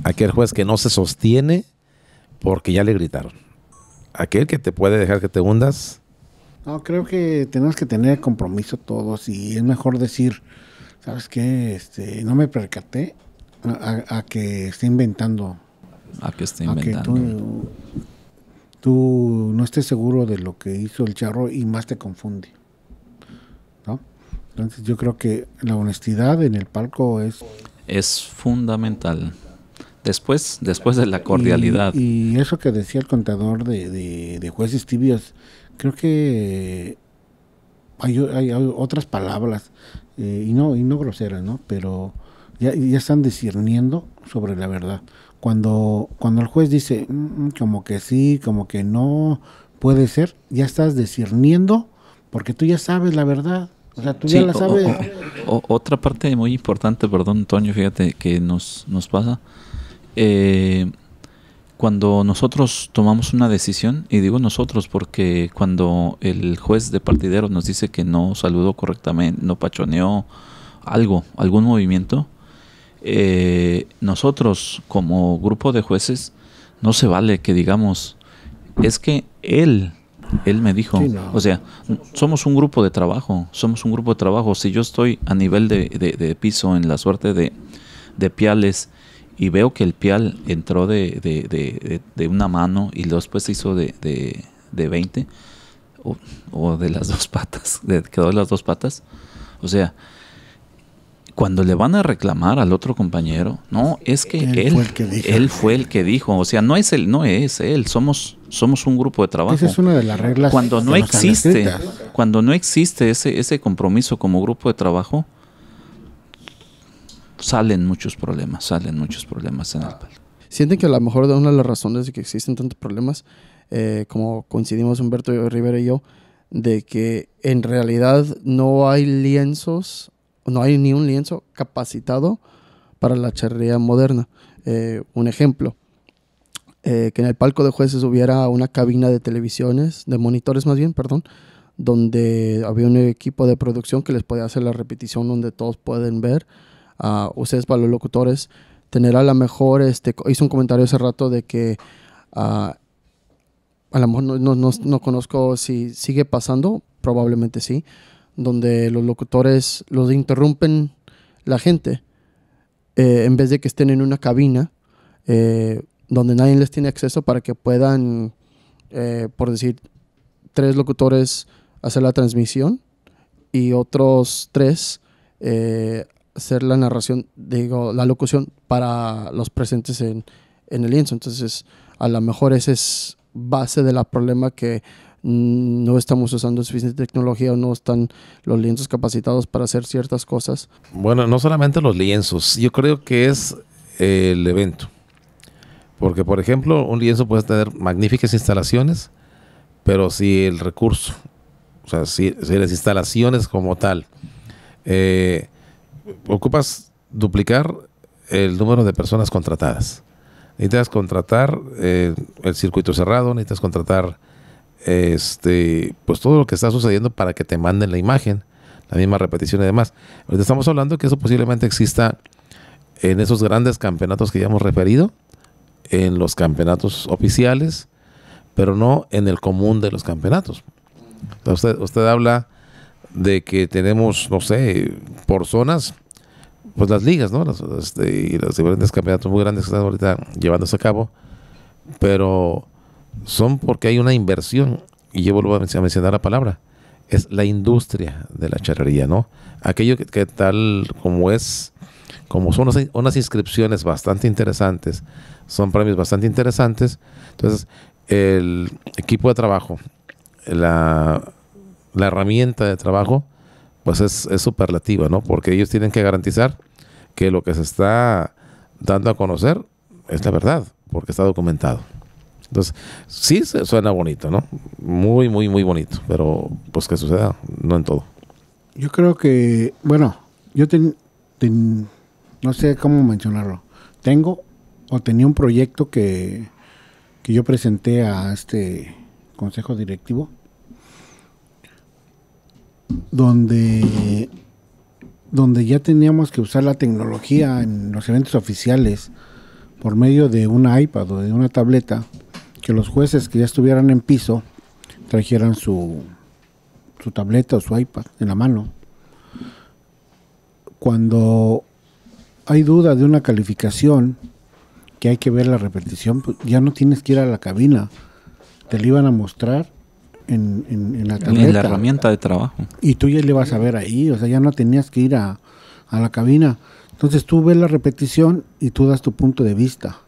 aquel juez que no se sostiene porque ya le gritaron, aquel que te puede dejar que te hundas no, creo que tenemos que tener compromiso todos y es mejor decir, ¿sabes qué? Este, no me percaté a, que esté inventando. A que esté inventando. tú, no estés seguro de lo que hizo el charro y más te confunde. Entonces yo creo que la honestidad en el palco es... Es fundamental. Después, después de la cordialidad. Y, eso que decía el contador de, de, de jueces tibios, creo que hay, otras palabras, eh, y, no, y no groseras, ¿no? Pero ya, están discerniendo sobre la verdad. Cuando, cuando el juez dice, mm, mm, como que sí, como que no, puede ser, ya estás discerniendo porque tú ya sabes la verdad. O sea, tú ya la sabes. otra parte muy importante, perdón, Toño, fíjate que nos, nos pasa. Eh, cuando nosotros tomamos una decisión, y digo nosotros porque cuando el juez de partidero nos dice que no saludó correctamente, no pachoneó algo, algún movimiento, eh, nosotros como grupo de jueces no se vale que digamos, es que él, él me dijo, o sea, somos un grupo de trabajo, somos un grupo de trabajo, si yo estoy a nivel de, piso en la suerte de Piales, y veo que el pial entró de, una mano y después se hizo de, de, 20 o, de las dos patas, quedó de las dos patas. O sea, cuando le van a reclamar al otro compañero, no, es que él, fue, el que dijo. O sea, no es él, no es él, somos, somos un grupo de trabajo. Esa es una de las reglas. Cuando no existe, cuando no existe ese, ese compromiso como grupo de trabajo, salen muchos problemas, salen muchos problemas en el ah. país. Sienten que a lo mejor una de las razones de que existen tantos problemas, eh, como coincidimos Humberto Rivera y yo, de que en realidad no hay lienzos, no hay ni un lienzo capacitado para la charrería moderna. Eh, un ejemplo, eh, que en el palco de jueces hubiera una cabina de televisiones, de monitores más bien, perdón, donde había un equipo de producción que les podía hacer la repetición donde todos pueden ver a ustedes para los locutores, tener a lo mejor, este, hice un comentario hace rato de que ah, a lo mejor no, no, no, conozco si sigue pasando, probablemente sí, donde los locutores los interrumpen la gente eh, en vez de que estén en una cabina eh, donde nadie les tiene acceso para que puedan, eh, por decir, tres locutores hacer la transmisión y otros tres hacer la narración, digo, la locución para los presentes en, el lienzo. Entonces, a lo mejor ese es base del problema que no estamos usando suficiente tecnología o no están los lienzos capacitados para hacer ciertas cosas. Bueno, no solamente los lienzos, yo creo que es el evento. Porque, por ejemplo, un lienzo puede tener magníficas instalaciones, pero si el recurso, o sea, si, si las instalaciones como tal eh, ocupas duplicar el número de personas contratadas. Necesitas contratar eh, el circuito cerrado, necesitas contratar este, pues todo lo que está sucediendo para que te manden la imagen, la misma repetición y demás. estamos hablando que eso posiblemente exista en esos grandes campeonatos que ya hemos referido, en los campeonatos oficiales, pero no en el común de los campeonatos. Entonces, usted, usted habla de que tenemos, no sé, por zonas, pues las ligas, ¿no? y los diferentes campeonatos muy grandes que están ahorita llevándose a cabo, pero son porque hay una inversión, y yo vuelvo a mencionar la palabra, es la industria de la charrería, ¿no? Aquello que, tal como es, como son unas, inscripciones bastante interesantes, son premios bastante interesantes, entonces el equipo de trabajo, la la herramienta de trabajo, pues es, superlativa, ¿no? Porque ellos tienen que garantizar que lo que se está dando a conocer es la verdad, porque está documentado. Entonces, sí suena bonito, ¿no? Muy, muy, muy bonito, pero pues que suceda, no en todo. Yo creo que, bueno, yo no sé cómo mencionarlo. Tengo o tenía un proyecto que yo presenté a este consejo directivo donde, donde ya teníamos que usar la tecnología en los eventos oficiales por medio de una iPad o de una tableta, que los jueces que ya estuvieran en piso trajeran su, su tableta o su iPad en la mano. Cuando hay duda de una calificación, que hay que ver la repetición, pues ya no tienes que ir a la cabina. Te la iban a mostrar en, la herramienta de trabajo. Y tú ya le vas a ver ahí, o sea, ya no tenías que ir a, la cabina. Entonces tú ves la repetición y tú das tu punto de vista.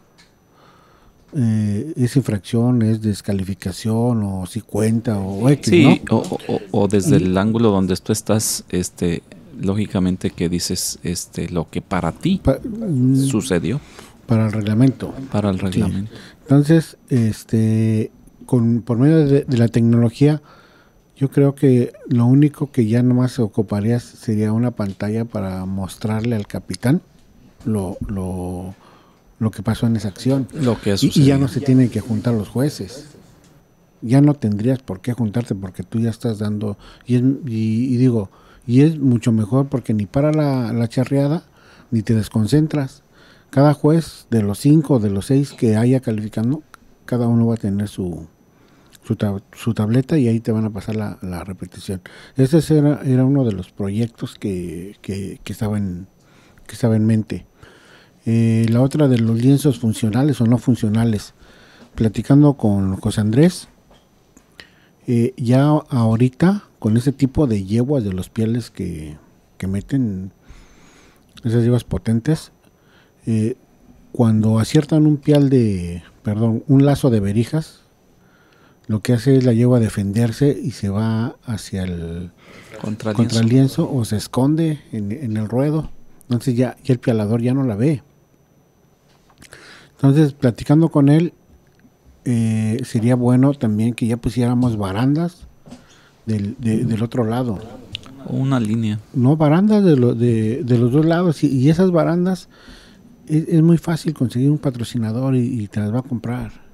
Eh, es infracción, es descalificación o si cuenta o sí, o, desde el ángulo donde tú estás, este, lógicamente que dices este, lo que para ti mm, sucedió. Para el reglamento. Para el reglamento. Entonces, este, con, por medio de, la tecnología, yo creo que lo único que ya nomás se ocuparía sería una pantalla para mostrarle al capitán lo, lo, que pasó en esa acción. Lo que y, ya no se tienen que juntar los jueces. Ya no tendrías por qué juntarte porque tú ya estás dando... Y, y, digo, y es mucho mejor porque ni para la, la charreada ni te desconcentras. Cada juez de los cinco, o de los seis que haya calificando, cada uno va a tener su, su, tableta y ahí te van a pasar la, repetición. Ese era, uno de los proyectos que, que, que, estaba, en, mente. Eh, la otra de los lienzos funcionales o no funcionales. Platicando con José Andrés, eh, ya ahorita con ese tipo de yeguas de los pieles que, que meten, esas yeguas potentes, eh, cuando aciertan un pial de, perdón, un lazo de berijas lo que hace es la lleva a defenderse y se va hacia el contra, lienzo o se esconde en, el ruedo. Entonces ya, el pialador ya no la ve. Entonces, platicando con él, eh, sería bueno también que ya pusiéramos barandas del, otro lado. o Una línea. No, barandas de, los dos lados. Y, esas barandas es, muy fácil conseguir un patrocinador y, y te las va a comprar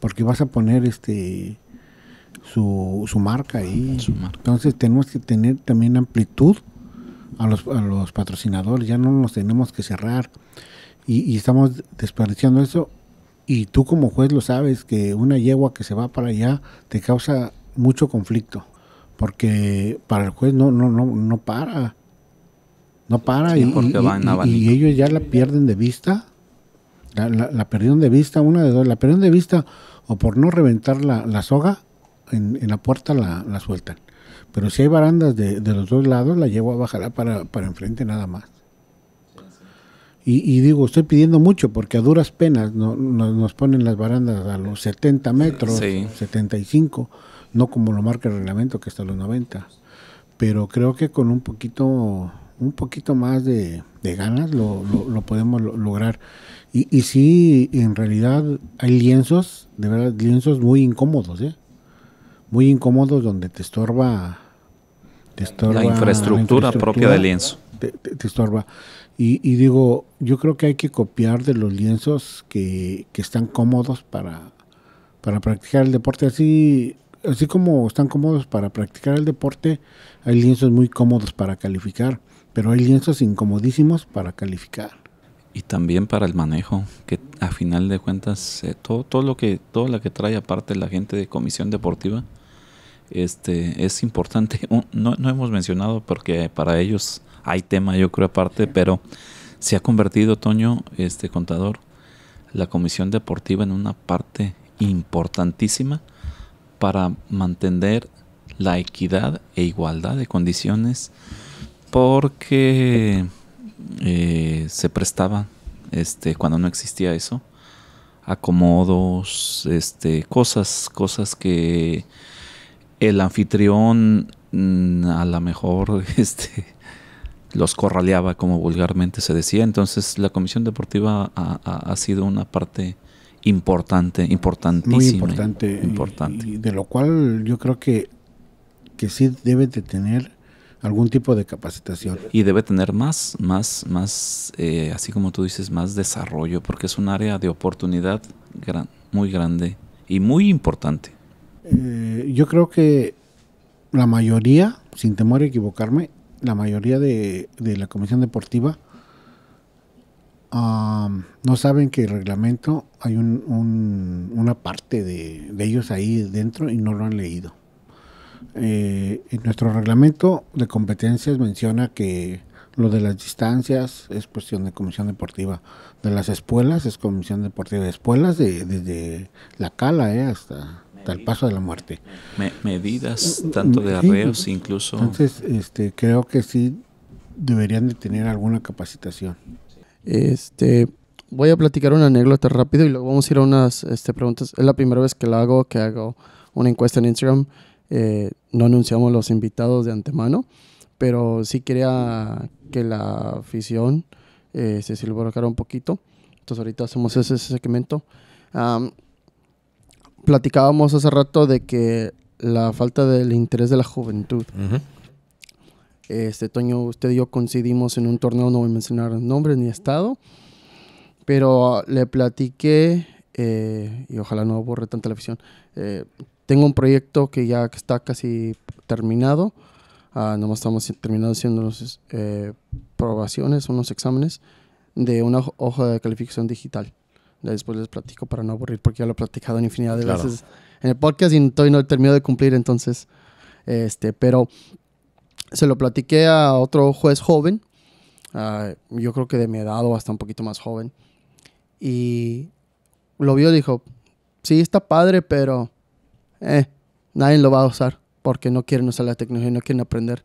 porque vas a poner este su, marca ahí. Entonces tenemos que tener también amplitud a los, patrocinadores, ya no nos tenemos que cerrar. Y, estamos desperdiciando eso. Y tú como juez lo sabes, que una yegua que se va para allá te causa mucho conflicto, porque para el juez no, no, no, no para. No para y ellos ya la pierden de vista la, la, de vista, una de dos, la perdión de vista o por no reventar la, soga en, la puerta la, sueltan. Pero si hay barandas de, de, los dos lados, la llevo a bajar para, para enfrente nada más. Y, digo, estoy pidiendo mucho porque a duras penas no, nos ponen las barandas a los 70 metros, 75, no como lo marca el reglamento que está a los 90. Pero creo que con un poquito un poquito más de, ganas lo, lo, podemos lograr. Y, y sí, en realidad hay lienzos, de verdad, lienzos muy incómodos, ¿eh? Muy incómodos donde te estorba, la, infraestructura propia del lienzo. Te, estorba. Y, digo, yo creo que hay que copiar de los lienzos que, que están cómodos para, para practicar el deporte. Así, así como están cómodos para practicar el deporte, hay lienzos muy cómodos para calificar pero hay lienzos incomodísimos para calificar. Y también para el manejo, que a final de cuentas, eh, todo, todo lo que, todo la que trae aparte la gente de comisión deportiva, este, es importante. No, no hemos mencionado porque para ellos hay tema, yo creo, aparte, pero se ha convertido, Toño, este contador, la comisión deportiva en una parte importantísima para mantener la equidad e igualdad de condiciones porque eh, se prestaba este cuando no existía eso acomodos este cosas cosas que el anfitrión mm, a lo mejor este los corraleaba como vulgarmente se decía entonces la comisión deportiva ha, sido una parte importante importantísima Muy importante, importante. de lo cual yo creo que que sí debe de tener algún tipo de capacitación. Y debe tener más, más, más, eh, así como tú dices, más desarrollo, porque es un área de oportunidad muy grande y muy importante. Eh, yo creo que la mayoría, sin temor a equivocarme, la mayoría de, la Comisión Deportiva no saben que el reglamento hay una parte de ellos ahí dentro y no lo han leído. Eh, en nuestro reglamento de competencias menciona que lo de las distancias es cuestión de comisión deportiva. De las espuelas es comisión deportiva. De espuelas de, desde la cala eh, hasta, el paso de la muerte. medidas tanto de arreos incluso. Entonces este, creo que sí deberían de tener alguna capacitación. Este, voy a platicar una anécdota rápido y luego vamos a ir a unas este, preguntas. Es la primera vez que lo hago, que hago una encuesta en Instagram. Eh, no anunciamos los invitados de antemano, pero sí quería que la afición eh, se silbara un poquito. Entonces ahorita hacemos ese, segmento. platicábamos hace rato de que la falta del interés de la juventud. Este Toño, usted y yo coincidimos en un torneo, no voy a mencionar nombres ni estado, pero le platiqué, eh, y ojalá no borre tanta la afición, tengo un proyecto que ya está casi terminado. Ah, nomás estamos terminando haciendo las eh, probaciones, unos exámenes de una hoja de calificación digital. Después les platico para no aburrir, porque ya lo he platicado en infinidad de veces en el podcast y todavía no terminado de cumplir, entonces, este, pero se lo platiqué a otro juez joven, ah, yo creo que de mi edad o hasta un poquito más joven, y lo vio y dijo, sí, está padre, pero eh, nadie lo va a usar porque no quieren usar la tecnología, no quieren aprender.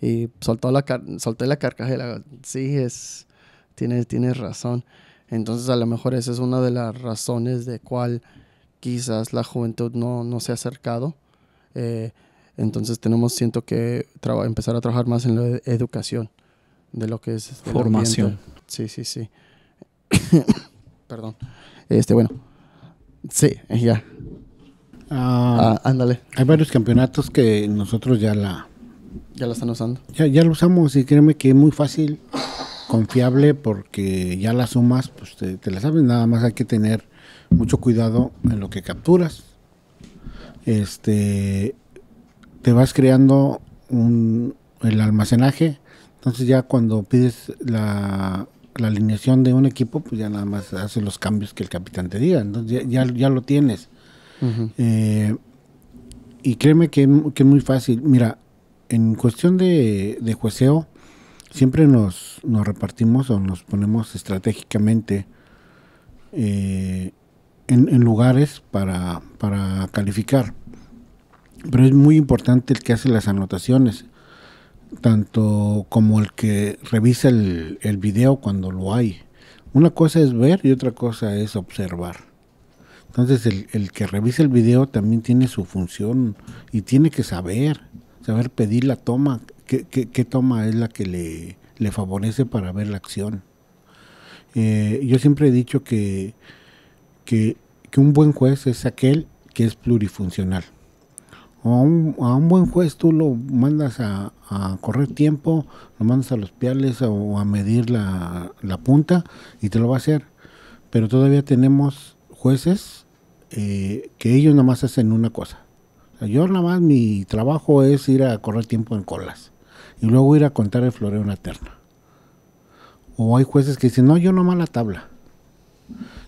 Y soltó la solté la carcajera. Sí, es, tienes, tienes razón. Entonces a lo mejor esa es una de las razones de cual quizás la juventud no, no se ha acercado. Eh, entonces tenemos, siento que empezar a trabajar más en la e-, educación de lo que es... Formación. Sí, sí, sí. Perdón. Este, bueno. Sí, ya. Ah, ah, ándale. Hay varios campeonatos que nosotros ya la... Ya la están usando. Ya, ya lo usamos y créeme que es muy fácil, confiable, porque ya las sumas, pues te, la las sabes. Nada más hay que tener mucho cuidado en lo que capturas. Este, te vas creando el almacenaje. Entonces ya cuando pides la, alineación de un equipo, pues ya nada más hace los cambios que el capitán te diga. Entonces ya, ya lo tienes. Eh, y créeme que, es muy fácil. Mira, en cuestión de, de jueceo, siempre nos, repartimos o nos ponemos estratégicamente eh, en, lugares para, calificar. Pero es muy importante el que hace las anotaciones, tanto como el que revisa el, el video cuando lo hay. Una cosa es ver y otra cosa es observar. Entonces el, que revise el video también tiene su función y tiene que saber, saber pedir la toma, qué, toma es la que le, le, favorece para ver la acción. Eh, yo siempre he dicho que, que, un buen juez es aquel que es plurifuncional. A un, a un buen juez tú lo mandas a, correr tiempo, lo mandas a los piales o a medir la, la punta y te lo va a hacer. Pero todavía tenemos jueces eh, que ellos nomás hacen una cosa. yo nada más mi trabajo es ir a correr tiempo en colas y luego ir a contar el floreo en la terna. O hay jueces que dicen, no, yo nomás la tabla.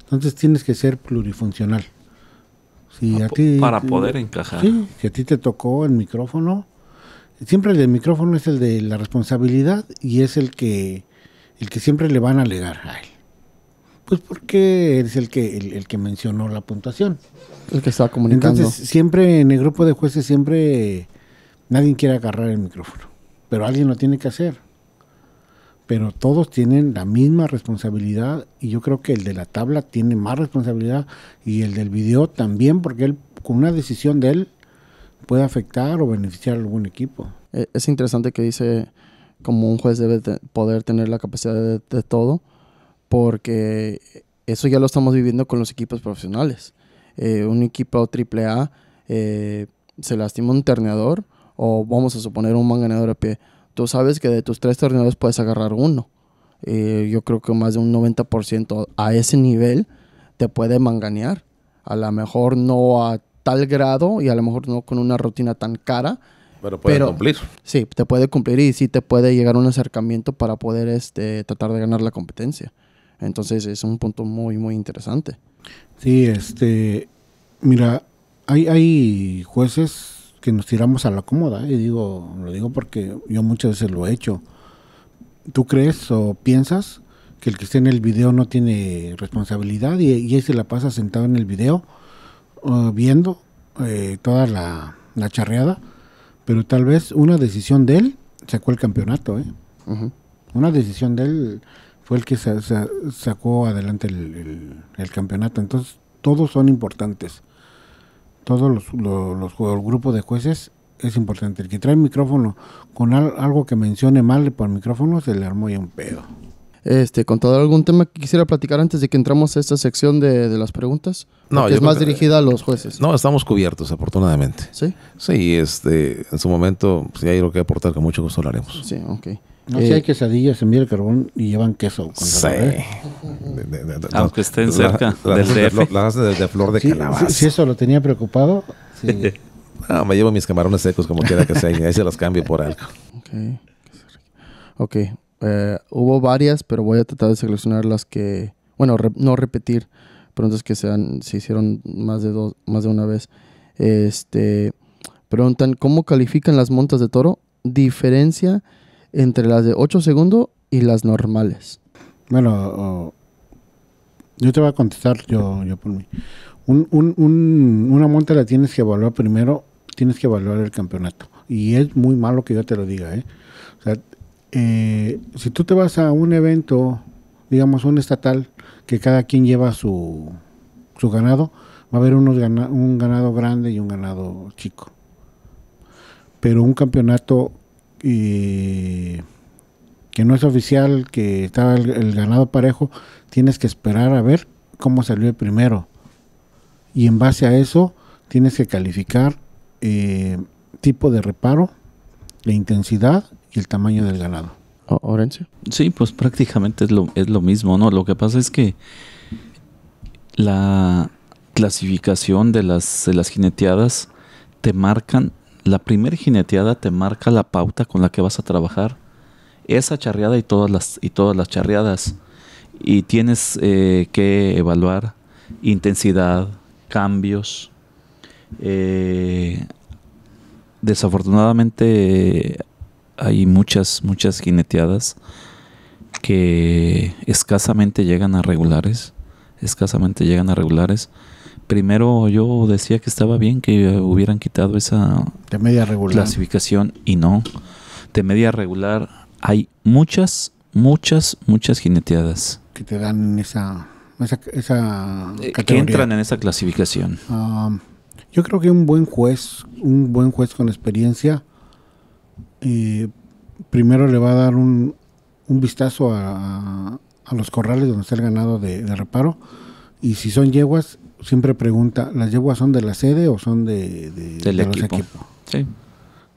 Entonces tienes que ser plurifuncional. Ah, para poder encajar. Sí, si a ti te tocó el micrófono, siempre el del micrófono es el de la responsabilidad y es el que, el que siempre le van a alegar a él. Pues porque es el que, el, que mencionó la puntuación. El que estaba comunicando. Entonces, siempre en el grupo de jueces, siempre nadie quiere agarrar el micrófono. Pero alguien lo tiene que hacer. Pero todos tienen la misma responsabilidad y yo creo que el de la tabla tiene más responsabilidad y el del video también porque él con una decisión de él puede afectar o beneficiar a algún equipo. Eh, es interesante que dice como un juez debe poder tener la capacidad de todo, porque eso ya lo estamos viviendo con los equipos profesionales. Eh, un equipo AAA eh, se lastima un terneador o vamos a suponer un manganador a pie. Tú sabes que de tus tres terneadores puedes agarrar uno. Eh, yo creo que más de un 90% a ese nivel te puede manganear. A lo mejor no a tal grado y a lo mejor no con una rutina tan cara. Pero puede cumplir. Sí, te puede cumplir y sí te puede llegar un acercamiento para poder este, tratar de ganar la competencia. Entonces es un punto muy, muy interesante. Sí, este, mira, hay, hay jueces que nos tiramos a la cómoda, y digo, lo digo porque yo muchas veces lo he hecho. ¿Tú crees o piensas que el que esté en el video no tiene responsabilidad y, y ahí se la pasa sentado en el video uh, viendo eh, toda la, la, charreada? Pero tal vez una decisión de él sacó el campeonato. ¿eh? Una decisión de él el que sacó adelante el, campeonato. Entonces, todos son importantes. Todos los, los, el grupo de jueces es importante. El que trae micrófono con algo que mencione mal por micrófono se le armó ya un pedo. Este, contador, ¿algún tema que quisiera platicar antes de que entramos a esta sección de, las preguntas? No, es más dirigida a los jueces. No, estamos cubiertos, afortunadamente. ¿Sí? Sí, este, en su momento, pues, si hay algo que aportar, con mucho gusto lo haremos. Sí, ok. No, eh, hay quesadillas en el carbón y llevan queso. sí. ¿eh? Aunque estén cerca del de, flor de calabaza. Si, eso lo tenía preocupado. Sí. no, ah, me llevo mis camarones secos como quiera que sea y ahí se los cambio por algo. Ok. okay. Eh, hubo varias, pero voy a tratar de seleccionar las que... Bueno, no repetir preguntas que sean, se hicieron más de, dos, más de una vez. Este, preguntan, ¿cómo califican las montas de toro? Diferencia entre las de 8 segundos y las normales. Bueno, yo te voy a contestar yo, yo por mí. una monta la tienes que evaluar primero, tienes que evaluar el campeonato. Y es muy malo que yo te lo diga, ¿eh? O sea, eh, si tú te vas a un evento, digamos un estatal, que cada quien lleva su, su ganado, va a haber unos un ganado grande y un ganado chico. Pero un campeonato y que no es oficial, que estaba el, ganado parejo, tienes que esperar a ver cómo salió el primero. Y en base a eso tienes que calificar eh, tipo de reparo, la intensidad y el tamaño del ganado. Orencio. Sí, pues prácticamente es lo, es lo mismo, ¿no? Lo que pasa es que la clasificación de las, de las jineteadas te marcan la primera jineteada te marca la pauta con la que vas a trabajar. Esa charreada y todas las, y todas las charreadas. Y tienes eh, que evaluar intensidad, cambios. Eh, desafortunadamente hay muchas, muchas jineteadas que escasamente llegan a regulares. Escasamente llegan a regulares primero yo decía que estaba bien que eh, hubieran quitado esa media clasificación y no. De media regular hay muchas, muchas, muchas jineteadas. Que te dan esa, eh, Que entran en esa clasificación. yo creo que un buen juez, un buen juez con experiencia, eh, primero le va a dar un, un vistazo a, a, los corrales donde está el ganado de, de reparo. Y si son yeguas, siempre pregunta, ¿las yeguas son de la sede o son de, equipo. Sí.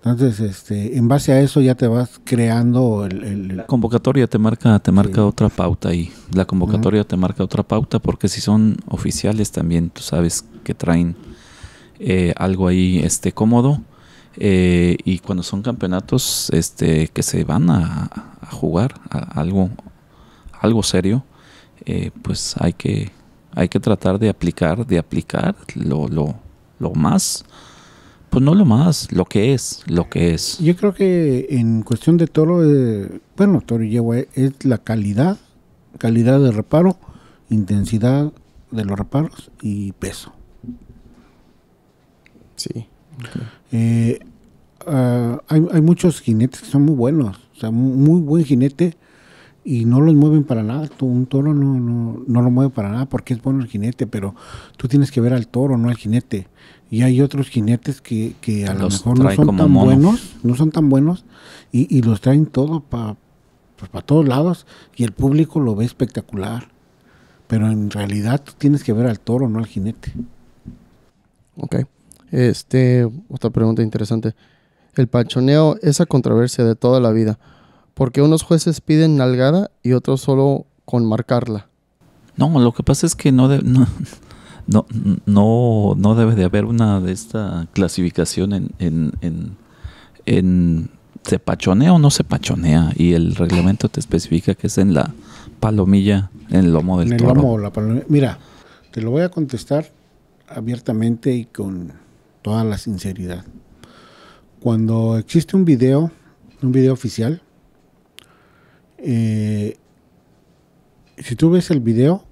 Entonces, este, en base a eso ya te vas creando el, la convocatoria te marca, te marca otra pauta ahí. La convocatoria te marca otra pauta porque si son oficiales también, tú sabes que traen eh, algo ahí este cómodo. Eh, y cuando son campeonatos este, que se van a, jugar algo, algo serio, eh, pues hay que hay que tratar de aplicar, de aplicar lo, lo, lo más, pues no lo más, lo que es, lo que es. Yo creo que en cuestión de toro, eh, bueno, toro y yegua es la calidad, calidad de reparo, intensidad de los reparos y peso. Sí. Eh, ah, hay, hay, muchos jinetes que son muy buenos. O sea, muy buen jinete y no los mueven para nada. Un toro no, no, lo mueve para nada porque es bueno el jinete, pero tú tienes que ver al toro, no al jinete. Y hay otros jinetes que, a lo mejor no son tan buenos, no son tan buenos y, los traen todo para pues, todos lados y el público lo ve espectacular. Pero en realidad tú tienes que ver al toro, no al jinete. Ok. Este, otra pregunta interesante. El panchoneo, esa controversia de toda la vida, porque unos jueces piden nalgada y otros solo con marcarla? No, lo que pasa es que no, no, no, debe de haber una de esta clasificación en, en, en, se o no se pachonea. Y el reglamento te especifica que es en la palomilla, en el lomo del en la palomilla. Mira, te lo voy a contestar abiertamente y con toda la sinceridad. Cuando existe un video, un video oficial, eh, si tú ves el video,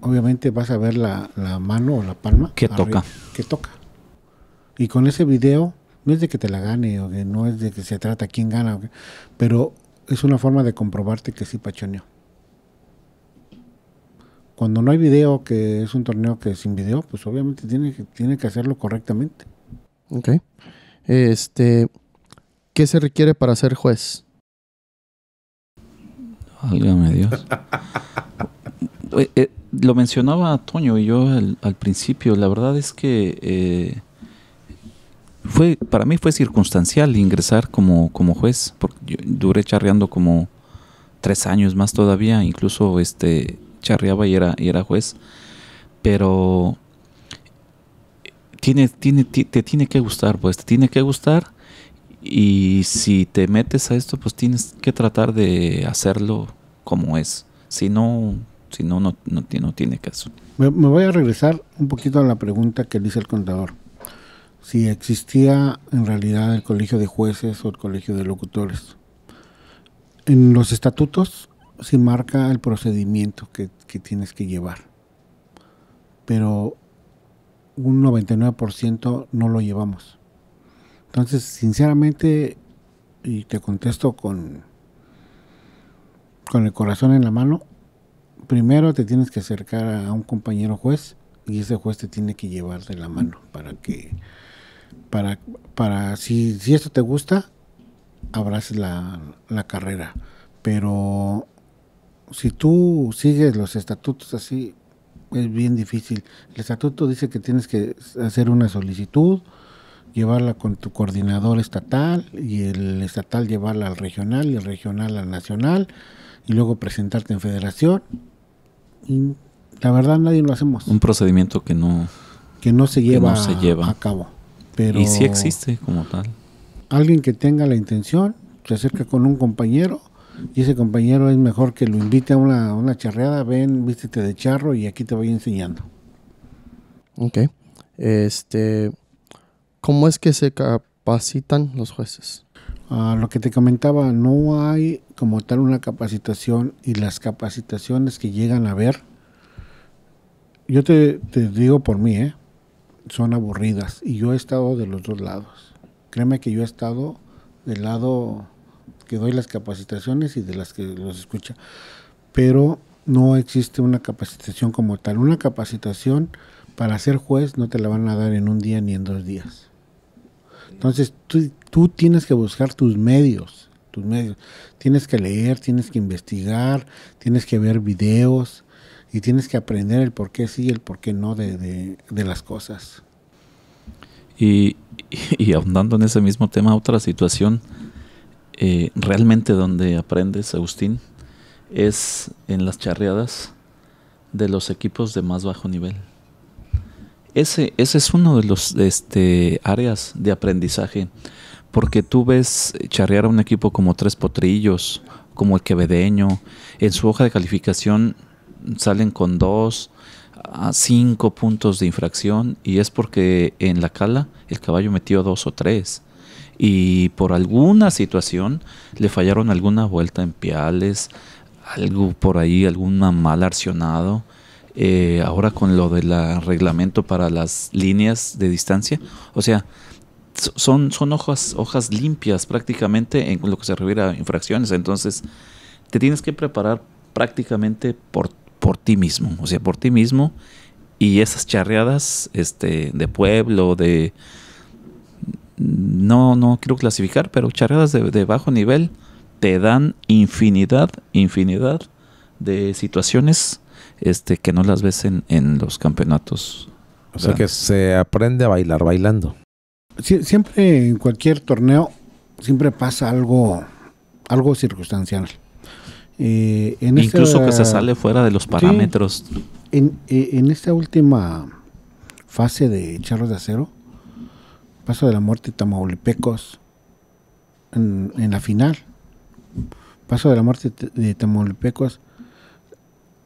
obviamente vas a ver la, mano o la palma. Que toca. Que toca. Y con ese video, no es de que te la gane o que no es de que se trata quién gana, pero es una forma de comprobarte que sí pachoneó. Cuando no hay video, que es un torneo que sin video, pues obviamente tiene que, tiene que hacerlo correctamente. Ok. Este, ¿Qué se requiere para ser juez? Válgame Dios. Eh, lo mencionaba Toño y yo al, principio. La verdad es que eh, fue para mí fue circunstancial ingresar como, como juez, porque yo duré charreando como tres años más todavía, incluso este charreaba y era, y era juez, pero tiene, tiene, te tiene que gustar, pues, te tiene que gustar y si te metes a esto, pues tienes que tratar de hacerlo como es. Si no, si no, no, no, tiene caso. Me, voy a regresar un poquito a la pregunta que le hice el contador. Si existía en realidad el colegio de jueces o el colegio de locutores. En los estatutos se marca el procedimiento que, que tienes que llevar. Pero un 99% no lo llevamos. Entonces, sinceramente, y te contesto con, con el corazón en la mano, primero te tienes que acercar a un compañero juez y ese juez te tiene que llevar de la mano para que, para, para si, si esto te gusta, abraces la, la carrera. Pero si tú sigues los estatutos así, es bien difícil. El estatuto dice que tienes que hacer una solicitud, llevarla con tu coordinador estatal y el estatal llevarla al regional y el regional al nacional y luego presentarte en federación. Y la verdad nadie lo hacemos. Un procedimiento que no que no se lleva, a cabo. Pero y sí existe como tal. Alguien que tenga la intención se acerca con un compañero y ese compañero es mejor que lo invite a una, una charreada, ven, vístete de charro y aquí te voy enseñando. Ok. Este, ¿Cómo es que se capacitan los jueces? Ah, lo que te comentaba, no hay como tal una capacitación y las capacitaciones que llegan a ver, yo te, digo por mí, ¿eh? son aburridas y yo he estado de los dos lados. Créeme que yo he estado del lado que doy las capacitaciones y de las que los escucha, pero no existe una capacitación como tal. Una capacitación para ser juez no te la van a dar en un día ni en dos días. Entonces tú, tú tienes que buscar tus medios, tus medios. Tienes que leer, tienes que investigar, tienes que ver videos y tienes que aprender el por qué sí y el por qué no de, las cosas. Y, y, ahondando en ese mismo tema, otra situación eh, realmente donde aprendes, Agustín, es en las charreadas de los equipos de más bajo nivel. Ese, ese es uno de los este, áreas de aprendizaje, porque tú ves charrear a un equipo como Tres Potrillos, como el Quevedeño, en su hoja de calificación salen con dos a cinco puntos de infracción y es porque en la cala el caballo metió dos o tres y por alguna situación le fallaron alguna vuelta en piales, algo por ahí, algún mal arcionado. Eh, ahora con lo del reglamento para las líneas de distancia. O sea, son, son hojas, hojas limpias prácticamente en lo que se refiere a infracciones. Entonces, te tienes que preparar prácticamente por, por ti mismo. O sea, por ti mismo. Y esas charreadas este, de pueblo, de... No, no quiero clasificar, pero charreadas de, de bajo nivel te dan infinidad, infinidad de situaciones este, que no las ves en, en los campeonatos. O sea que se aprende a bailar bailando. siempre en cualquier torneo, siempre pasa algo, algo circunstancial. Eh, en Incluso que se sale fuera de los parámetros. Eh, en, esta última fase de Charros de Acero, Paso de la Muerte Tamaulipecos, en la final, Paso de la Muerte de Tamaulipecos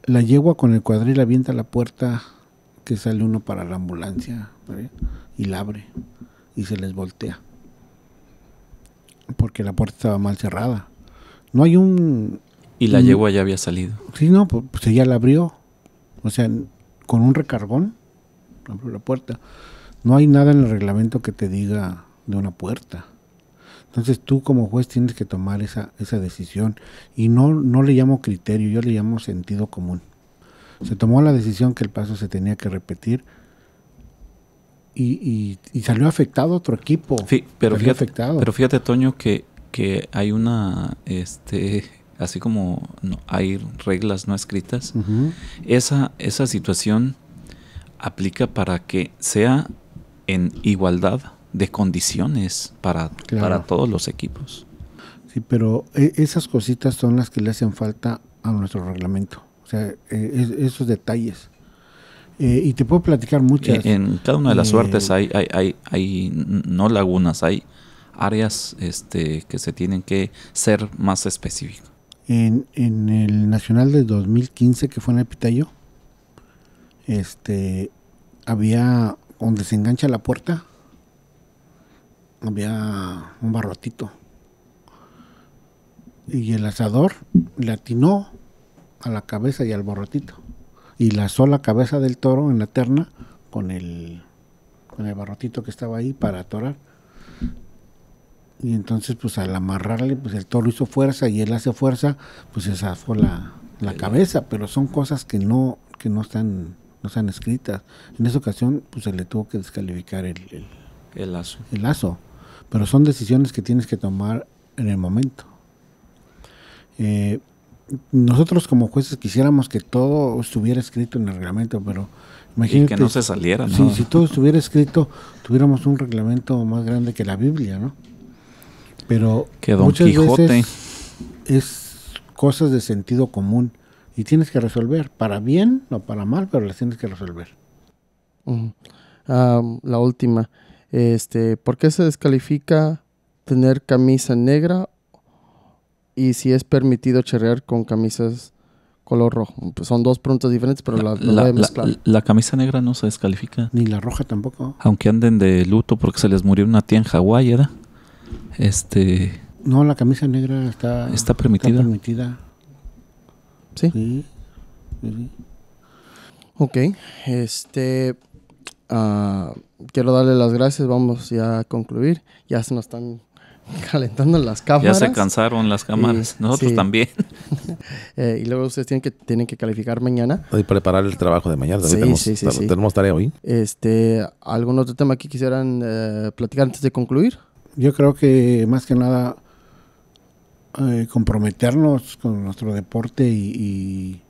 la yegua con el cuadril avienta la puerta que sale uno para la ambulancia y la abre y se les voltea. Porque la puerta estaba mal cerrada. No hay un... Y la yegua ya había salido. Sí, no, pues, pues ella la abrió. O sea, con un recargón abrió la puerta. No hay nada en el reglamento que te diga de una puerta. Entonces tú como juez tienes que tomar esa, esa decisión y no, no le llamo criterio, yo le llamo sentido común. Se tomó la decisión que el paso se tenía que repetir y, salió afectado otro equipo. Sí, pero, fíjate, pero fíjate, Toño, que, que hay una, este, así como hay reglas no escritas, esa, esa situación aplica para que sea en igualdad de condiciones para, para todos los equipos. Sí, pero e, esas cositas son las que le hacen falta a nuestro reglamento. O sea, e, esos detalles. E, y te puedo platicar muchas. En, cada una de las eh, suertes hay, hay, hay, no lagunas, hay áreas este, que se tienen que ser más específicas. En, en, el Nacional de 2015, que fue en el este, había donde se engancha la puerta, había un barrotito. Y el asador le atinó a la cabeza y al barrotito. Y lazó la cabeza del toro en la terna con el, con el barrotito que estaba ahí para atorar. Y entonces, pues al amarrarle, pues el toro hizo fuerza y él hace fuerza, pues se zafó la, cabeza. Pero son cosas que no, que no están, no están escritas. En esa ocasión, pues se le tuvo que descalificar el, el, el lazo. El lazo pero son decisiones que tienes que tomar en el momento. Eh, nosotros como jueces quisiéramos que todo estuviera escrito en el reglamento, pero imagínate... Y que no se saliera, ¿no? Si, todo estuviera escrito, tuviéramos un reglamento más grande que la Biblia, ¿no? Pero que Don muchas Quijote. veces es cosas de sentido común y tienes que resolver, para bien o para mal, pero las tienes que resolver. Ah, la última. Este, ¿Por qué se descalifica tener camisa negra y si es permitido charrear con camisas color rojo? Pues son dos preguntas diferentes, pero la, la, la, la, camisa negra no se descalifica. Ni la roja tampoco. Aunque anden de luto porque se les murió una tía en Hawái, Este... No, la camisa negra está... permitida. permitida. Sí. sí. Ok, este... Ah, quiero darle las gracias. Vamos ya a concluir. Ya se nos están calentando las cámaras. Ya se cansaron las cámaras. Nosotros también. Eh, y luego ustedes tienen que, tienen que calificar mañana. Y preparar el trabajo de mañana. Sí, sí, sí, tenemos tarea hoy. Este, ¿Algún otro tema que quisieran eh, platicar antes de concluir? Yo creo que más que nada eh, comprometernos con nuestro deporte y,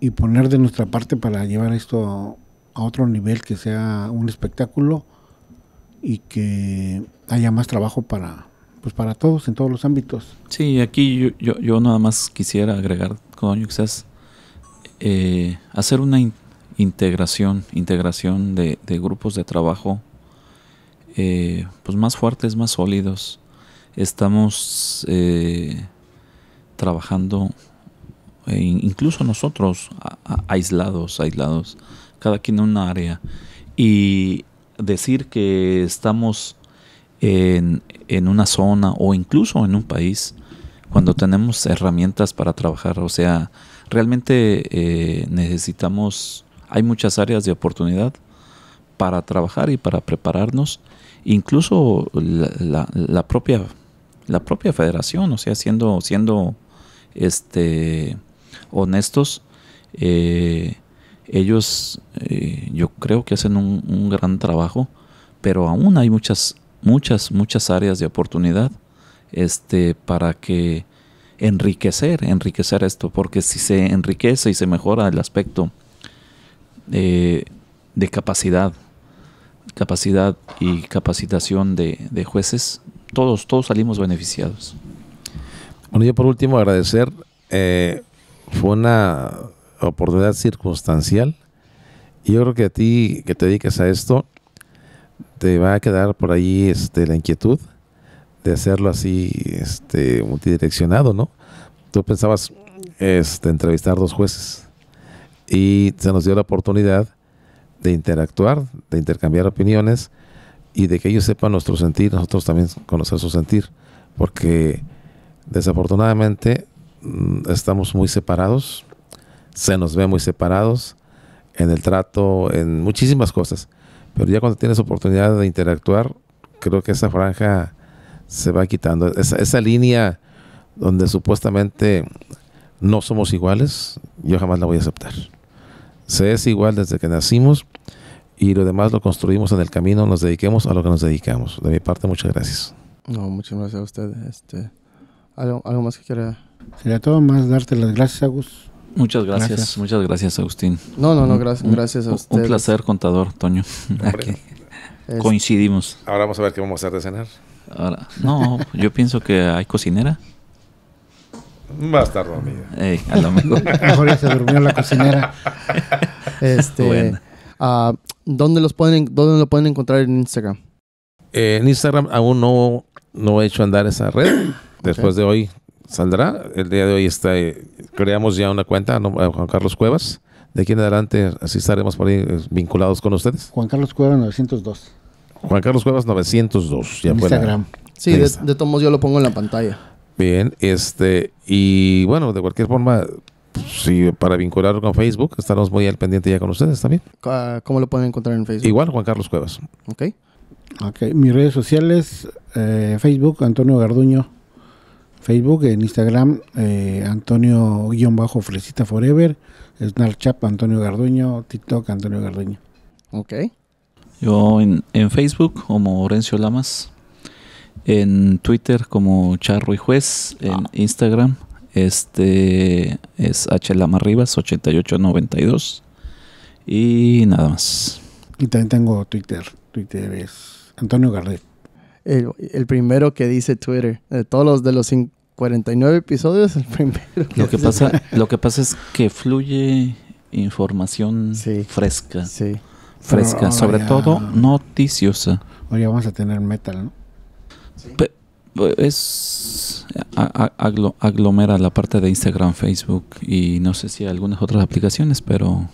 y, y, poner de nuestra parte para llevar esto a otro nivel, que sea un espectáculo y que haya más trabajo para, pues para todos en todos los ámbitos. Sí, aquí yo, nada más quisiera agregar, con quizás eh, hacer una integración, integración de, grupos de trabajo eh, pues más fuertes, más sólidos. Estamos eh, trabajando, incluso nosotros, aislados, aislados cada quien en una área. Y decir que estamos en, en una zona o incluso en un país cuando tenemos herramientas para trabajar. O sea, realmente eh, necesitamos, hay muchas áreas de oportunidad para trabajar y para prepararnos. Incluso la, propia, la propia federación, o sea, siendo, siendo este, honestos, eh, ellos eh, yo creo que hacen un, gran trabajo, pero aún hay muchas, muchas, muchas áreas de oportunidad este, para que enriquecer, enriquecer esto, porque si se enriquece y se mejora el aspecto eh, de capacidad, capacidad y capacitación de, jueces, todos, todos salimos beneficiados. Bueno, yo por último agradecer, eh, fue una oportunidad circunstancial. Y yo creo que a ti que te dediques a esto, te va a quedar por ahí este, la inquietud de hacerlo así este, multidireccionado, ¿no? Tú pensabas este, entrevistar dos jueces y se nos dio la oportunidad de interactuar, de intercambiar opiniones y de que ellos sepan nuestro sentir, nosotros también conocer su sentir, porque desafortunadamente mm, estamos muy separados se nos ve muy separados en el trato, en muchísimas cosas. Pero ya cuando tienes oportunidad de interactuar, creo que esa franja se va quitando. Esa, esa línea donde supuestamente no somos iguales, yo jamás la voy a aceptar. Se es igual desde que nacimos y lo demás lo construimos en el camino, nos dediquemos a lo que nos dedicamos. De mi parte, muchas gracias. No, muchas gracias a usted. Este, ¿algo, ¿Algo más que quiera? Sería todo más darte las gracias, Agus, Muchas gracias, muchas gracias Agustín. No, no, no, gracias, gracias a Un placer contador, Toño. Coincidimos. Ahora vamos a ver qué vamos a hacer de cenar. Ahora, no, yo pienso que hay cocinera. Más tarde amiga a lo mejor. ya se durmió la cocinera. Este, ah, ¿dónde, los ¿Dónde lo pueden encontrar en Instagram? Eh, en Instagram aún no, no he hecho andar esa red. Después de hoy saldrá. El día de hoy está, eh, creamos ya una cuenta, a eh, Juan Carlos Cuevas. De aquí en adelante, así estaremos eh, vinculados con ustedes. Juan Carlos Cuevas 902. Juan Carlos Cuevas 902. Ya Instagram. sí, de, tomos yo lo pongo en la pantalla. Bien, este, y bueno, de cualquier forma, si para vincularlo con Facebook, estaremos muy al pendiente ya con ustedes también. Ah, ¿Cómo lo pueden encontrar en Facebook? Igual, Juan Carlos Cuevas. Ok. okay. Mis redes sociales, Facebook, Antonio Garduño. Facebook, en Instagram, eh, Antonio-Fresita Forever, Snapchat, Antonio Garduño, TikTok, Antonio Garduño. Ok. Yo en, Facebook como Orencio Lamas, en Twitter como Charro y Juez, en ah. Instagram este es HLamarribas 8892 y nada más. Y también tengo Twitter, Twitter es Antonio Gardet el, primero que dice Twitter. De todos los de los 49 episodios, el primero. lo, que pasa, lo que pasa es que fluye información fresca. Fresca, sobre todo noticiosa. hoy vamos a tener metal, ¿no? es aglomera la parte de Instagram, Facebook y no sé si algunas otras aplicaciones, pero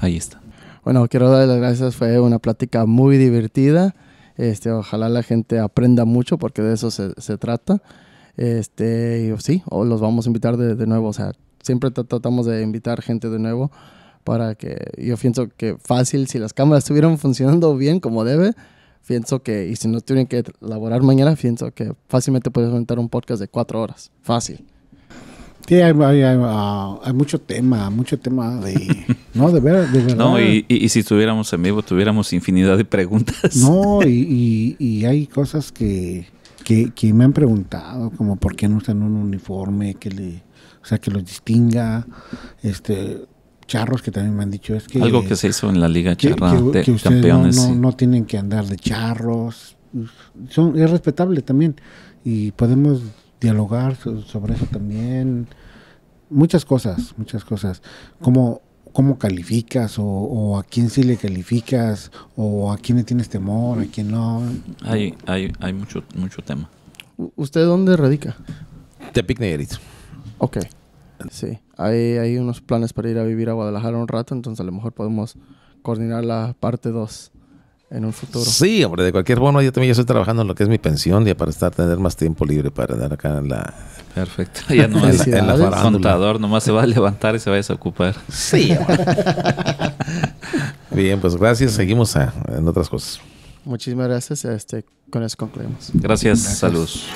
ahí está. Bueno, quiero dar las gracias, fue una plática muy divertida. Este, ojalá la gente aprenda mucho porque de eso se, se trata. Este, sí, o los vamos a invitar de, nuevo. O sea, siempre tratamos de invitar gente de nuevo para que yo pienso que fácil, si las cámaras estuvieran funcionando bien como debe, pienso que, y si no tienen que elaborar mañana, pienso que fácilmente puedes montar un podcast de cuatro horas. Fácil. Sí, ah, hay, mucho tema, mucho tema de... no, de, verdad. No, y, si estuviéramos en vivo, tuviéramos infinidad de preguntas. No, y, y hay cosas que, me han preguntado, como por qué no usan un uniforme que le... O sea, que los distinga, este... Charros que también me han dicho es que... Algo que se hizo en la Liga Charra de Campeones. No, no, no, tienen que andar de charros. Son, es respetable también. Y podemos dialogar sobre eso también. Muchas cosas, muchas cosas. Como cómo calificas o, a quién sí le calificas o a quién le tienes temor, a quién no. Hay, hay, hay mucho, mucho tema. ¿Usted dónde radica? Tepic Nayarit. Ok. Sí, hay, hay unos planes para ir a vivir a Guadalajara un rato, entonces a lo mejor podemos coordinar la parte 2 en un futuro. Sí, hombre, de cualquier forma, yo también estoy trabajando en lo que es mi pensión, ya para estar, tener más tiempo libre para dar acá en la. Perfecto, ya no en el contador, nomás se va a levantar y se va a desocupar. Sí, Bien, pues gracias, seguimos en otras cosas. Muchísimas gracias, este, con eso concluimos. gracias. saludos.